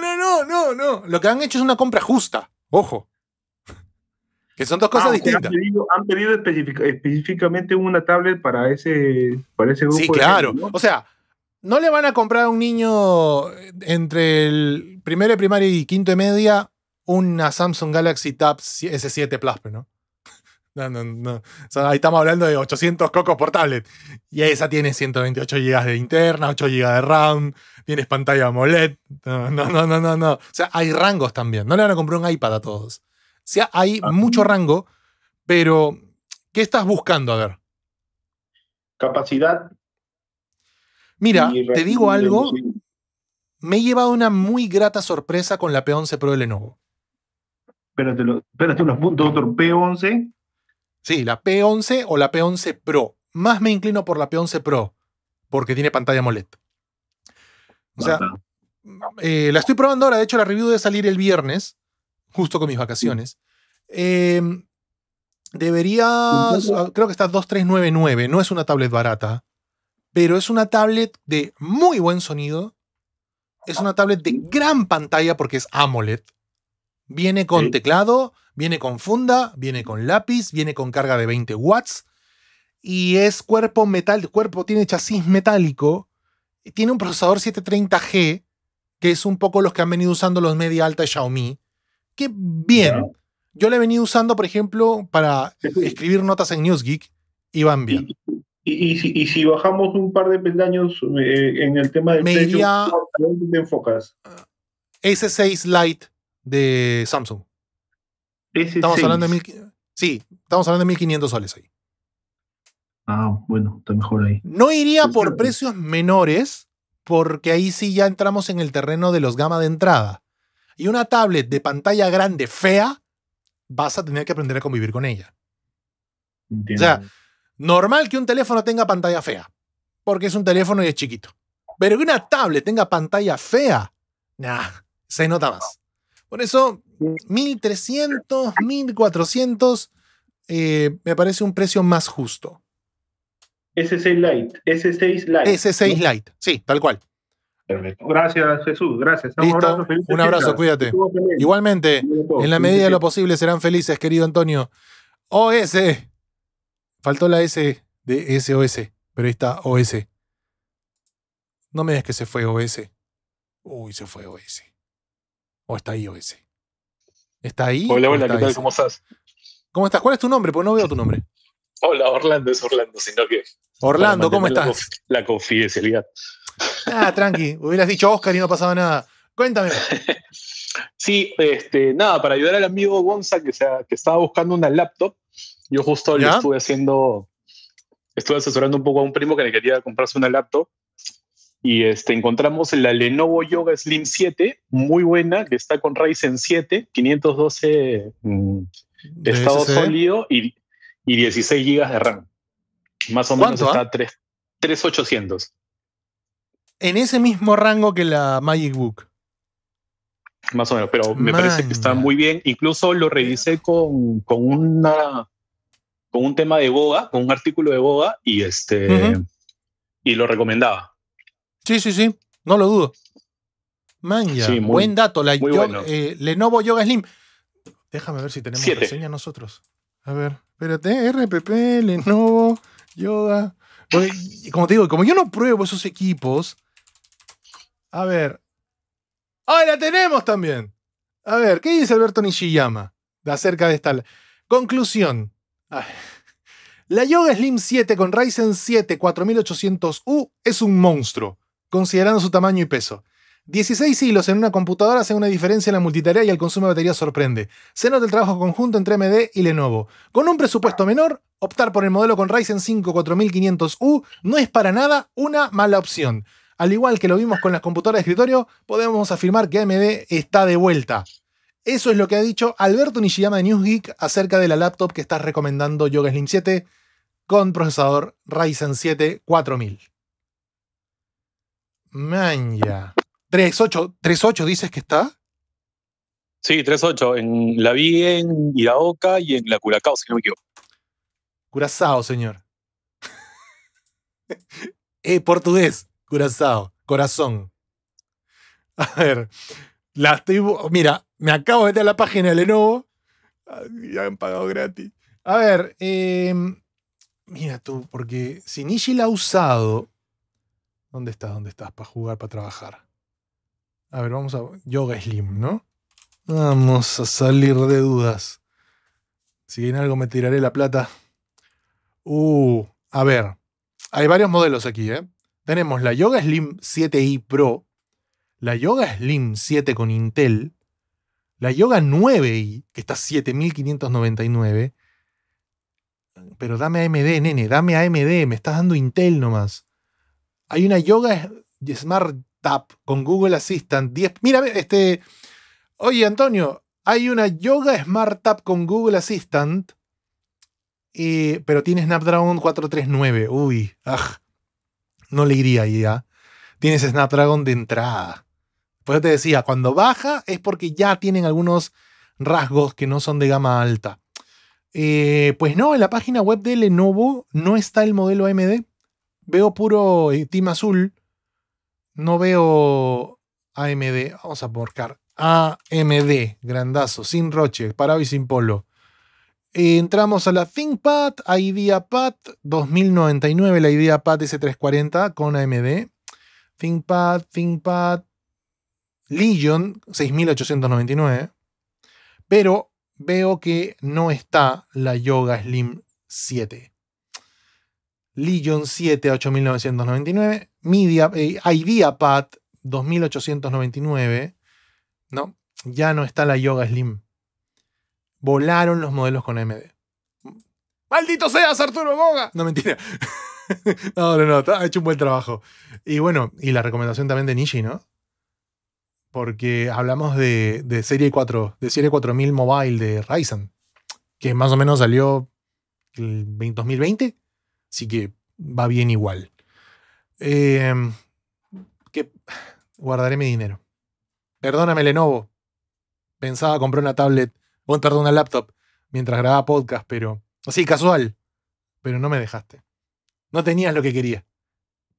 no, no, no, no. Lo que han hecho es una compra justa, ojo. Que son dos cosas ah, distintas. Han pedido, específicamente una tablet para ese, para ese grupo. Sí, claro. O sea, no le van a comprar a un niño entre el primero de primaria y quinto y media una Samsung Galaxy Tab S7 Plus, pues, ¿no? No, no, no. O sea, ahí estamos hablando de 800 cocos por tablet. Y esa tiene 128 GB de interna, 8 GB de RAM, tienes pantalla AMOLED. No, no, no, no, no. O sea, hay rangos también. No le van a comprar un iPad a todos sea, hay ah. mucho rango, pero ¿qué estás buscando? A ver. Capacidad. Mira, te digo algo. Me he llevado una muy grata sorpresa con la P11 Pro de Lenovo. Espérate, espérate unos puntos, otro P11. Sí, la P11 o la P11 Pro. Más me inclino por la P11 Pro, porque tiene pantalla AMOLED. O sea, eh, la estoy probando ahora, de hecho la review debe salir el viernes justo con mis vacaciones. Em, debería, ah, creo que está 2399, no es una tablet barata, pero es una tablet de muy buen sonido, es una tablet de gran pantalla porque es AMOLED, viene con teclado, viene con funda, viene con lápiz, viene con carga de 20 watts y es cuerpo metal, cuerpo tiene chasis metálico, tiene un procesador 730G, que es un poco los que han venido usando los media alta Xiaomi, Qué bien. Yo le he venido usando, por ejemplo, para escribir notas en NewsGeek y van bien. Y, si, bajamos un par de peldaños eh, en el tema de Me precio, te enfocas? S6 Lite de Samsung. Estamos hablando de sí, estamos hablando de 1500 soles ahí. Ah, bueno, está mejor ahí. No iría pues por precios menores, porque ahí sí ya entramos en el terreno de los gama de entrada y una tablet de pantalla grande fea, vas a tener que aprender a convivir con ella. O sea, normal que un teléfono tenga pantalla fea, porque es un teléfono y es chiquito. Pero que una tablet tenga pantalla fea, nah, se nota más. Por eso, 1300, 1400 eh, me parece un precio más justo. S6 Lite. S6 Lite. S6 Lite, sí, tal cual. Gracias, Jesús. Gracias. un abrazo, cuídate. Igualmente, en la medida de lo posible serán felices, querido Antonio. OS. Faltó la S de SOS, pero ahí está OS. No me digas que se fue OS. Uy, se fue OS. O está ahí OS. ¿Está ahí? Hola, hola, ¿Cómo estás? ¿Cómo estás? ¿Cuál es tu nombre? Porque no veo tu nombre. Hola, Orlando es Orlando, sino que. Orlando, ¿cómo estás? la confidencialidad. Ah, tranqui, hubieras dicho Oscar y no ha pasado nada. Cuéntame. sí, este, nada, para ayudar al amigo Gonza que, que estaba buscando una laptop, yo justo le estuve haciendo, estuve asesorando un poco a un primo que le quería comprarse una laptop y este, encontramos la Lenovo Yoga Slim 7, muy buena, que está con Ryzen 7, 512 mm, de estado sólido y, 16 GB de RAM. Más o menos ah? está a 3, 3800 en ese mismo rango que la Magic Book. Más o menos, pero me parece que está muy bien. Incluso lo revisé con, con, una, con un tema de boda con un artículo de boda y, este, y lo recomendaba. Sí, sí, sí, no lo dudo. Manja, buen dato. Eh, Lenovo Yoga Slim. Déjame ver si tenemos reseña nosotros. A ver, espérate, RPP, Lenovo, Yoga. como te digo, como yo no pruebo esos equipos, a ver. ¡Ah, la tenemos también! A ver, ¿qué dice Alberto Nishiyama de acerca de esta? Conclusión. La Yoga Slim 7 con Ryzen 7 4800U es un monstruo, considerando su tamaño y peso. 16 hilos en una computadora hacen una diferencia en la multitarea y el consumo de batería sorprende. Se nota el trabajo conjunto entre MD y Lenovo. Con un presupuesto menor, optar por el modelo con Ryzen 5 4500U no es para nada una mala opción. Al igual que lo vimos con las computadoras de escritorio, podemos afirmar que AMD está de vuelta. Eso es lo que ha dicho Alberto Nishiyama de NewsGeek acerca de la laptop que está recomendando Yoga Slim 7 con procesador Ryzen 7 4000. Manja. 38, 38 dices que está? Sí, 38 en la y en Iraoka y en la Curacao, si no me equivoco. Curazao, señor. eh, portugués. Curazao, corazón. A ver, la estoy. Mira, me acabo de meter a la página de Lenovo. Ya han pagado gratis. A ver, em, mira tú, porque si Nishi la ha usado. ¿Dónde estás? ¿Dónde estás? Para jugar, para trabajar. A ver, vamos a. Yoga Slim, ¿no? Vamos a salir de dudas. Si en algo me tiraré la plata. Uh, a ver. Hay varios modelos aquí, ¿eh? Tenemos la Yoga Slim 7i Pro, la Yoga Slim 7 con Intel, la Yoga 9i, que está 7599. Pero dame AMD, nene, dame AMD, me estás dando Intel nomás. Hay una Yoga Smart Tap con Google Assistant 10. Mira, este. Oye, Antonio, hay una Yoga Smart Tap con Google Assistant, eh, pero tiene Snapdragon 439. Uy, aj. Ah, no le iría ya. ¿ah? Tienes Snapdragon de entrada. Pues te decía, cuando baja es porque ya tienen algunos rasgos que no son de gama alta. Eh, pues no, en la página web de Lenovo no está el modelo AMD. Veo puro eh, Team Azul. No veo AMD. Vamos a buscar AMD, grandazo, sin roche, parado y sin polo entramos a la ThinkPad, IdeaPad 2099, la IdeaPad S340 con AMD. ThinkPad, ThinkPad Legion 6899. Pero veo que no está la Yoga Slim 7. Legion 7 8999. Eh, IdeaPad 2899. No, ya no está la Yoga Slim Volaron los modelos con AMD. ¡Maldito seas, Arturo boga No, mentira. no, no, no, ha hecho un buen trabajo. Y bueno, y la recomendación también de Nishi, ¿no? Porque hablamos de, de serie 4, de serie 4000 mobile de Ryzen, que más o menos salió el 2020, así que va bien igual. Em, que guardaré mi dinero. Perdóname, Lenovo. Pensaba comprar una tablet entrar de una laptop mientras grababa podcast, pero. Así, casual. Pero no me dejaste. No tenías lo que quería.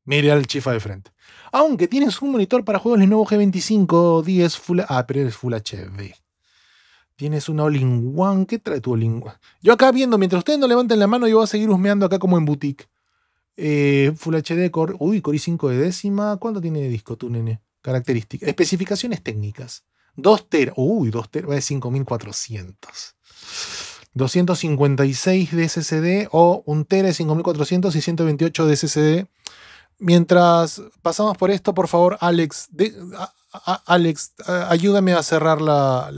Miré al chifa de frente. Aunque tienes un monitor para juegos Lenovo G25 10 Full. Ah, pero eres Full HD. Tienes una all ¿Qué trae tu lengua Yo acá viendo, mientras ustedes no levanten la mano, yo voy a seguir husmeando acá como en boutique. Eh, Full HD, Core. Uy, Core i5 de décima. ¿Cuánto tiene de disco tu nene? Características. Especificaciones técnicas. 2 tera, Uy, 2 Va eh, de 5400. 256 de SSD o 1 tera de 5400 y 128 de SSD. Mientras pasamos por esto, por favor, Alex, Alex ayúdame a cerrar la,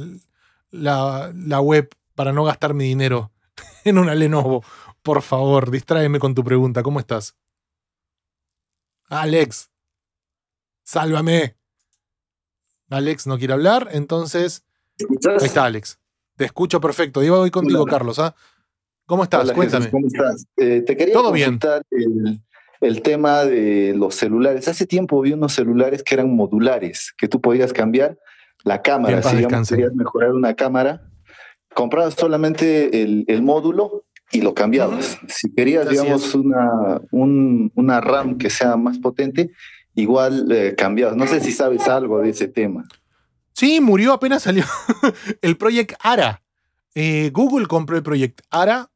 la, la web para no gastar mi dinero en una Lenovo. Por favor, distráeme con tu pregunta. ¿Cómo estás? Alex, sálvame. Alex no quiere hablar, entonces. Ahí está, Alex. Te escucho perfecto. Iba hoy contigo, Carlos. ¿ah? ¿Cómo estás? Cuéntame. ¿Cómo estás? Eh, te quería comentar El, tema de los celulares. Hace tiempo vi unos celulares que eran modulares, que tú podías cambiar la cámara. Si querías mejorar una cámara, comprabas solamente el, módulo y lo cambiabas. Si querías, digamos, una, una RAM que sea más potente, igual eh, cambiado. No sé si sabes algo de ese tema. Sí, murió apenas salió el Project ARA. Eh, Google compró el Project ARA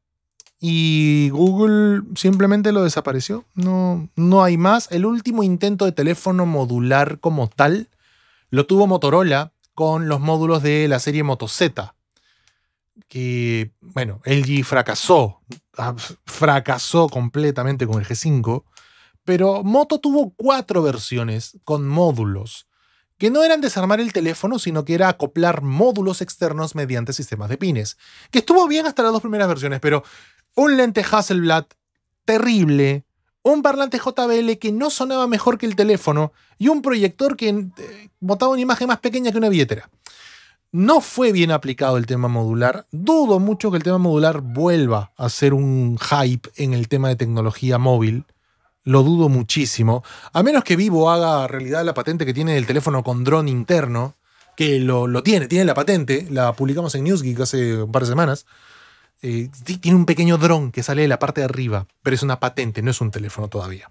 y Google simplemente lo desapareció. No, no hay más. El último intento de teléfono modular como tal lo tuvo Motorola con los módulos de la serie Moto Z. Que, bueno, LG fracasó. Ah, fracasó completamente con el G5. Pero Moto tuvo cuatro versiones con módulos, que no eran desarmar el teléfono, sino que era acoplar módulos externos mediante sistemas de pines, que estuvo bien hasta las dos primeras versiones, pero un lente Hasselblad terrible, un parlante JBL que no sonaba mejor que el teléfono y un proyector que eh, botaba una imagen más pequeña que una billetera. No fue bien aplicado el tema modular. Dudo mucho que el tema modular vuelva a ser un hype en el tema de tecnología móvil. Lo dudo muchísimo. A menos que Vivo haga realidad la patente que tiene el teléfono con dron interno, que lo, tiene, tiene la patente, la publicamos en Newsgeek hace un par de semanas. Eh, tiene un pequeño dron que sale de la parte de arriba, pero es una patente, no es un teléfono todavía.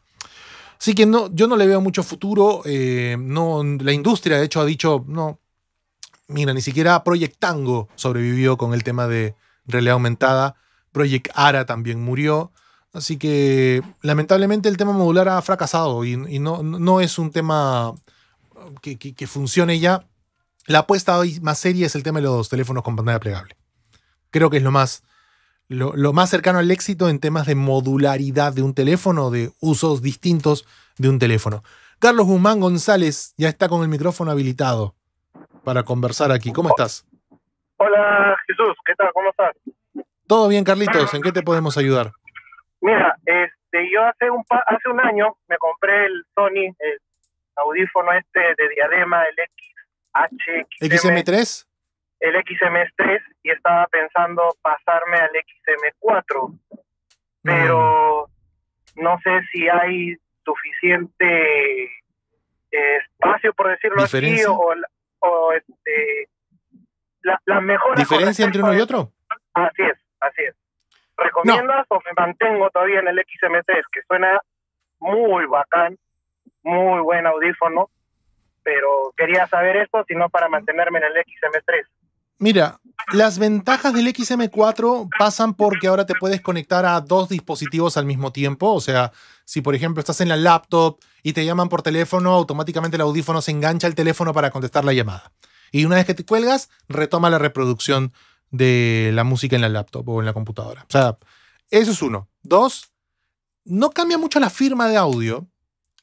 Así que no, yo no le veo mucho futuro. Eh, no, la industria, de hecho, ha dicho, no, mira, ni siquiera Project Tango sobrevivió con el tema de realidad aumentada. Project Ara también murió. Así que lamentablemente el tema modular ha fracasado y, no, es un tema uh, que, funcione ya. La apuesta hoy más seria es el tema de los teléfonos con pantalla plegable. Creo que es lo más, lo, lo más cercano al éxito en temas de modularidad de un teléfono, de usos distintos de un teléfono. Carlos Guzmán González ya está con el micrófono habilitado para conversar aquí. ¿Cómo estás? Hola Jesús, ¿qué tal? ¿Cómo estás? Todo bien, Carlitos. ¿En qué te podemos ayudar? Mira, este, yo hace un hace un año me compré el Sony, el audífono este de diadema, el XH XM3. El XM3 y estaba pensando pasarme al XM4, pero mm. no sé si hay suficiente espacio, por decirlo así, o, o este, la mejor... ¿Diferencia entre uno y otro? Así es, así es. ¿Recomiendas o me mantengo todavía en el XM3? Que suena muy bacán, muy buen audífono, pero quería saber esto, si no para mantenerme en el XM3. Mira, las ventajas del XM4 pasan porque ahora te puedes conectar a dos dispositivos al mismo tiempo. O sea, si por ejemplo estás en la laptop y te llaman por teléfono, automáticamente el audífono se engancha al teléfono para contestar la llamada. Y una vez que te cuelgas, retoma la reproducción de la música en la laptop o en la computadora. O sea, eso es uno. Dos, no cambia mucho la firma de audio.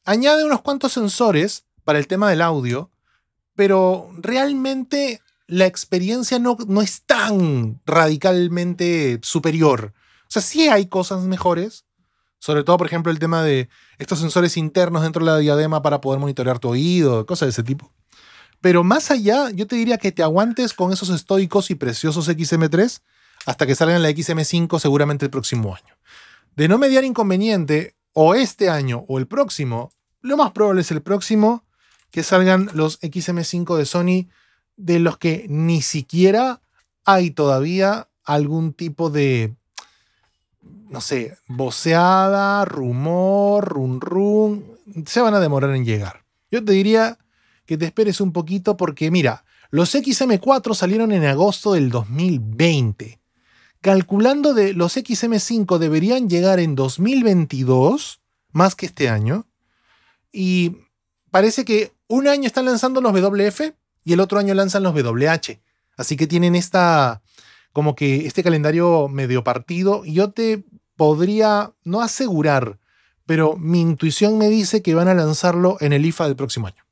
Añade unos cuantos sensores para el tema del audio, pero realmente la experiencia no, es tan radicalmente superior. O sea, sí hay cosas mejores, sobre todo, por ejemplo, el tema de estos sensores internos dentro de la diadema para poder monitorear tu oído, cosas de ese tipo. Pero más allá, yo te diría que te aguantes con esos estoicos y preciosos XM3 hasta que salgan la XM5 seguramente el próximo año. De no mediar inconveniente, o este año o el próximo, lo más probable es el próximo, que salgan los XM5 de Sony, de los que ni siquiera hay todavía algún tipo de, no sé, voceada, rumor, run run. Se van a demorar en llegar. Yo te diría que te esperes un poquito porque mira, los XM4 salieron en agosto del 2020. Calculando de los XM5 deberían llegar en 2022, más que este año. Y parece que un año están lanzando los WF y el otro año lanzan los WH. Así que tienen esta como que este calendario medio partido y yo te podría no asegurar, pero mi intuición me dice que van a lanzarlo en el IFA del próximo año.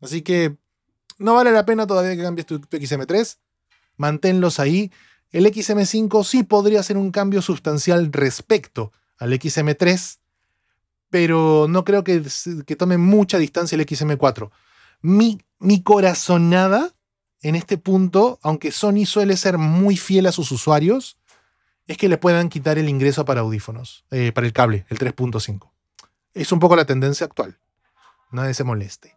Así que no vale la pena todavía que cambies tu XM3. Manténlos ahí. El XM5 sí podría ser un cambio sustancial respecto al XM3, pero no creo que, tome mucha distancia el XM4. Mi, corazonada en este punto, aunque Sony suele ser muy fiel a sus usuarios, es que le puedan quitar el ingreso para audífonos, eh, para el cable, el 3.5. Es un poco la tendencia actual. Nadie se moleste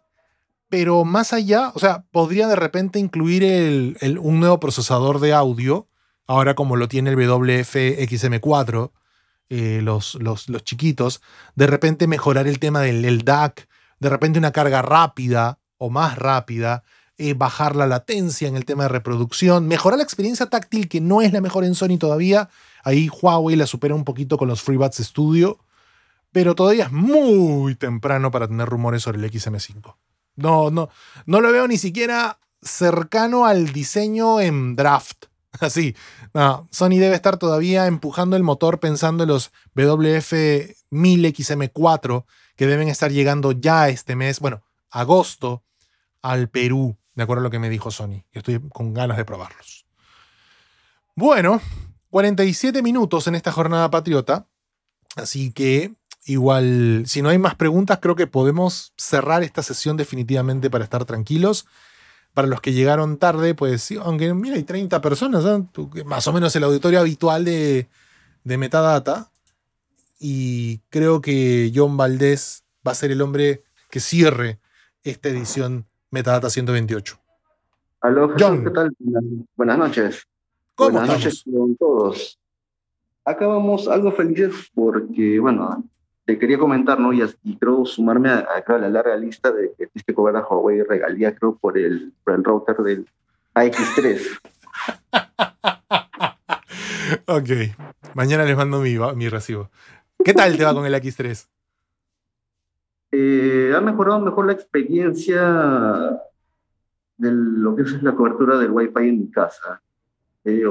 pero más allá, o sea, podría de repente incluir un nuevo procesador de audio, ahora como lo tiene el xm 4 eh, los, los, chiquitos, de repente mejorar el tema del DAC, de repente una carga rápida o más rápida, eh, bajar la latencia en el tema de reproducción, mejorar la experiencia táctil que no es la mejor en Sony todavía, ahí Huawei la supera un poquito con los FreeBuds Studio, pero todavía es muy temprano para tener rumores sobre el XM5. No, no, no lo veo ni siquiera cercano al diseño en draft. Así, Sony debe estar todavía empujando el motor pensando en los WF-1000XM4 que deben estar llegando ya este mes, bueno, agosto, al Perú, de acuerdo a lo que me dijo Sony. estoy con ganas de probarlos. Bueno, 47 minutos en esta jornada patriota, así que igual, si no hay más preguntas, creo que podemos cerrar esta sesión definitivamente para estar tranquilos. Para los que llegaron tarde, pues sí, aunque mira, hay 30 personas, ¿eh? más o menos el auditorio habitual de, Metadata. Y creo que John Valdés va a ser el hombre que cierre esta edición Metadata 128. Aló, John. ¿qué tal? Buenas noches. ¿Cómo Buenas noches con todos. Acabamos algo felices porque, bueno, quería comentar, ¿no? Y, creo sumarme a, la larga lista de que tienes cobrar a Huawei regalía, creo, por el, router del AX3. ok, mañana les mando mi, recibo. ¿Qué tal te va con el X3? Eh, ha mejorado mejor la experiencia de lo que es la cobertura del Wi-Fi en mi casa. Eh,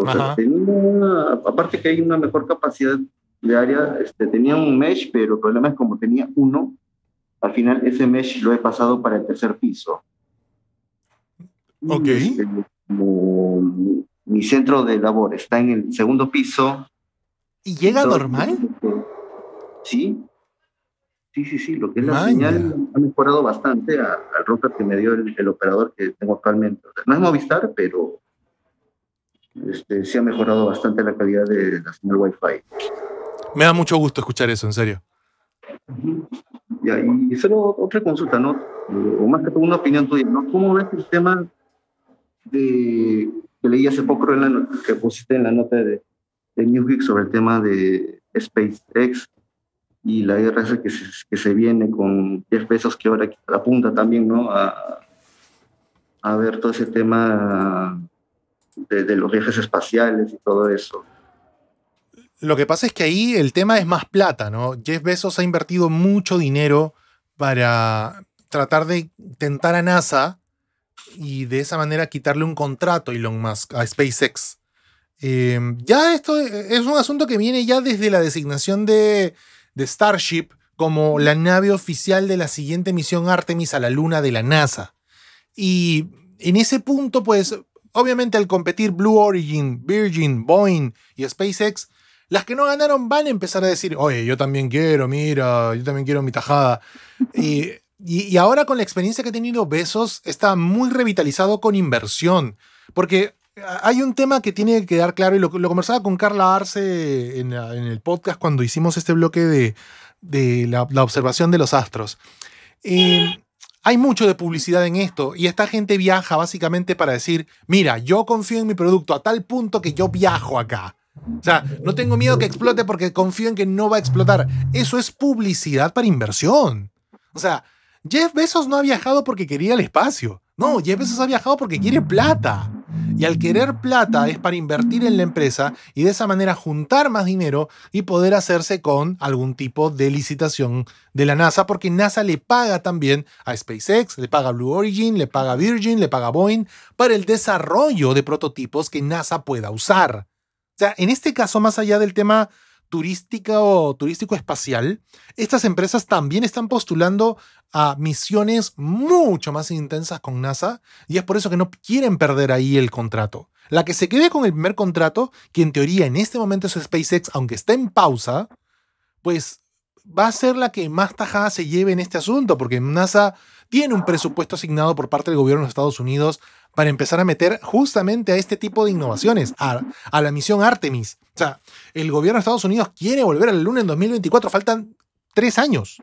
aparte que hay una mejor capacidad de área este, tenía un mesh, pero el problema es como tenía uno, al final ese mesh lo he pasado para el tercer piso. Ok. Este, mi centro de labor está en el segundo piso. ¿Y llega normal? Sí. Sí, sí, sí. Lo que es la ah, señal ha mejorado bastante al router que me dio el, operador que tengo actualmente. no es Movistar, pero este, se ha mejorado bastante la calidad de la señal Wi-Fi. Me da mucho gusto escuchar eso, en serio. y solo otra consulta, ¿no? Eh, o más que una opinión tuya, ¿no? ¿Cómo ves el tema de, que leí hace poco, que pusiste en la nota de, New Geek sobre el tema de SpaceX y la guerra que se, viene con 10 pesos que ahora apunta también, ¿no? A, ver todo ese tema de, de los viajes espaciales y todo eso. Lo que pasa es que ahí el tema es más plata, ¿no? Jeff Bezos ha invertido mucho dinero para tratar de tentar a NASA y de esa manera quitarle un contrato a Elon Musk, a SpaceX. Em, ya esto es un asunto que viene ya desde la designación de, de Starship como la nave oficial de la siguiente misión Artemis a la Luna de la NASA. Y en ese punto, pues, obviamente al competir Blue Origin, Virgin, Boeing y SpaceX, las que no ganaron van a empezar a decir, oye, yo también quiero, mira, yo también quiero mi tajada. Y, y, ahora con la experiencia que he tenido Besos, está muy revitalizado con inversión. Porque hay un tema que tiene que quedar claro, y lo, conversaba con Carla Arce en, el podcast cuando hicimos este bloque de, la, observación de los astros. hay mucho de publicidad en esto, y esta gente viaja básicamente para decir, mira, yo confío en mi producto a tal punto que yo viajo acá. O sea, no tengo miedo que explote porque confío en que no va a explotar. Eso es publicidad para inversión. O sea, Jeff Bezos no ha viajado porque quería el espacio. No, Jeff Bezos ha viajado porque quiere plata. Y al querer plata es para invertir en la empresa y de esa manera juntar más dinero y poder hacerse con algún tipo de licitación de la NASA, porque NASA le paga también a SpaceX, le paga Blue Origin, le paga Virgin, le paga Boeing, para el desarrollo de prototipos que NASA pueda usar. O sea, en este caso, más allá del tema turística o turístico espacial, estas empresas también están postulando a misiones mucho más intensas con NASA y es por eso que no quieren perder ahí el contrato. La que se quede con el primer contrato, que en teoría en este momento es SpaceX, aunque está en pausa, pues va a ser la que más tajada se lleve en este asunto, porque NASA tiene un presupuesto asignado por parte del gobierno de Estados Unidos para empezar a meter justamente a este tipo de innovaciones, a, la misión Artemis. O sea, el gobierno de Estados Unidos quiere volver a la Luna en 2024, faltan tres años.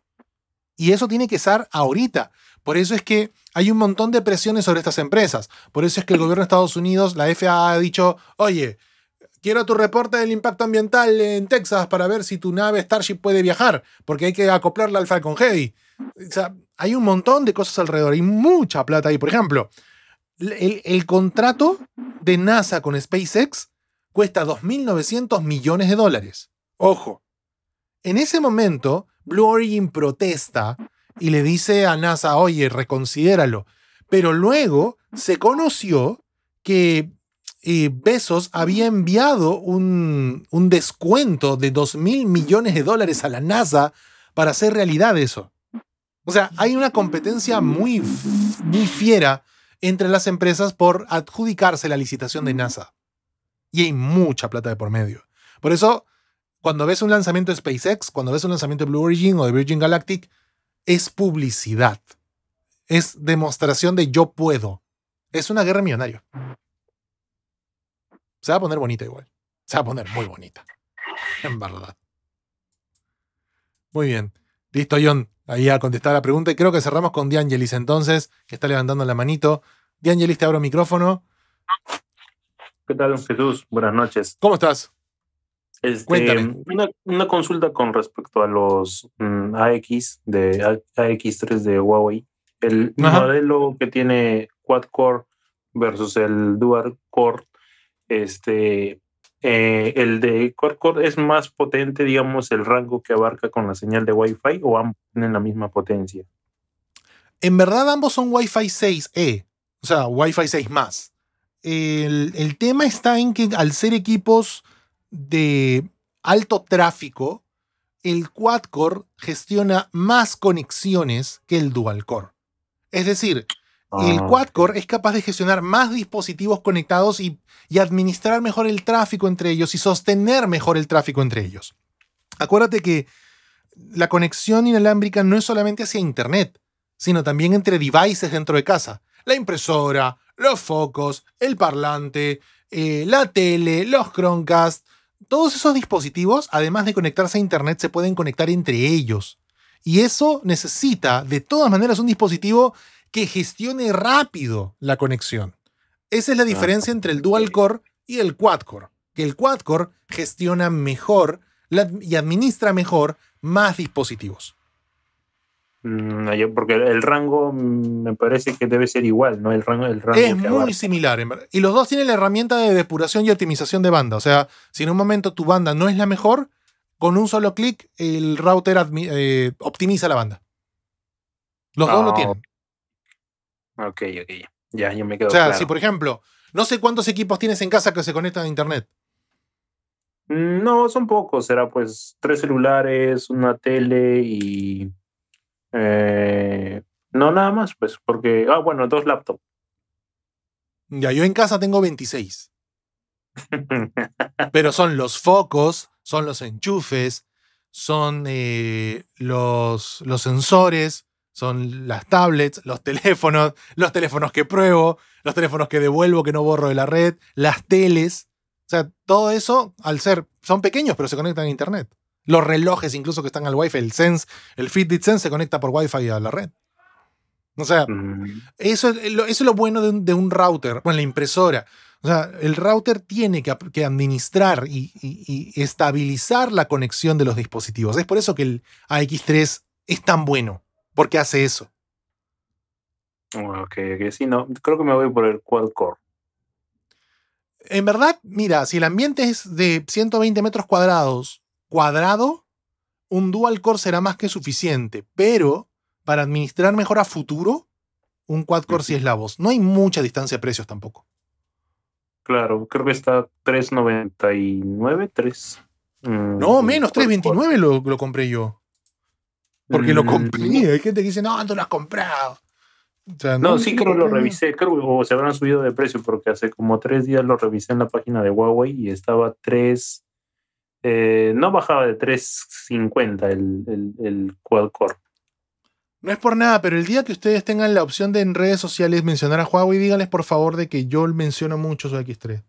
Y eso tiene que estar ahorita. Por eso es que hay un montón de presiones sobre estas empresas. Por eso es que el gobierno de Estados Unidos, la FAA, ha dicho, oye, quiero tu reporte del impacto ambiental en Texas para ver si tu nave Starship puede viajar, porque hay que acoplarla al Falcon Heavy. O sea, hay un montón de cosas alrededor, hay mucha plata ahí. Por ejemplo, el, contrato de NASA con SpaceX cuesta 2.900 millones de dólares. Ojo, en ese momento, Blue Origin protesta y le dice a NASA, oye, reconsidéralo. Pero luego se conoció que eh, Bezos Besos había enviado un, un descuento de 2.000 millones de dólares a la NASA para hacer realidad eso. O sea, hay una competencia muy, muy fiera entre las empresas por adjudicarse la licitación de NASA. Y hay mucha plata de por medio. Por eso, cuando ves un lanzamiento de SpaceX, cuando ves un lanzamiento de Blue Origin o de Virgin Galactic, es publicidad. Es demostración de yo puedo. Es una guerra millonaria. Se va a poner bonita igual. Se va a poner muy bonita. En verdad. Muy bien. Listo, John ahí a contestar la pregunta. Y creo que cerramos con D'Angelis entonces, que está levantando la manito. D'Angelis, te abro el micrófono. ¿Qué tal, Jesús? Buenas noches. ¿Cómo estás? Este, una, consulta con respecto a los mm, AX de AX3 de Huawei. El modelo que tiene quad core versus el dual core, este, eh, el de Quad-Core es más potente, digamos, el rango que abarca con la señal de Wi-Fi o ambos tienen la misma potencia. En verdad ambos son Wi-Fi 6E, o sea, Wi-Fi 6 más. El, el tema está en que al ser equipos de alto tráfico, el quad-core gestiona más conexiones que el dual-core. Es decir, el ah. quad-core es capaz de gestionar más dispositivos conectados y, administrar mejor el tráfico entre ellos y sostener mejor el tráfico entre ellos. Acuérdate que la conexión inalámbrica no es solamente hacia Internet, sino también entre devices dentro de casa. La impresora, los focos, el parlante, eh, la tele, los Chromecast. Todos esos dispositivos, además de conectarse a Internet, se pueden conectar entre ellos. Y eso necesita, de todas maneras, un dispositivo que gestione rápido la conexión. Esa es la ah, diferencia entre el dual core y el quad core, que el quad core gestiona mejor y administra mejor más dispositivos. Mm, porque el rango me parece que debe ser igual, ¿no? El rango, del rango es muy similar. Y los dos tienen la herramienta de depuración y optimización de banda. O sea, si en un momento tu banda no es la mejor, con un solo clic el router eh, optimiza la banda. Los dos lo ah, tienen. Ok, ok. Ya, yo me quedo. O sea, si por ejemplo, no sé cuántos equipos tienes en casa que se conectan a internet. Mm, no, son pocos. Será pues tres celulares, una tele y. Eh, no, nada más, pues, porque. Ah, bueno, dos laptops. Ya, yo en casa tengo 26. Pero son los focos, son los enchufes, son eh, los, los sensores, son las tablets, los teléfonos, los teléfonos que pruebo, los teléfonos que devuelvo, que no borro de la red, las teles. O sea, todo eso, al ser, son pequeños, pero se conectan a Internet. Los relojes incluso que están al Wi-Fi, el Sense, el Fitbit Sense se conecta por Wi-Fi a la red. O sea, mm. eso, es lo, bueno de un, router, bueno, la impresora. O sea, el router tiene que, administrar y, estabilizar la conexión de los dispositivos. Es por eso que el AX3 es tan bueno. ¿Por qué hace eso. Ok, que sí, no, creo que me voy por el quad-core. En verdad, mira, si el ambiente es de 120 metros cuadrados, cuadrado, un dual core será más que suficiente, pero para administrar mejor a futuro, un quad core sí, es la voz. No hay mucha distancia de precios tampoco. Claro, creo que está 3.99, 3. Mm, no, menos 3.29 lo compré yo. Porque lo mm. compré. Hay gente que dice, no, tú lo has comprado. no, sí creo que lo revisé, creo o se habrán subido de precio porque hace como tres días lo revisé en la página de Huawei y estaba tres, eh, no bajaba de 3.50 el, el, el No es por nada, pero el día que ustedes tengan la opción de en redes sociales mencionar a Huawei, díganles por favor de que yo menciono mucho su X3.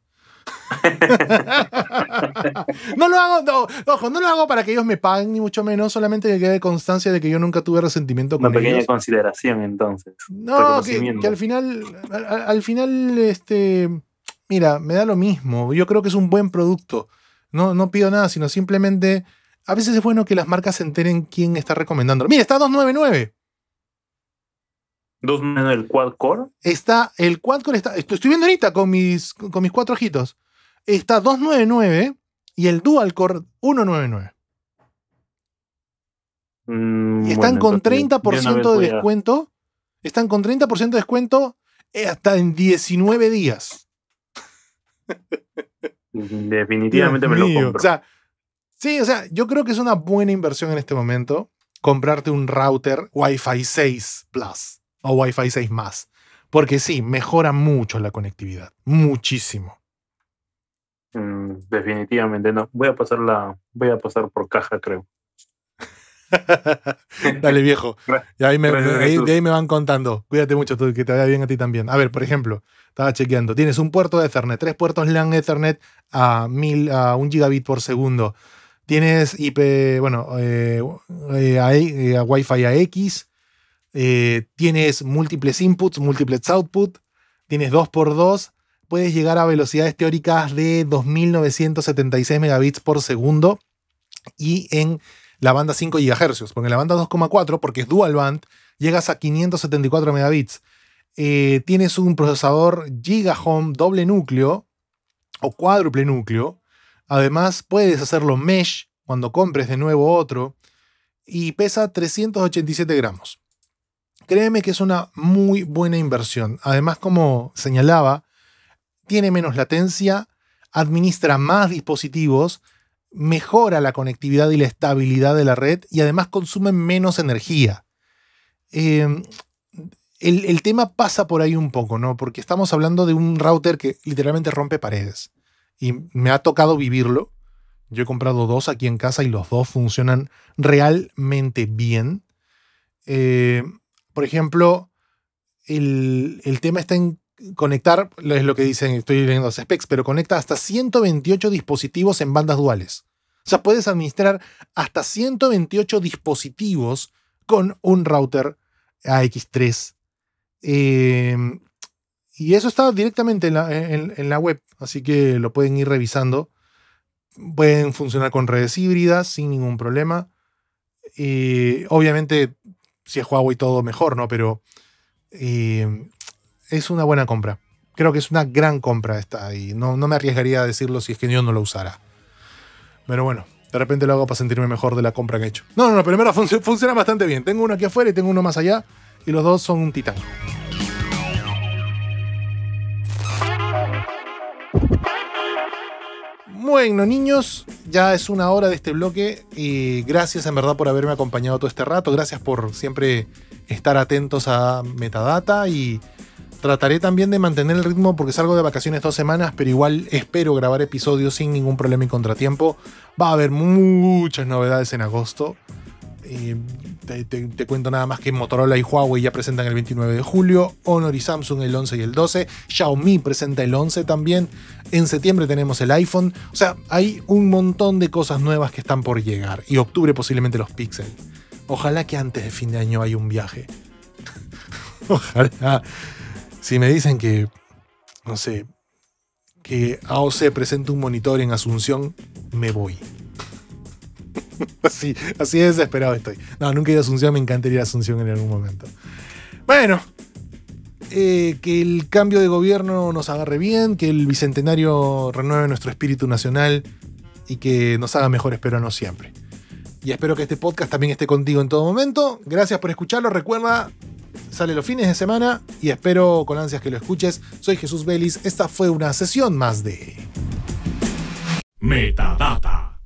no lo hago, no, ojo, no lo hago para que ellos me paguen, ni mucho menos, solamente que quede constancia de que yo nunca tuve resentimiento con Una pequeña consideración, entonces. No, que, al final, al, final, este, mira, me da lo mismo. Yo creo que es un buen producto. No, no pido nada, sino simplemente, a veces es bueno que las marcas se enteren quién está recomendando. Mira, está 299. Dos menos el quad core. Está, el quad core está, estoy viendo ahorita con mis, con mis cuatro ojitos. Está 299 y el dual core 199. Mm, y están con 30% de descuento. Están con 30% de descuento hasta en 19 días. Definitivamente me lo compro. sí, o sea, yo creo que es una buena inversión en este momento comprarte un router Wi-Fi 6 Plus o Wi-Fi 6 más. Porque sí, mejora mucho la conectividad. Muchísimo. Mm, definitivamente no. Voy a pasar la. Voy a pasar por caja, creo. Dale, viejo. ahí me, de, ahí, me van contando. Cuídate mucho, tú, que te vaya bien a ti también. A ver, por ejemplo, estaba chequeando. Tienes un puerto de Ethernet, tres puertos LAN Ethernet a, mil, a 1 gigabit por segundo. Tienes IP, bueno, eh, eh, a, eh, a Wi-Fi AX, eh, tienes múltiples inputs, múltiples outputs, tienes 2x2, puedes llegar a velocidades teóricas de 2976 megabits por segundo y en la banda 5 GHz, porque en la banda 2,4, porque es dual band, llegas a 574 megabits. Eh, tienes un procesador Home doble núcleo o cuádruple núcleo. Además, puedes hacerlo mesh cuando compres de nuevo otro. Y pesa 387 gramos. Créeme que es una muy buena inversión. Además, como señalaba, tiene menos latencia, administra más dispositivos, mejora la conectividad y la estabilidad de la red y además consume menos energía. Em, el, tema pasa por ahí un poco, ¿no? Porque estamos hablando de un router que literalmente rompe paredes. Y me ha tocado vivirlo. Yo he comprado dos aquí en casa y los dos funcionan realmente bien. Eh, por ejemplo, el, tema está en conectar, es lo que dicen, estoy leyendo los specs, pero conecta hasta 128 dispositivos en bandas duales. O sea, puedes administrar hasta 128 dispositivos con un router AX3. Em, y eso está directamente en la, web, así que lo pueden ir revisando. Pueden funcionar con redes híbridas sin ningún problema. Eh, obviamente si es y todo mejor, ¿no? Pero es una buena compra. Creo que es una gran compra esta y no, me arriesgaría a decirlo si es que yo no lo usara. Pero bueno, de repente lo hago para sentirme mejor de la compra que he hecho. No, no, no, pero funciona bastante bien. Tengo uno aquí afuera y tengo uno más allá y los dos son un titán. Bueno, niños, ya es una hora de este bloque y gracias en verdad por haberme acompañado todo este rato. Gracias por siempre estar atentos a metadata y trataré también de mantener el ritmo porque salgo de vacaciones dos semanas, pero igual espero grabar episodios sin ningún problema y contratiempo. Va a haber muchas novedades en agosto. Eh, te, cuento nada más que Motorola y Huawei ya presentan el 29 de julio, Honor y Samsung el 11 y el 12, Xiaomi presenta el 11 también, en septiembre tenemos el iPhone, o sea, hay un montón de cosas nuevas que están por llegar y octubre posiblemente los Pixel. Ojalá que antes de fin de año haya un viaje. Ojalá. Si me dicen que, no sé, que AOC presenta un monitor en Asunción, me voy. así, así desesperado estoy. No, nunca he ido a Asunción, me encantaría ir a Asunción en algún momento. Bueno, eh, que el cambio de gobierno nos agarre bien, que el bicentenario renueve nuestro espíritu nacional y que nos haga mejores no siempre. Y espero que este podcast también esté contigo en todo momento. Gracias por escucharlo. Recuerda, sale los fines de semana y espero con ansias que lo escuches. Soy Jesús Vélez. Esta fue una sesión más de Metadata.